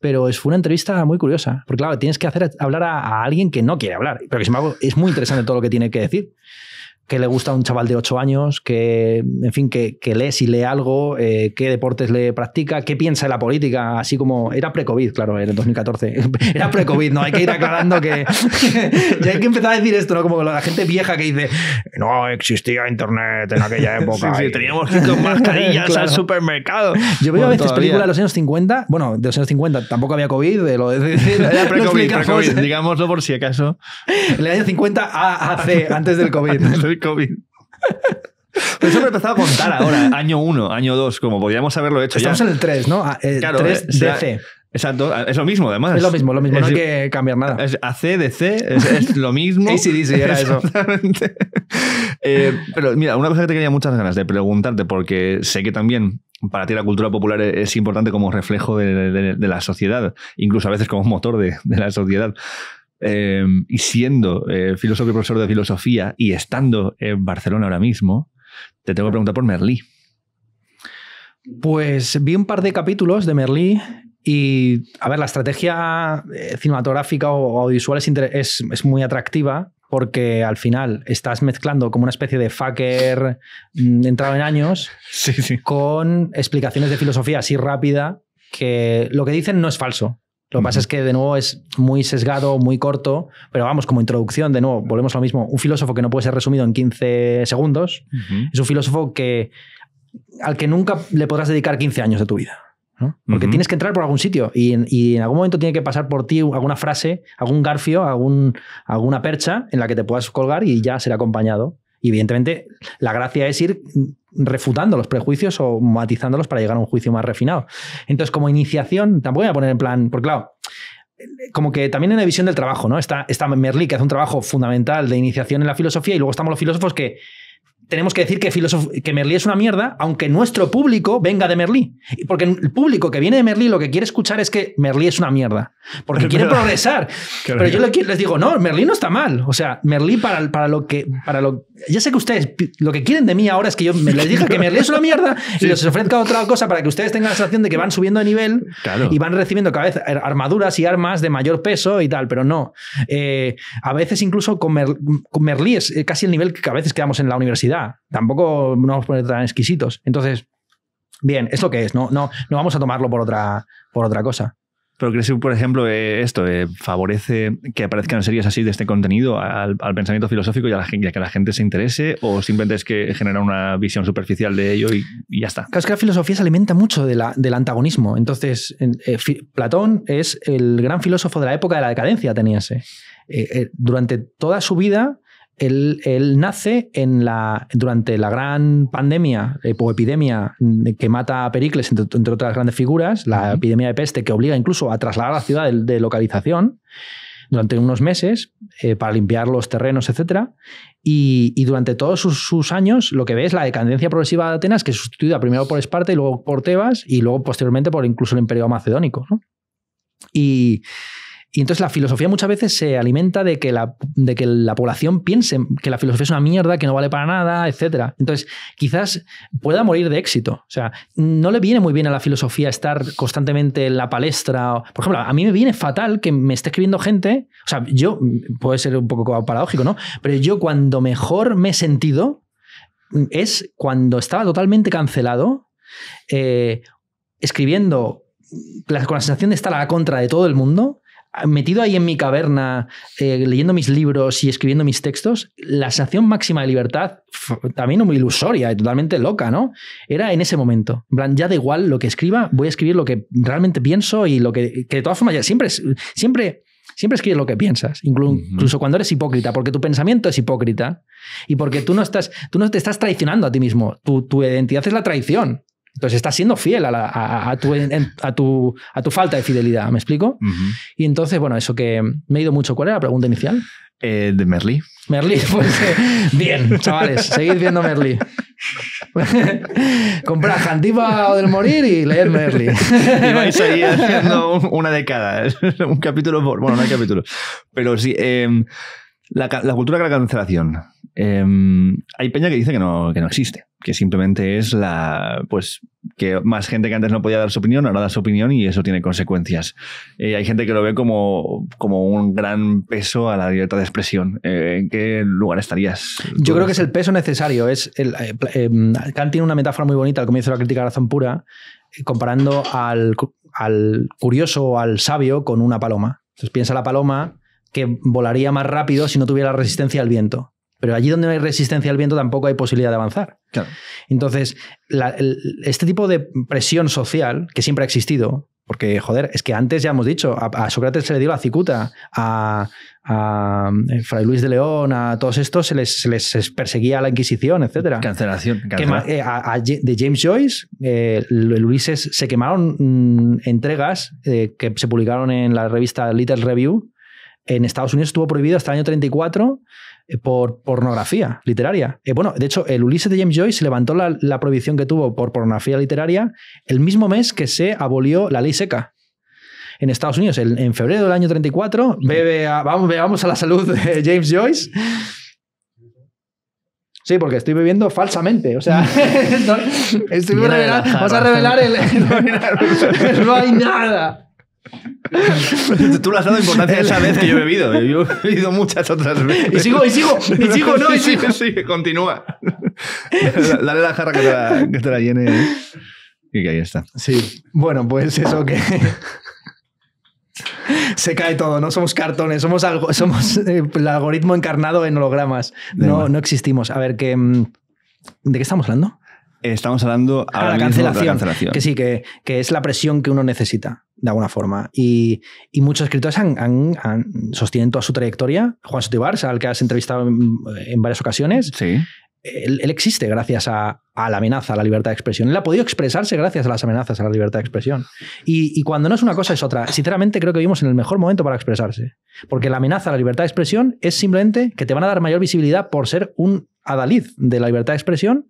pero es, fue una entrevista muy curiosa, porque claro, tienes que hacer hablar a, alguien que no quiere hablar, pero que sin embargo es muy interesante todo lo que tiene que decir que le gusta a un chaval de 8 años, que, en fin, que, lee si lee algo, eh, qué deportes le practica, qué piensa de la política, así como era pre-COVID, claro, en el 2014. Era pre-COVID, no hay que ir aclarando que. ya hay que empezar a decir esto, ¿no? Como la gente vieja que dice, no existía internet en aquella época. teníamos que ir con mascarillas al supermercado. Yo veo a veces películas de los años 50, bueno, de los años 50 tampoco había COVID, eh, lo de Era pre-COVID, digámoslo por si acaso. En el año 50 hace antes del COVID. COVID. eso me empezaba a contar ahora, año 1, año 2, como podríamos haberlo hecho Estamos en el 3, ¿no? Ah, el 3 eh, DC. exacto, es lo mismo además. Es lo mismo, lo mismo, no hay que cambiar nada. Es AC, DC, es, es lo mismo. sí, era eso. eh, pero mira, una cosa que te quería muchas ganas de preguntarte, porque sé que también para ti la cultura popular e-, es importante como reflejo de, la sociedad, incluso a veces como motor de la sociedad. Em, y siendo eh, filósofo y profesor de filosofía y estando en Barcelona ahora mismo, te tengo que preguntar por Merlí. Pues vi un par de capítulos de Merlí y, a ver, la estrategia eh, cinematográfica o audiovisual es, muy atractiva porque al final estás mezclando como una especie de fucker mm, entrado en años con explicaciones de filosofía así rápida que lo que dicen no es falso. Lo que pasa es que, de nuevo, es muy sesgado, muy corto, pero vamos, como introducción, de nuevo, volvemos a lo mismo. Un filósofo que no puede ser resumido en 15 segundos es un filósofo que, al que nunca le podrás dedicar 15 años de tu vida. Porque tienes que entrar por algún sitio y, en algún momento tiene que pasar por ti alguna frase, algún garfio, algún, alguna percha en la que te puedas colgar y ya ser acompañado. Y evidentemente la gracia es ir refutando los prejuicios o matizándolos para llegar a un juicio más refinado. Entonces, como iniciación, tampoco voy a poner en plan, porque claro, como que también en la visión del trabajo, ¿no? Está, está Merlí, que hace un trabajo fundamental de iniciación en la filosofía, y luego estamos los filósofos que tenemos que decir que, que Merlí es una mierda, aunque nuestro público venga de Merlí. Porque el público que viene de Merlí lo que quiere escuchar es que Merlí es una mierda. Porque quiere progresar. Pero yo les digo, no, Merlí no está mal. O sea, Merlí para, para lo que... Para lo, ya sé que ustedes lo que quieren de mí ahora es que yo les diga que Merlí es una mierda y les ofrezca otra cosa para que ustedes tengan la sensación de que van subiendo de nivel y van recibiendo cada vez armaduras y armas de mayor peso y tal. Pero no. Eh, a veces incluso con, Merlí es eh, casi el nivel que a veces quedamos en la universidad Tampoco nos vamos a poner tan exquisitos. Entonces, bien, es lo que es. No, no, no vamos a tomarlo por otra, por otra cosa. Pero crees que, por ejemplo, eh, esto eh, favorece que aparezcan series así de este contenido al, pensamiento filosófico y a, la, y a, que la gente se interese? ¿O simplemente es que genera una visión superficial de ello y, ya está? Claro, que la filosofía se alimenta mucho de la, del antagonismo. Entonces, eh, Platón es el gran filósofo de la época de la decadencia teníase durante toda su vida él, nace durante la gran pandemia o epidemia mm, que mata a Pericles, entre, otras grandes figuras, la epidemia de peste que obliga incluso a trasladar la ciudad de, localización durante unos meses eh, para limpiar los terrenos, etc. Y, durante todos sus, años lo que ve es la decadencia progresiva de Atenas, que es sustituida primero por Esparta y luego por Tebas y luego posteriormente por incluso el Imperio Macedónico. Y, y entonces la filosofía muchas veces se alimenta de que, la, de que la población piense que la filosofía es una mierda, que no vale para nada, etc. Entonces, quizás pueda morir de éxito. O sea, no le viene muy bien a la filosofía estar constantemente en la palestra. Por ejemplo, a mí me viene fatal que me esté escribiendo gente. O sea, yo, puede ser un poco paradójico, ¿no? Pero yo cuando mejor me he sentido es cuando estaba totalmente cancelado, eh, escribiendo con la sensación de estar a la contra de todo el mundo metido ahí en mi caverna, eh, leyendo mis libros y escribiendo mis textos, la sensación máxima de libertad, también muy ilusoria y totalmente loca, ¿no? Era en ese momento. En ya da igual lo que escriba, voy a escribir lo que realmente pienso y lo que, que de todas formas, ya, siempre, siempre, siempre escribes lo que piensas, incluso, cuando eres hipócrita, porque tu pensamiento es hipócrita y porque tú no, estás, tú no te estás traicionando a ti mismo, tu, tu identidad es la traición. Entonces estás siendo fiel a, tu, falta de fidelidad, ¿me explico? Y entonces, bueno, eso que me he ido mucho. ¿Cuál era la pregunta inicial? Eh, de Merlí. Merlí, pues eh, bien, chavales, seguid viendo Merlí. comprar Jantipa o del Morir y leer Merlí. y vais ahí haciendo una década, un capítulo por. Bueno, no hay capítulo. Pero sí. Em, la, cultura de la cancelación. Em, hay peña que dice que no, existe, que simplemente es la, pues, que más gente que antes no podía dar su opinión, ahora da su opinión y eso tiene consecuencias. Eh, hay gente que lo ve como, como un gran peso a la libertad de expresión. Eh, ¿En qué lugar estarías? Yo creo que es el peso necesario. Es el, eh, em, Kant tiene una metáfora muy bonita al comienzo de la crítica a la razón pura, eh, comparando al, al curioso o al sabio con una paloma. Entonces piensa la paloma que volaría más rápido si no tuviera resistencia al viento. Pero allí donde no hay resistencia al viento tampoco hay posibilidad de avanzar. Entonces, este tipo de presión social, que siempre ha existido, porque, joder, es que antes ya hemos dicho, a, Sócrates se le dio la cicuta, a, eh, Fray Luis de León, a todos estos se les, perseguía la Inquisición, etc. Cancelación. cancelación. Eh, de James Joyce, eh, se quemaron mm, entregas que se publicaron en la revista Little Review en Estados Unidos estuvo prohibido hasta el año 34 eh, por pornografía literaria. Eh, bueno, de hecho, el Ulises de James Joyce levantó la, prohibición que tuvo por pornografía literaria el mismo mes que se abolió la ley seca. En Estados Unidos, en febrero del año 34, bebe a, vamos, a la salud de James Joyce. Sí, porque estoy bebiendo falsamente. O sea, estoy vamos a revelar el no hay nada. Tú le has dado importancia esa vez que yo he bebido. Yo he bebido muchas otras veces. Y sigo, y sigo, y sigo, no, y sigo. Sí, continúa. Dale la jarra que te la, llene. ¿eh? Y que ahí está. Sí. Bueno, pues eso que. Se cae todo, no somos cartones, somos, somos eh, el algoritmo encarnado en hologramas. No, no existimos. A ver, mm, ¿de qué estamos hablando? Estamos hablando ahora de la, cancelación, Que sí, que, que, es la presión que uno necesita de alguna forma. Y, muchos escritores han, han, toda su trayectoria. Juan Sotibars, al que has entrevistado en, varias ocasiones, sí. él, existe gracias a, la amenaza a la libertad de expresión. Él ha podido expresarse gracias a las amenazas a la libertad de expresión. Y, y, cuando no es una cosa, es otra. Sinceramente, creo que vivimos en el mejor momento para expresarse. Porque la amenaza a la libertad de expresión es simplemente que te van a dar mayor visibilidad por ser un adalid de la libertad de expresión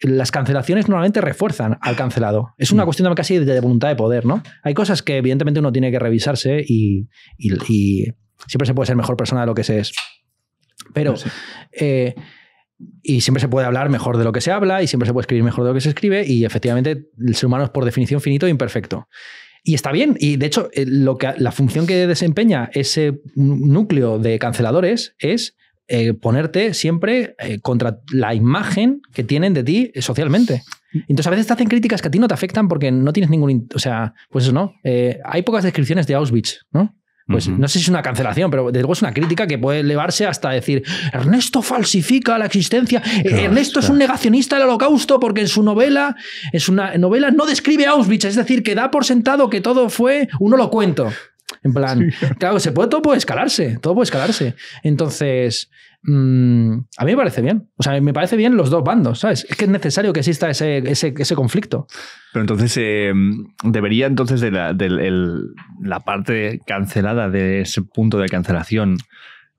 las cancelaciones normalmente refuerzan al cancelado. Es una mm. cuestión casi de voluntad de poder, ¿no? Hay cosas que evidentemente uno tiene que revisarse y, siempre se puede ser mejor persona de lo que se es. Pero... Eh, y siempre se puede hablar mejor de lo que se habla y siempre se puede escribir mejor de lo que se escribe y efectivamente el ser humano es por definición finito e imperfecto. Y está bien, y de hecho eh, lo que, la función que desempeña ese núcleo de canceladores es eh, ponerte siempre eh, contra la imagen que tienen de ti eh, socialmente. Entonces a veces te hacen críticas que a ti no te afectan porque no tienes ningún... O sea, pues eso, ¿no? hay pocas descripciones de Auschwitz, ¿no? Pues no sé si es una cancelación, pero desde luego es una crítica que puede elevarse hasta decir, Ernesto falsifica la existencia, Ernesto es un negacionista del holocausto porque en su novela, es una novela no describe Auschwitz, es decir, que da por sentado que todo fue lo cuento. En plan, claro, se puede, todo puede escalarse, todo puede escalarse. Entonces, mm, a mí me parece bien. O sea, me parece bien los dos bandos, ¿sabes? Es que es necesario que exista ese, conflicto. Pero entonces, eh, debería entonces de la, parte cancelada de ese punto de cancelación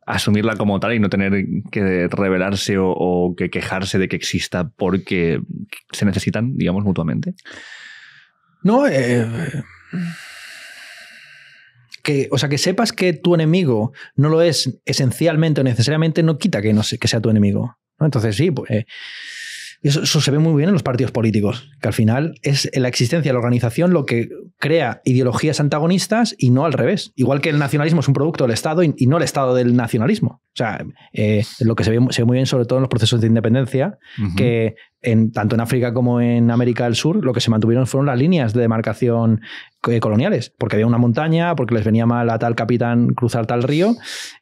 asumirla como tal y no tener que rebelarse o, que quejarse de que exista porque se necesitan, digamos, mutuamente. No, eh, o sea, que sepas que tu enemigo no lo es esencialmente o necesariamente no quita que, no que sea tu enemigo. Entonces, sí, pues... Eh, eso, se ve muy bien en los partidos políticos, que al final es la existencia de la organización lo que crea ideologías antagonistas y no al revés. Igual que el nacionalismo es un producto del Estado y, no el Estado del nacionalismo. O sea, eh, lo que se ve, muy bien sobre todo en los procesos de independencia, que en, tanto en África como en América del Sur, lo que se mantuvieron fueron las líneas de demarcación eh, coloniales, porque había una montaña, porque les venía mal a tal capitán cruzar tal río,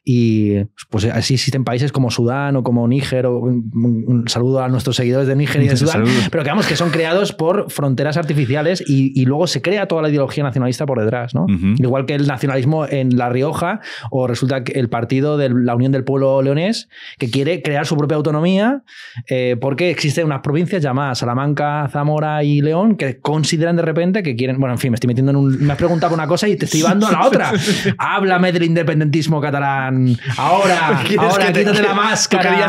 y pues así existen países como Sudán o como Níger, o un, saludo a nuestros seguidores de Níger y de Sudán, pero que vamos, que son creados por fronteras artificiales y, y luego se crea toda la ideología nacionalista por detrás, ¿no? Igual que el nacionalismo en La Rioja, o resulta que el partido de la Unión del Pueblo Leonés, que quiere crear su propia autonomía, eh, porque existe una provincias llamadas Salamanca, Zamora y León que consideran de repente que quieren. Bueno, en fin, me estoy metiendo en un. Me has preguntado una cosa y te estoy llevando a la otra. Háblame del independentismo catalán. Ahora, ahora, quítate la máscara.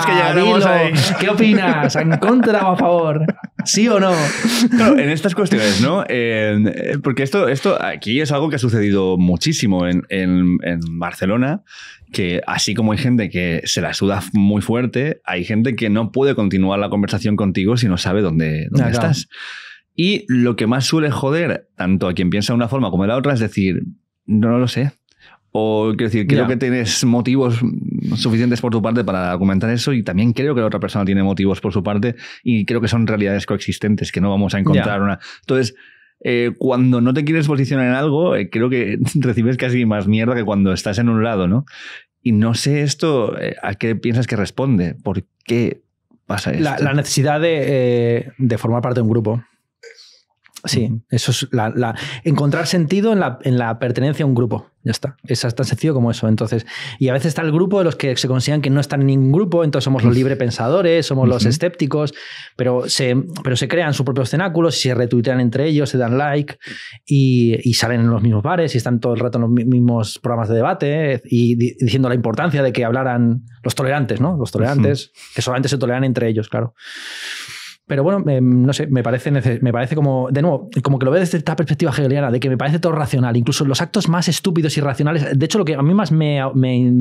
¿Qué opinas? ¿En contra o a favor? ¿Sí o no? en estas cuestiones, ¿no? Eh, porque esto, esto aquí es algo que ha sucedido muchísimo en, en, en Barcelona que así como hay gente que se la suda muy fuerte, hay gente que no puede continuar la conversación contigo si no sabe dónde, estás. Y lo que más suele joder tanto a quien piensa de una forma como de la otra es decir, no, lo sé. O quiero decir, creo que tienes motivos suficientes por tu parte para argumentar eso y también creo que la otra persona tiene motivos por su parte y creo que son realidades coexistentes que no vamos a encontrar una. Entonces, eh, cuando no te quieres posicionar en algo, eh, creo que recibes casi más mierda que cuando estás en un lado, ¿no? Y no sé esto, eh, ¿a qué piensas que responde? ¿Por qué pasa esto? La, necesidad de, formar parte de un grupo. Sí, eso es la, encontrar sentido en la, en la pertenencia a un grupo. Ya está. Es tan sencillo como eso. Entonces, y a veces está el grupo de los que se consideran que no están en ningún grupo, entonces somos los librepensadores, somos los escépticos, pero se, pero se crean sus propios cenáculos y se retuitean entre ellos, se dan like y, salen en los mismos bares y están todo el rato en los mismos programas de debate y diciendo la importancia de que hablaran los tolerantes, ¿no? Los tolerantes, que solamente se toleran entre ellos, claro. Pero bueno, no sé, me parece, me parece como, de nuevo, como que lo ve desde esta perspectiva hegeliana, de que me parece todo racional, incluso los actos más estúpidos y racionales. De hecho, lo que a mí más me,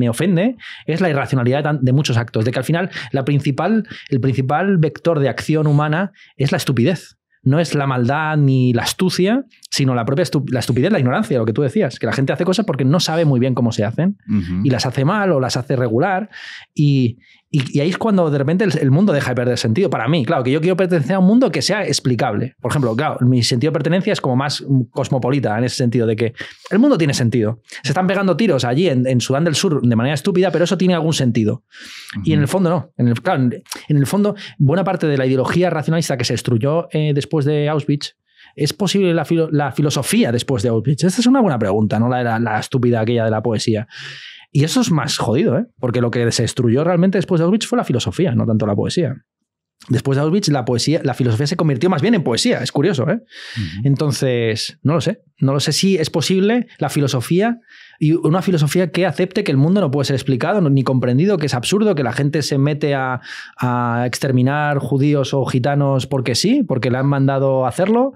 ofende es la irracionalidad de, muchos actos, de que al final la principal, el principal vector de acción humana es la estupidez. No es la maldad ni la astucia, sino la propia la estupidez, la ignorancia, lo que tú decías, que la gente hace cosas porque no sabe muy bien cómo se hacen y las hace mal o las hace regular y, y, ahí es cuando de repente el, mundo deja de perder sentido. Para mí, claro, que yo quiero pertenecer a un mundo que sea explicable. Por ejemplo, claro, mi sentido de pertenencia es como más cosmopolita en ese sentido de que el mundo tiene sentido. Se están pegando tiros allí en, Sudán del Sur de manera estúpida, pero eso tiene algún sentido. Y en el fondo no. En el, en el fondo, buena parte de la ideología racionalista que se destruyó eh, después de Auschwitz ¿Es posible la, filosofía después de Auschwitz? Esta es una buena pregunta, ¿no? la, la, estúpida aquella de la poesía. Y eso es más jodido, ¿eh? porque lo que se destruyó realmente después de Auschwitz fue la filosofía, no tanto la poesía. Después de Auschwitz, la poesía, la filosofía se convirtió más bien en poesía, es curioso. ¿eh? Entonces, no lo sé. No lo sé si es posible la filosofía y una filosofía que acepte que el mundo no puede ser explicado ni comprendido, que es absurdo, que la gente se mete a, a exterminar judíos o gitanos porque sí, porque le han mandado a hacerlo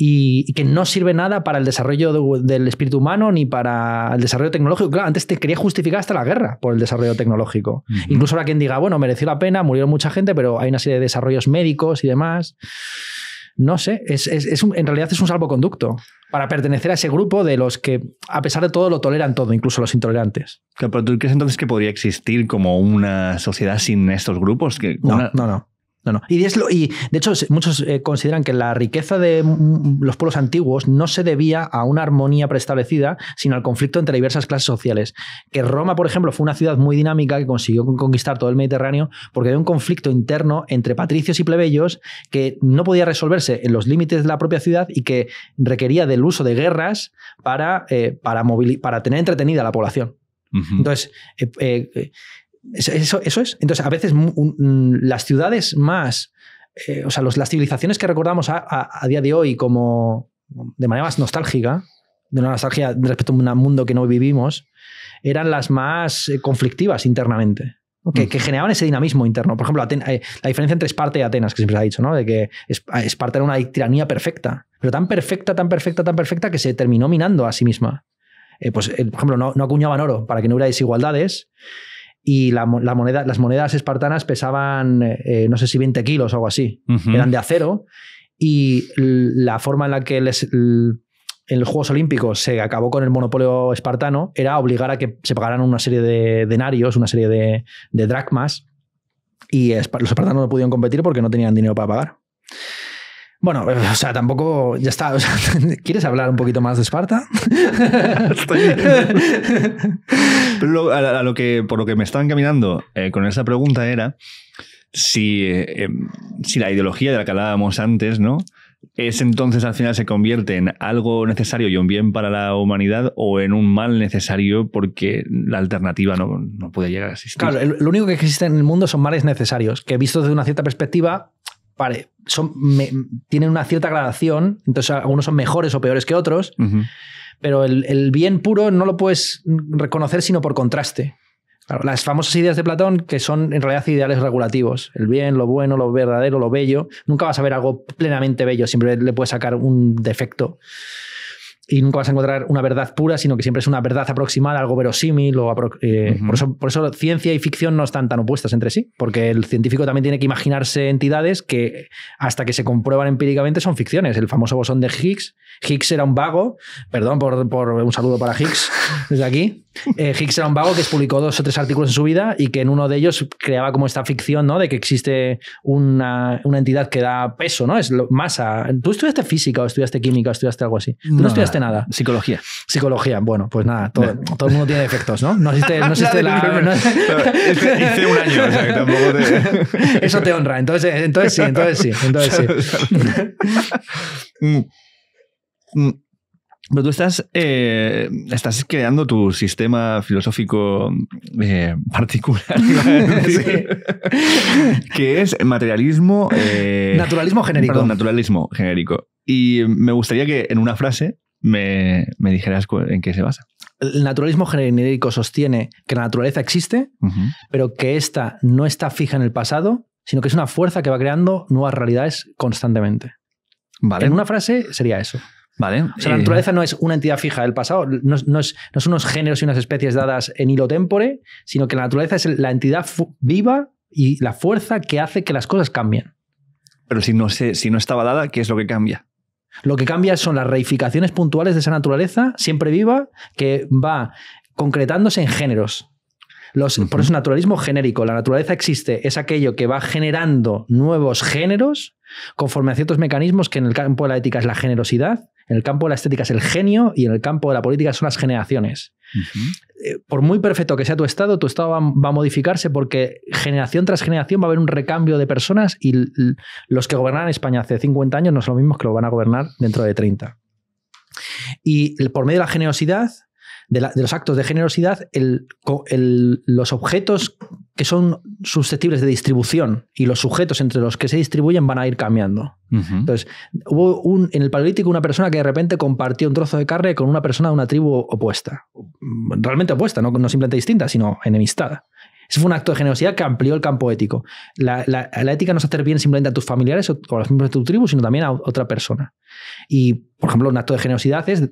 y, que no sirve nada para el desarrollo del espíritu humano ni para el desarrollo tecnológico. Claro, antes te quería justificar hasta la guerra por el desarrollo tecnológico. Incluso ahora quien diga, bueno, mereció la pena, murió mucha gente, pero hay una serie de desarrollos médicos y demás. No sé, es, en realidad es un salvoconducto para pertenecer a ese grupo de los que, a pesar de todo, lo toleran todo, incluso los intolerantes. Pero tú crees entonces que podría existir como una sociedad sin estos grupos? no, no, no. Y, y de hecho, muchos eh, consideran que la riqueza de los pueblos antiguos no se debía a una armonía preestablecida, sino al conflicto entre diversas clases sociales. Que Roma, por ejemplo, fue una ciudad muy dinámica que consiguió conquistar todo el Mediterráneo porque había un conflicto interno entre patricios y plebeyos que no podía resolverse en los límites de la propia ciudad y que requería del uso de guerras para, eh, para tener entretenida a la población. Entonces, eh, eso, eso, es. Entonces, a veces mm, mm, las ciudades más, eh, o sea, las civilizaciones que recordamos a, día de hoy como de manera más nostálgica, de una nostalgia respecto a un mundo que no vivimos, eran las más eh, conflictivas internamente. Mm. Que, generaban ese dinamismo interno. Por ejemplo, eh, la diferencia entre Esparta y Atenas, que siempre se ha dicho, ¿no? De que Esparta era una tiranía perfecta, pero tan perfecta, tan perfecta, tan perfecta que se terminó minando a sí misma. pues, por ejemplo, no, no, acuñaban oro para que no hubiera desigualdades y la, las monedas espartanas pesaban, eh, no sé si 20 kilos o algo así, eran de acero, y la forma en la que el en los Juegos Olímpicos se acabó con el monopolio espartano era obligar a que se pagaran una serie de denarios, una serie de, de dracmas, y los espartanos no pudieron competir porque no tenían dinero para pagar. Bueno, eh, o sea, tampoco. Ya está. ¿Quieres hablar un poquito más de Esparta? por lo que me estaba encaminando eh, con esa pregunta era si, eh, em, si la ideología de la que hablábamos antes, ¿no? ¿Es entonces al final se convierte en algo necesario y un bien para la humanidad o en un mal necesario porque la alternativa no, puede llegar a existir? Claro, lo único que existe en el mundo son males necesarios, que visto desde una cierta perspectiva tienen una cierta gradación, entonces algunos son mejores o peores que otros, pero el, bien puro no lo puedes reconocer sino por contraste. las famosas ideas de Platón, que son en realidad ideales regulativos, el bien, lo bueno, lo verdadero, lo bello, nunca vas a ver algo plenamente bello, siempre le puedes sacar un defecto y nunca vas a encontrar una verdad pura, sino que siempre es una verdad aproximada, algo verosímil. Eh, por, eso, por, eso, ciencia y ficción no están tan opuestas entre sí, porque el científico también tiene que imaginarse entidades que hasta que se comprueban empíricamente son ficciones. El famoso bosón de Higgs. Higgs era un vago, perdón por, un saludo para Higgs desde aquí. Eh, Higgs era un vago que publicó dos o tres artículos en su vida y que en uno de ellos creaba como esta ficción ¿no? de que existe una, entidad que da peso, ¿no? Es masa. Tú estudiaste física o estudiaste química o estudiaste algo así. Tú no estudiaste nada. Psicología. Psicología, bueno, pues nada, todo, el mundo tiene defectos, ¿no? No existe, la. un año, Eso te honra, entonces, sí, entonces sí, entonces sí. Mm. Pero tú estás, eh, estás creando tu sistema filosófico eh, particular, que es materialismo... Eh, naturalismo genérico. naturalismo genérico. Y me gustaría que en una frase me, me dijeras en qué se basa. El naturalismo genérico sostiene que la naturaleza existe, pero que ésta no está fija en el pasado, sino que es una fuerza que va creando nuevas realidades constantemente. Vale. En una frase sería eso. Vale. la naturaleza no es una entidad fija del pasado, no, son unos géneros y unas especies dadas en hilo tempore, sino que la naturaleza es la entidad viva y la fuerza que hace que las cosas cambien. Pero si no, se, si no estaba dada, ¿qué es lo que cambia? Lo que cambia son las reificaciones puntuales de esa naturaleza, siempre viva, que va concretándose en géneros. Por eso naturalismo genérico. La naturaleza existe, es aquello que va generando nuevos géneros conforme a ciertos mecanismos que en el campo de la ética es la generosidad, en el campo de la estética es el genio y en el campo de la política son las generaciones. Eh, por muy perfecto que sea tu estado, tu estado va, a modificarse porque generación tras generación va a haber un recambio de personas y los que gobernaban España hace 50 años no son los mismos que lo van a gobernar dentro de 30. Y por medio de la generosidad, de, los actos de generosidad, los objetos que son susceptibles de distribución y los sujetos entre los que se distribuyen van a ir cambiando. Entonces, hubo en el Paleolítico una persona que de repente compartió un trozo de carne con una persona de una tribu opuesta. Mm, realmente opuesta, no, no simplemente distinta, sino enemistada. Ese fue un acto de generosidad que amplió el campo ético. La, ética no es hacer bien simplemente a tus familiares o, o a los miembros de tu tribu, sino también a otra persona. Y por ejemplo, un acto de generosidad es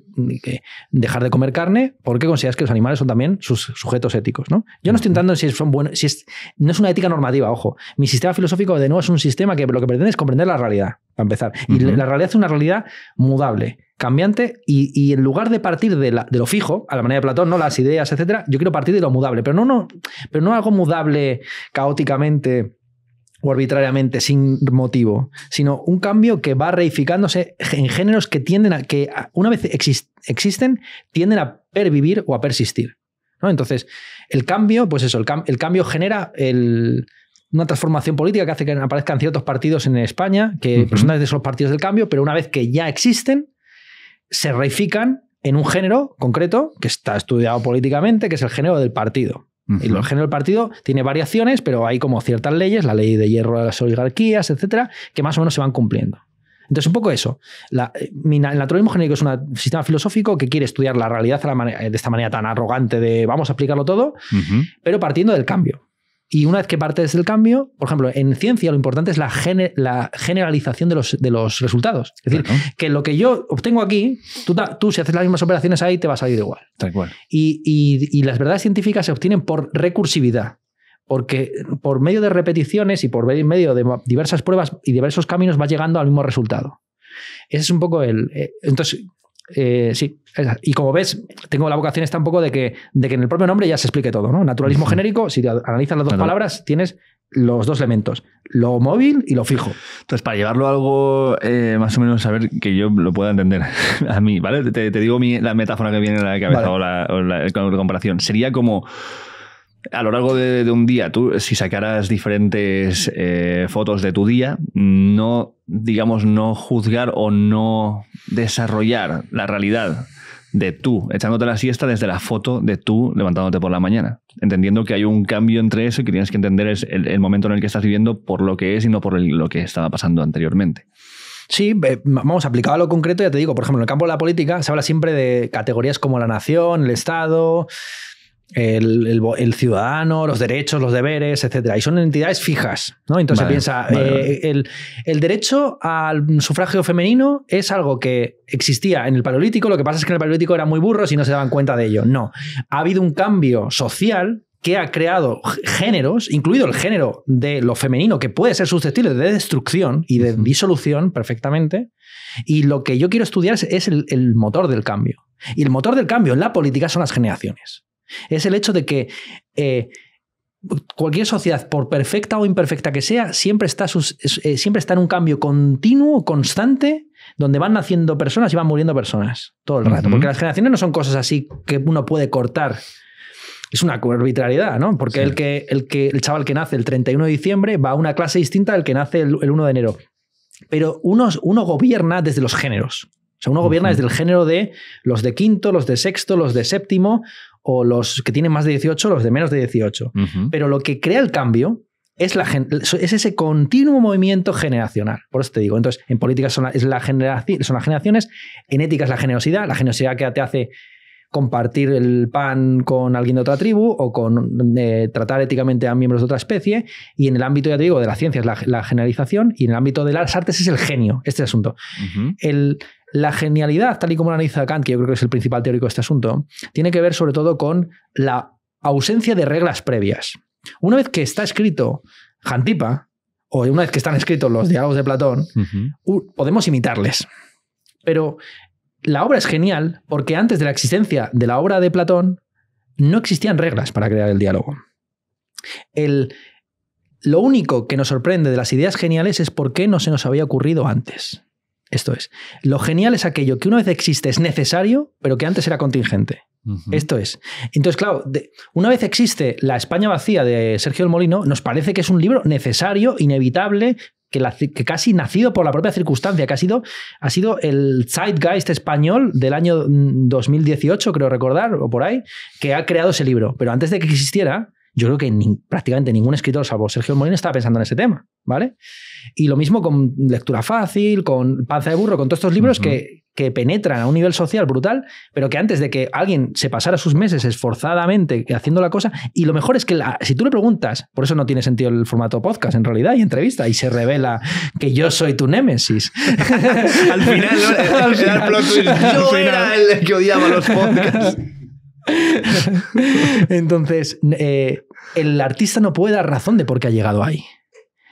dejar de comer carne porque consideras que los animales son también sus sujetos éticos. ¿no? Yo no estoy entrando si son buenos, si es, no es una ética normativa, ojo. Mi sistema filosófico, de nuevo, es un sistema que lo que pretende es comprender la realidad, para empezar. Y la realidad es una realidad mudable, cambiante, y, en lugar de partir de, lo fijo, a la manera de Platón, ¿no? las ideas, etcétera, yo quiero partir de lo mudable, pero no, no, pero no algo mudable caóticamente o arbitrariamente sin motivo, sino un cambio que va reificándose en géneros que tienden a, que una vez existen, tienden a pervivir o a persistir. ¿no? Entonces, el cambio, pues eso, el, cambio genera una transformación política que hace que aparezcan ciertos partidos en España, que son de esos partidos del cambio, pero una vez que ya existen, se reifican en un género concreto que está estudiado políticamente, que es el género del partido. El género del partido tiene variaciones, pero hay como ciertas leyes, la ley de hierro de las oligarquías, etcétera, que más o menos se van cumpliendo. Entonces, un poco eso. La, eh, el naturalismo genérico es un sistema filosófico que quiere estudiar la realidad de esta manera tan arrogante de vamos a explicarlo todo, pero partiendo del cambio. Y una vez que partes del cambio, por ejemplo, en ciencia lo importante es la, la generalización de los, de los, resultados. Es decir, que lo que yo obtengo aquí, tú, si haces las mismas operaciones ahí, te va a salir igual. Tal Y, las verdades científicas se obtienen por recursividad. Porque por medio de repeticiones y por medio de diversas pruebas y diversos caminos va llegando al mismo resultado. Ese es un poco el. Eh, entonces, eh, sí, y como ves, tengo la vocación esta un poco de que, de que en el propio nombre ya se explique todo, ¿no? Naturalismo genérico, si analizas las dos palabras, tienes los dos elementos, lo móvil y lo fijo. Entonces, para llevarlo algo eh, más o menos a ver que yo lo pueda entender a mí, ¿vale? Te, digo la metáfora que viene en la cabeza o, la, comparación. Sería como a lo largo de, un día, tú si sacaras diferentes eh, fotos de tu día, no, digamos, no juzgar o no desarrollar la realidad de tú echándote la siesta desde la foto de tú levantándote por la mañana, entendiendo que hay un cambio entre eso y que tienes que entender es el, momento en el que estás viviendo por lo que es y no por lo que estaba pasando anteriormente. Sí, vamos, aplicado a lo concreto, ya te digo, por ejemplo, en el campo de la política se habla siempre de categorías como la nación, el Estado, el, ciudadano, los derechos, los deberes, etcétera. Y son entidades fijas, ¿no? Entonces piensa, eh, el, el, derecho al sufragio femenino es algo que existía en el paleolítico, lo que pasa es que en el paleolítico eran muy burros y no se daban cuenta de ello. No, ha habido un cambio social que ha creado géneros, incluido el género de lo femenino, que puede ser susceptible de destrucción y de disolución perfectamente. Y lo que yo quiero estudiar es, el motor del cambio. Y el motor del cambio en la política son las generaciones. Es el hecho de que eh, cualquier sociedad, por perfecta o imperfecta que sea, siempre está, eh, siempre está en un cambio continuo, constante, donde van naciendo personas y van muriendo personas todo el rato. Porque las generaciones no son cosas así que uno puede cortar. Es una arbitrariedad, ¿no? Porque el, el, que, el chaval que nace el 31 de diciembre va a una clase distinta del que nace el, 1 de enero. Pero uno, gobierna desde los géneros. O sea, uno gobierna desde el género de los de quinto, los de sexto, los de séptimo, o los que tienen más de 18 los de menos de 18. Pero lo que crea el cambio es, la, es ese continuo movimiento generacional. Por eso te digo, entonces, en política son, es la son las generaciones, en ética es la generosidad, la generosidad que te hace compartir el pan con alguien de otra tribu o con eh, tratar éticamente a miembros de otra especie. Y en el ámbito, ya te digo, de la ciencia es la, generalización y en el ámbito de las artes es el genio, este asunto. el el, la genialidad, tal y como analiza Kant, que yo creo que es el principal teórico de este asunto, tiene que ver sobre todo con la ausencia de reglas previas. Una vez que está escrito Jantipa, o una vez que están escritos los diálogos de Platón, podemos imitarles. Pero la obra es genial porque antes de la existencia de la obra de Platón no existían reglas para crear el diálogo. El, lo único que nos sorprende de las ideas geniales es por qué no se nos había ocurrido antes. Esto es. Lo genial es aquello que una vez existe es necesario, pero que antes era contingente. Esto es. Entonces, claro, una vez existe La España vacía de Sergio del Molino, nos parece que es un libro necesario, inevitable, que, casi nacido por la propia circunstancia, que ha sido, ha sido el zeitgeist español del año 2018, mm, creo recordar, o por ahí, que ha creado ese libro. Pero antes de que existiera, yo creo que prácticamente ningún escritor, salvo Sergio Molina, estaba pensando en ese tema, ¿vale? Y lo mismo con Lectura Fácil, con Panza de Burro, con todos estos libros que, penetran a un nivel social brutal, pero que antes de que alguien se pasara sus meses esforzadamente haciendo la cosa, y lo mejor es que si tú le preguntas, por eso no tiene sentido el formato podcast en realidad y entrevista, y se revela que yo soy tu némesis. al final, al final, yo era el que odiaba los podcasts. Entonces, eh, el artista no puede dar razón de por qué ha llegado ahí.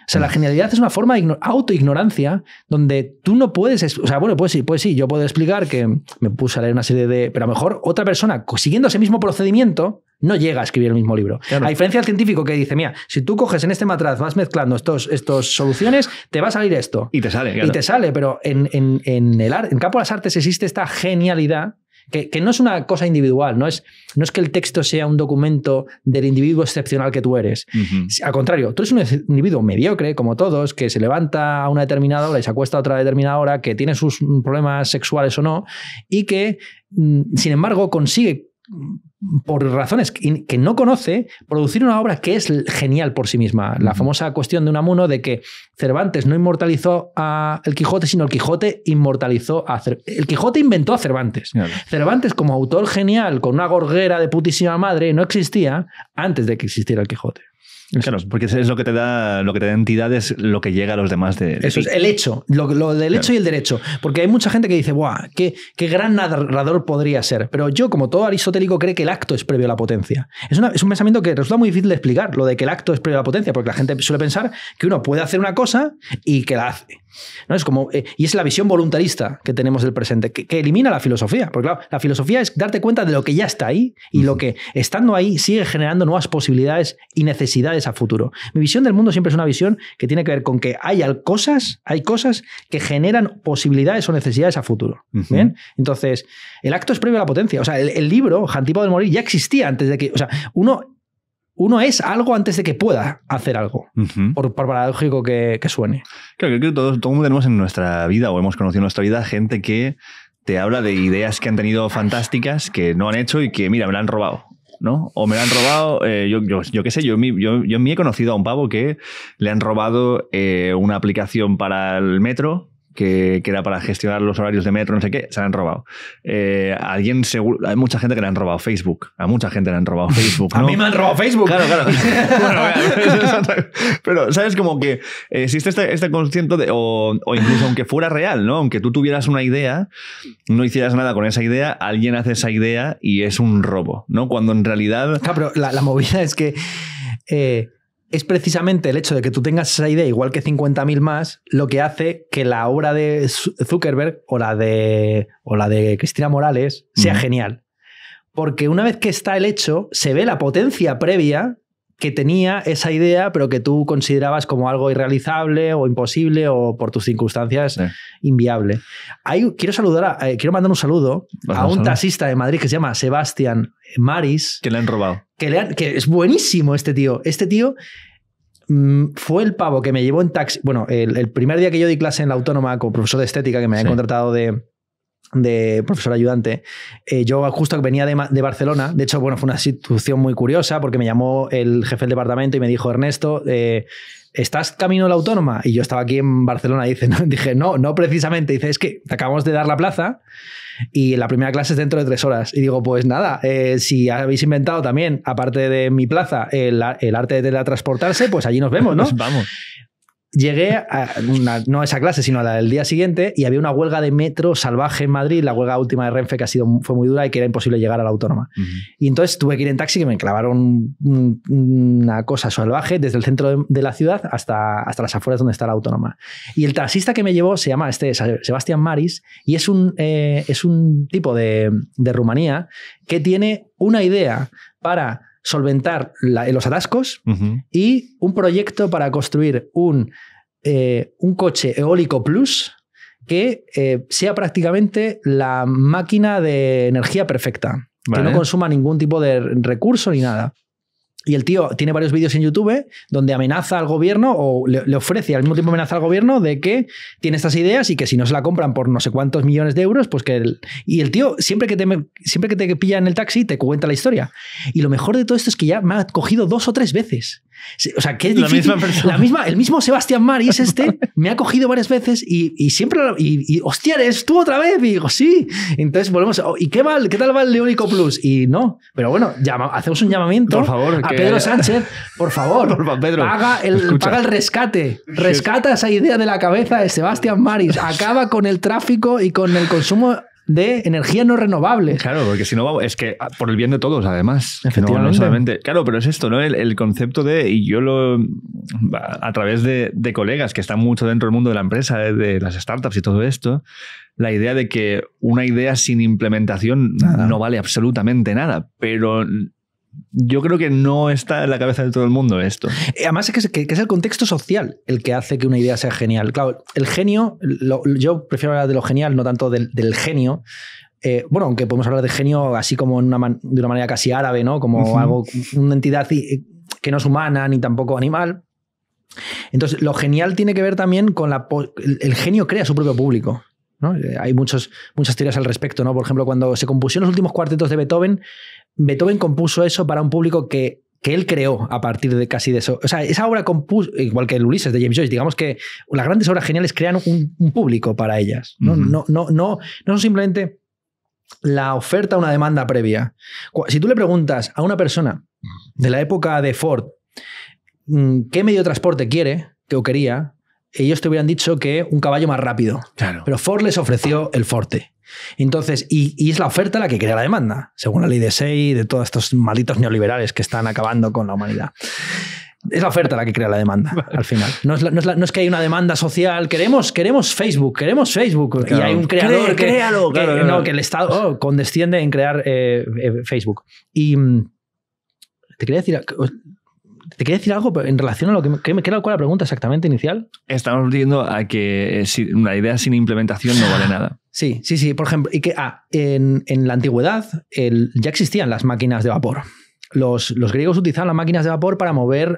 O sea, la mm. genialidad es una forma de autoignorancia donde tú no puedes. O sea, bueno, pues sí, pues sí, yo puedo explicar que me puse a leer una serie de. Pero a lo mejor otra persona, siguiendo ese mismo procedimiento, no llega a escribir el mismo libro. A diferencia del científico que dice, mira, si tú coges en este matraz, vas mezclando estas estos soluciones, te va a salir esto. Y te sale, Y te sale, pero en, en, en el, en campo de las artes existe esta genialidad que, no es una cosa individual, no es, no es que el texto sea un documento del individuo excepcional que tú eres. Al contrario, tú eres un individuo mediocre, como todos, que se levanta a una determinada hora y se acuesta a otra determinada hora, que tiene sus problemas sexuales o no, y que, mm, sin embargo, consigue por razones que no conoce, producir una obra que es genial por sí misma. La famosa cuestión de Unamuno de que Cervantes no inmortalizó a El Quijote, sino el Quijote inmortalizó a Cervantes. El Quijote inventó a Cervantes. Cervantes, como autor genial, con una gorguera de putísima madre, no existía antes de que existiera el Quijote. Claro, porque es lo que te da, lo que te da entidad es lo que llega a los demás de. Eso es el hecho, lo, del hecho y el derecho. Porque hay mucha gente que dice, ¡buah! Qué, gran narrador podría ser. Pero yo, como todo aristotélico, creo que el acto es previo a la potencia. Es, un pensamiento que resulta muy difícil de explicar, lo de que el acto es previo a la potencia, porque la gente suele pensar que uno puede hacer una cosa y que la hace. ¿No? Es como, eh, y es la visión voluntarista que tenemos del presente, que, elimina la filosofía. Porque, claro, la filosofía es darte cuenta de lo que ya está ahí y lo que estando ahí sigue generando nuevas posibilidades y necesidades a futuro. Mi visión del mundo siempre es una visión que tiene que ver con que hay cosas, hay cosas que generan posibilidades o necesidades a futuro. Entonces, el acto es previo a la potencia. O sea, el, libro, Jantipo de Morir, ya existía antes de que. O sea, uno uno es algo antes de que pueda hacer algo, por, paradójico que, suene. Claro, creo que todos, todos tenemos en nuestra vida o hemos conocido en nuestra vida gente que te habla de ideas que han tenido fantásticas, que no han hecho y que, mira, me la han robado. ¿no? O me lo han robado, eh, yo, qué sé, yo, yo, he conocido a un pavo que le han robado eh, una aplicación para el metro que, era para gestionar los horarios de metro, no sé qué, se han robado. Eh, alguien seguro, hay mucha gente que le han robado Facebook. A mucha gente le han robado Facebook. a mí me han robado Facebook. Claro, claro. pero, ¿sabes? Como que existe este, este consciente, de, o, incluso aunque fuera real, ¿no? Aunque tú tuvieras una idea, no hicieras nada con esa idea, alguien hace esa idea y es un robo, ¿no? Cuando en realidad. Claro, ah, pero la, movilidad movida es que. Eh, es precisamente el hecho de que tú tengas esa idea, igual que 50.000 más, lo que hace que la obra de Zuckerberg o la de, la de Cristina Morales sea genial. Porque una vez que está el hecho, se ve la potencia previa que tenía esa idea, pero que tú considerabas como algo irrealizable o imposible o por tus circunstancias inviable. quiero saludar, eh, quiero mandar un saludo pues a un taxista de Madrid que se llama Sebastián Maris. Que le han robado. Que, que es buenísimo este tío. Este tío Mm, fue el pavo que me llevó en taxi. Bueno, el, primer día que yo di clase en la autónoma como profesor de estética, que me habían contratado de, profesor ayudante. Eh, yo justo venía de, de, Barcelona, de hecho, bueno, fue una situación muy curiosa porque me llamó el jefe del departamento y me dijo, Ernesto, eh, ¿estás camino a la autónoma? Y yo estaba aquí en Barcelona y dice, no, dije, no, no precisamente. Dice, es que acabamos de dar la plaza y la primera clase es dentro de tres horas. Y digo, pues nada, eh, si habéis inventado también, aparte de mi plaza, el, arte de teletransportarse, pues allí nos vemos, ¿no? vamos llegué a no a esa clase, sino a la del día siguiente, y había una huelga de metro salvaje en Madrid, la huelga última de Renfe que ha sido, fue muy dura y que era imposible llegar a la autónoma. Y entonces tuve que ir en taxi que me clavaron una cosa salvaje desde el centro de, la ciudad hasta, hasta las afueras donde está la autónoma. Y el taxista que me llevó se llama este Sebastián Maris y es un, eh, es un tipo de, de Rumanía que tiene una idea para solventar los atascos y un proyecto para construir un, eh, un coche eólico plus que eh, sea prácticamente la máquina de energía perfecta, que no consuma ningún tipo de recurso ni nada. Y el tío tiene varios vídeos en YouTube ¿eh? donde amenaza al gobierno o le, ofrece al mismo tiempo amenaza al gobierno de que tiene estas ideas y que si no se la compran por no sé cuántos millones de euros, pues que... El, y el tío siempre que, te, siempre que te pilla en el taxi te cuenta la historia. Y lo mejor de todo esto es que ya me ha cogido dos o tres veces. O sea, que es la Misma el mismo Sebastián Maris este me ha cogido varias veces y, siempre... Y, hostia, eres tú otra vez. Y digo, sí. Entonces volvemos... Oh, ¿Y qué, qué tal va el Leónico Plus? Y no. Pero bueno, hacemos un llamamiento. Por favor. Pedro Sánchez, por favor, paga, el, rescate. Rescata esa idea de la cabeza de Sebastián Maris. Acaba con el tráfico y con el consumo de energía no renovable. Claro, porque si no vamos, es que ah, por el bien de todos, además. Efectivamente. claro, pero es esto, ¿no? El, concepto de, y yo lo, a través de, colegas que están mucho dentro del mundo de la empresa, de, las startups y todo esto, la idea de que una idea sin implementación no vale absolutamente nada, pero yo creo que no está en la cabeza de todo el mundo esto. Eh, además, es que es, el contexto social el que hace que una idea sea genial. Claro, el genio, yo prefiero hablar de lo genial, no tanto del, genio. Eh, bueno, aunque podemos hablar de genio así como una de una manera casi árabe, ¿no? Como algo, una entidad eh, que no es humana ni tampoco animal. Entonces, lo genial tiene que ver también con la. el, genio crea su propio público. ¿no? Hay muchas teorías al respecto, ¿no? Por ejemplo, cuando se compusieron los últimos cuartetos de Beethoven, Beethoven compuso eso para un público que, él creó a partir de casi de eso. O sea, esa obra compuso, igual que el Ulises de James Joyce, digamos que las grandes obras geniales crean un, público para ellas. No, no, no, no, no son simplemente la oferta una demanda previa. Si tú le preguntas a una persona de la época de Ford mm, qué medio de transporte quiere, que o quería, ellos te hubieran dicho que un caballo más rápido. Pero Ford les ofreció el Forte. Entonces, y, es la oferta la que crea la demanda, según la ley de Say, de todos estos malditos neoliberales que están acabando con la humanidad. Es la oferta la que crea la demanda, al final. No es, que hay una demanda social, queremos, queremos Facebook, queremos Facebook. Y hay un creador que, no, que, el Estado oh, condesciende en crear eh, eh, Facebook. Y mm, te quería decir, ¿Te quería decir algo en relación a lo que me, queda con la pregunta exactamente inicial? Estamos viendo a que una eh, idea sin implementación no vale nada. Sí, sí, sí. Por ejemplo, y que ah, en, la antigüedad ya existían las máquinas de vapor. Los, griegos utilizaban las máquinas de vapor para mover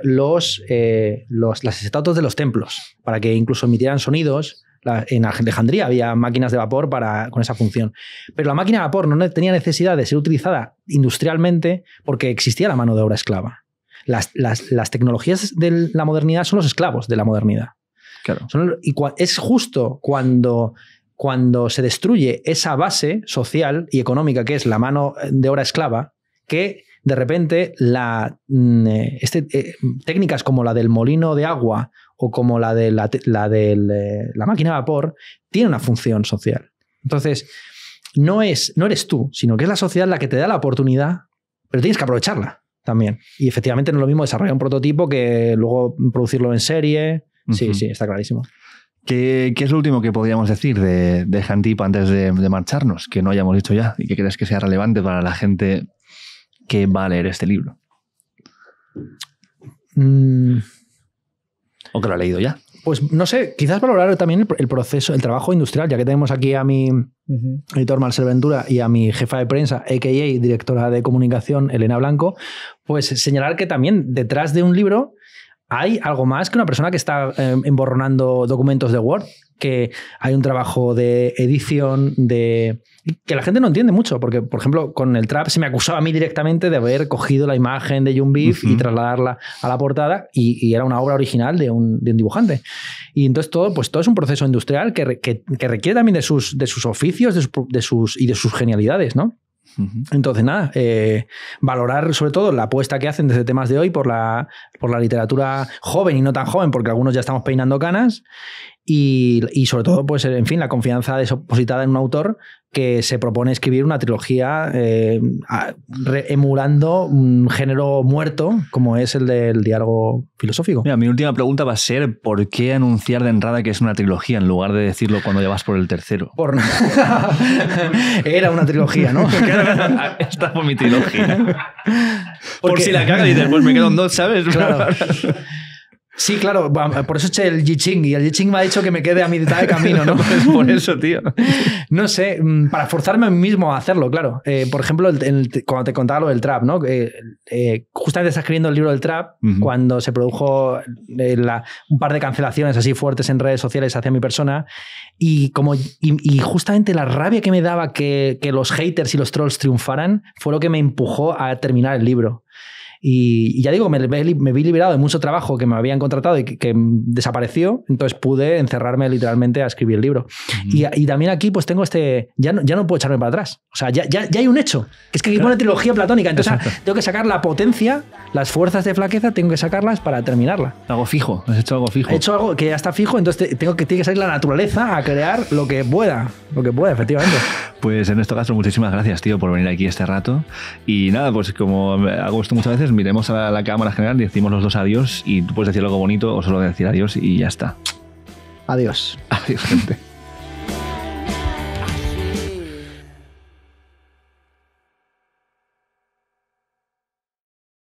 eh, los, las estatuas de los templos, para que incluso emitieran sonidos. en Alejandría había máquinas de vapor para, con esa función. Pero la máquina de vapor no tenía necesidad de ser utilizada industrialmente porque existía la mano de obra esclava. Las, tecnologías de la modernidad son los esclavos de la modernidad. Claro. y es justo cuando, cuando se destruye esa base social y económica que es la mano de obra esclava, que de repente la, mm, eh, este, eh, técnicas como la del molino de agua o como la de la, eh, la máquina de vapor tienen una función social. Entonces, no, es, no eres tú, sino que es la sociedad la que te da la oportunidad, pero tienes que aprovecharla también. Y efectivamente no es lo mismo desarrollar un prototipo que luego producirlo en serie. Sí, sí, está clarísimo. ¿Qué, es lo último que podríamos decir de, de Hantip antes de, marcharnos, que no hayamos dicho ya y que crees que sea relevante para la gente que va a leer este libro? Mm. ¿O que lo ha leído ya? Pues no sé, quizás valorar también el, proceso, el trabajo industrial, ya que tenemos aquí a mi editor Marcel Ventura y a mi jefa de prensa, a.k.a. directora de comunicación, Elena Blanco, pues señalar que también detrás de un libro hay algo más que una persona que está em, emborronando documentos de Word, que hay un trabajo de edición, de que la gente no entiende mucho, porque por ejemplo con el trap se me acusaba a mí directamente de haber cogido la imagen de Jung Beef y trasladarla a la portada y, era una obra original de un, dibujante. Y entonces todo, pues todo es un proceso industrial que, requiere también de sus, de sus oficios de sus, y de sus genialidades, ¿no? Entonces, nada, eh, valorar sobre todo la apuesta que hacen desde temas de hoy por la, por la literatura joven y no tan joven, porque algunos ya estamos peinando canas, y, sobre todo, pues, en fin, la confianza depositada en un autor que se propone escribir una trilogía eh, emulando un género muerto como es el del diálogo filosófico. Mira, mi última pregunta va a ser ¿por qué anunciar de entrada que es una trilogía en lugar de decirlo cuando ya vas por el tercero? Era una trilogía, ¿no? Esta fue mi trilogía. Por si la caga y después me quedo en dos, ¿sabes? Claro. Sí, claro, por eso eché el Yiching y el Yiching me ha dicho que me quede a mitad de camino, ¿no? Pues por eso, tío. No sé, mm, para forzarme a mí mismo a hacerlo, claro. Eh, por ejemplo, cuando te contaba lo del trap, ¿no? Eh, justamente está escribiendo el libro del trap cuando se produjo eh, un par de cancelaciones así fuertes en redes sociales hacia mi persona y como justamente la rabia que me daba que, que los haters y los trolls triunfaran fue lo que me empujó a terminar el libro. Y, ya digo, me, vi liberado de mucho trabajo que me habían contratado y que, desapareció, entonces pude encerrarme literalmente a escribir el libro. y, también aquí pues tengo este, ya no, ya no puedo echarme para atrás, o sea, ya, ya, ya hay un hecho, que es que aquí pone trilogía platónica, entonces tengo que sacar la potencia, las fuerzas de flaqueza, tengo que sacarlas para terminarla. Algo fijo, has hecho algo fijo. He hecho algo que ya está fijo, entonces tengo que, tiene que salir la naturaleza a crear lo que pueda, lo que pueda, efectivamente. Pues en este caso muchísimas gracias, tío, por venir aquí este rato. Y nada, pues como hago esto muchas veces, miremos a la cámara general, decimos los dos adiós y tú puedes decir algo bonito o solo decir adiós y ya está. Adiós. Adiós, gente.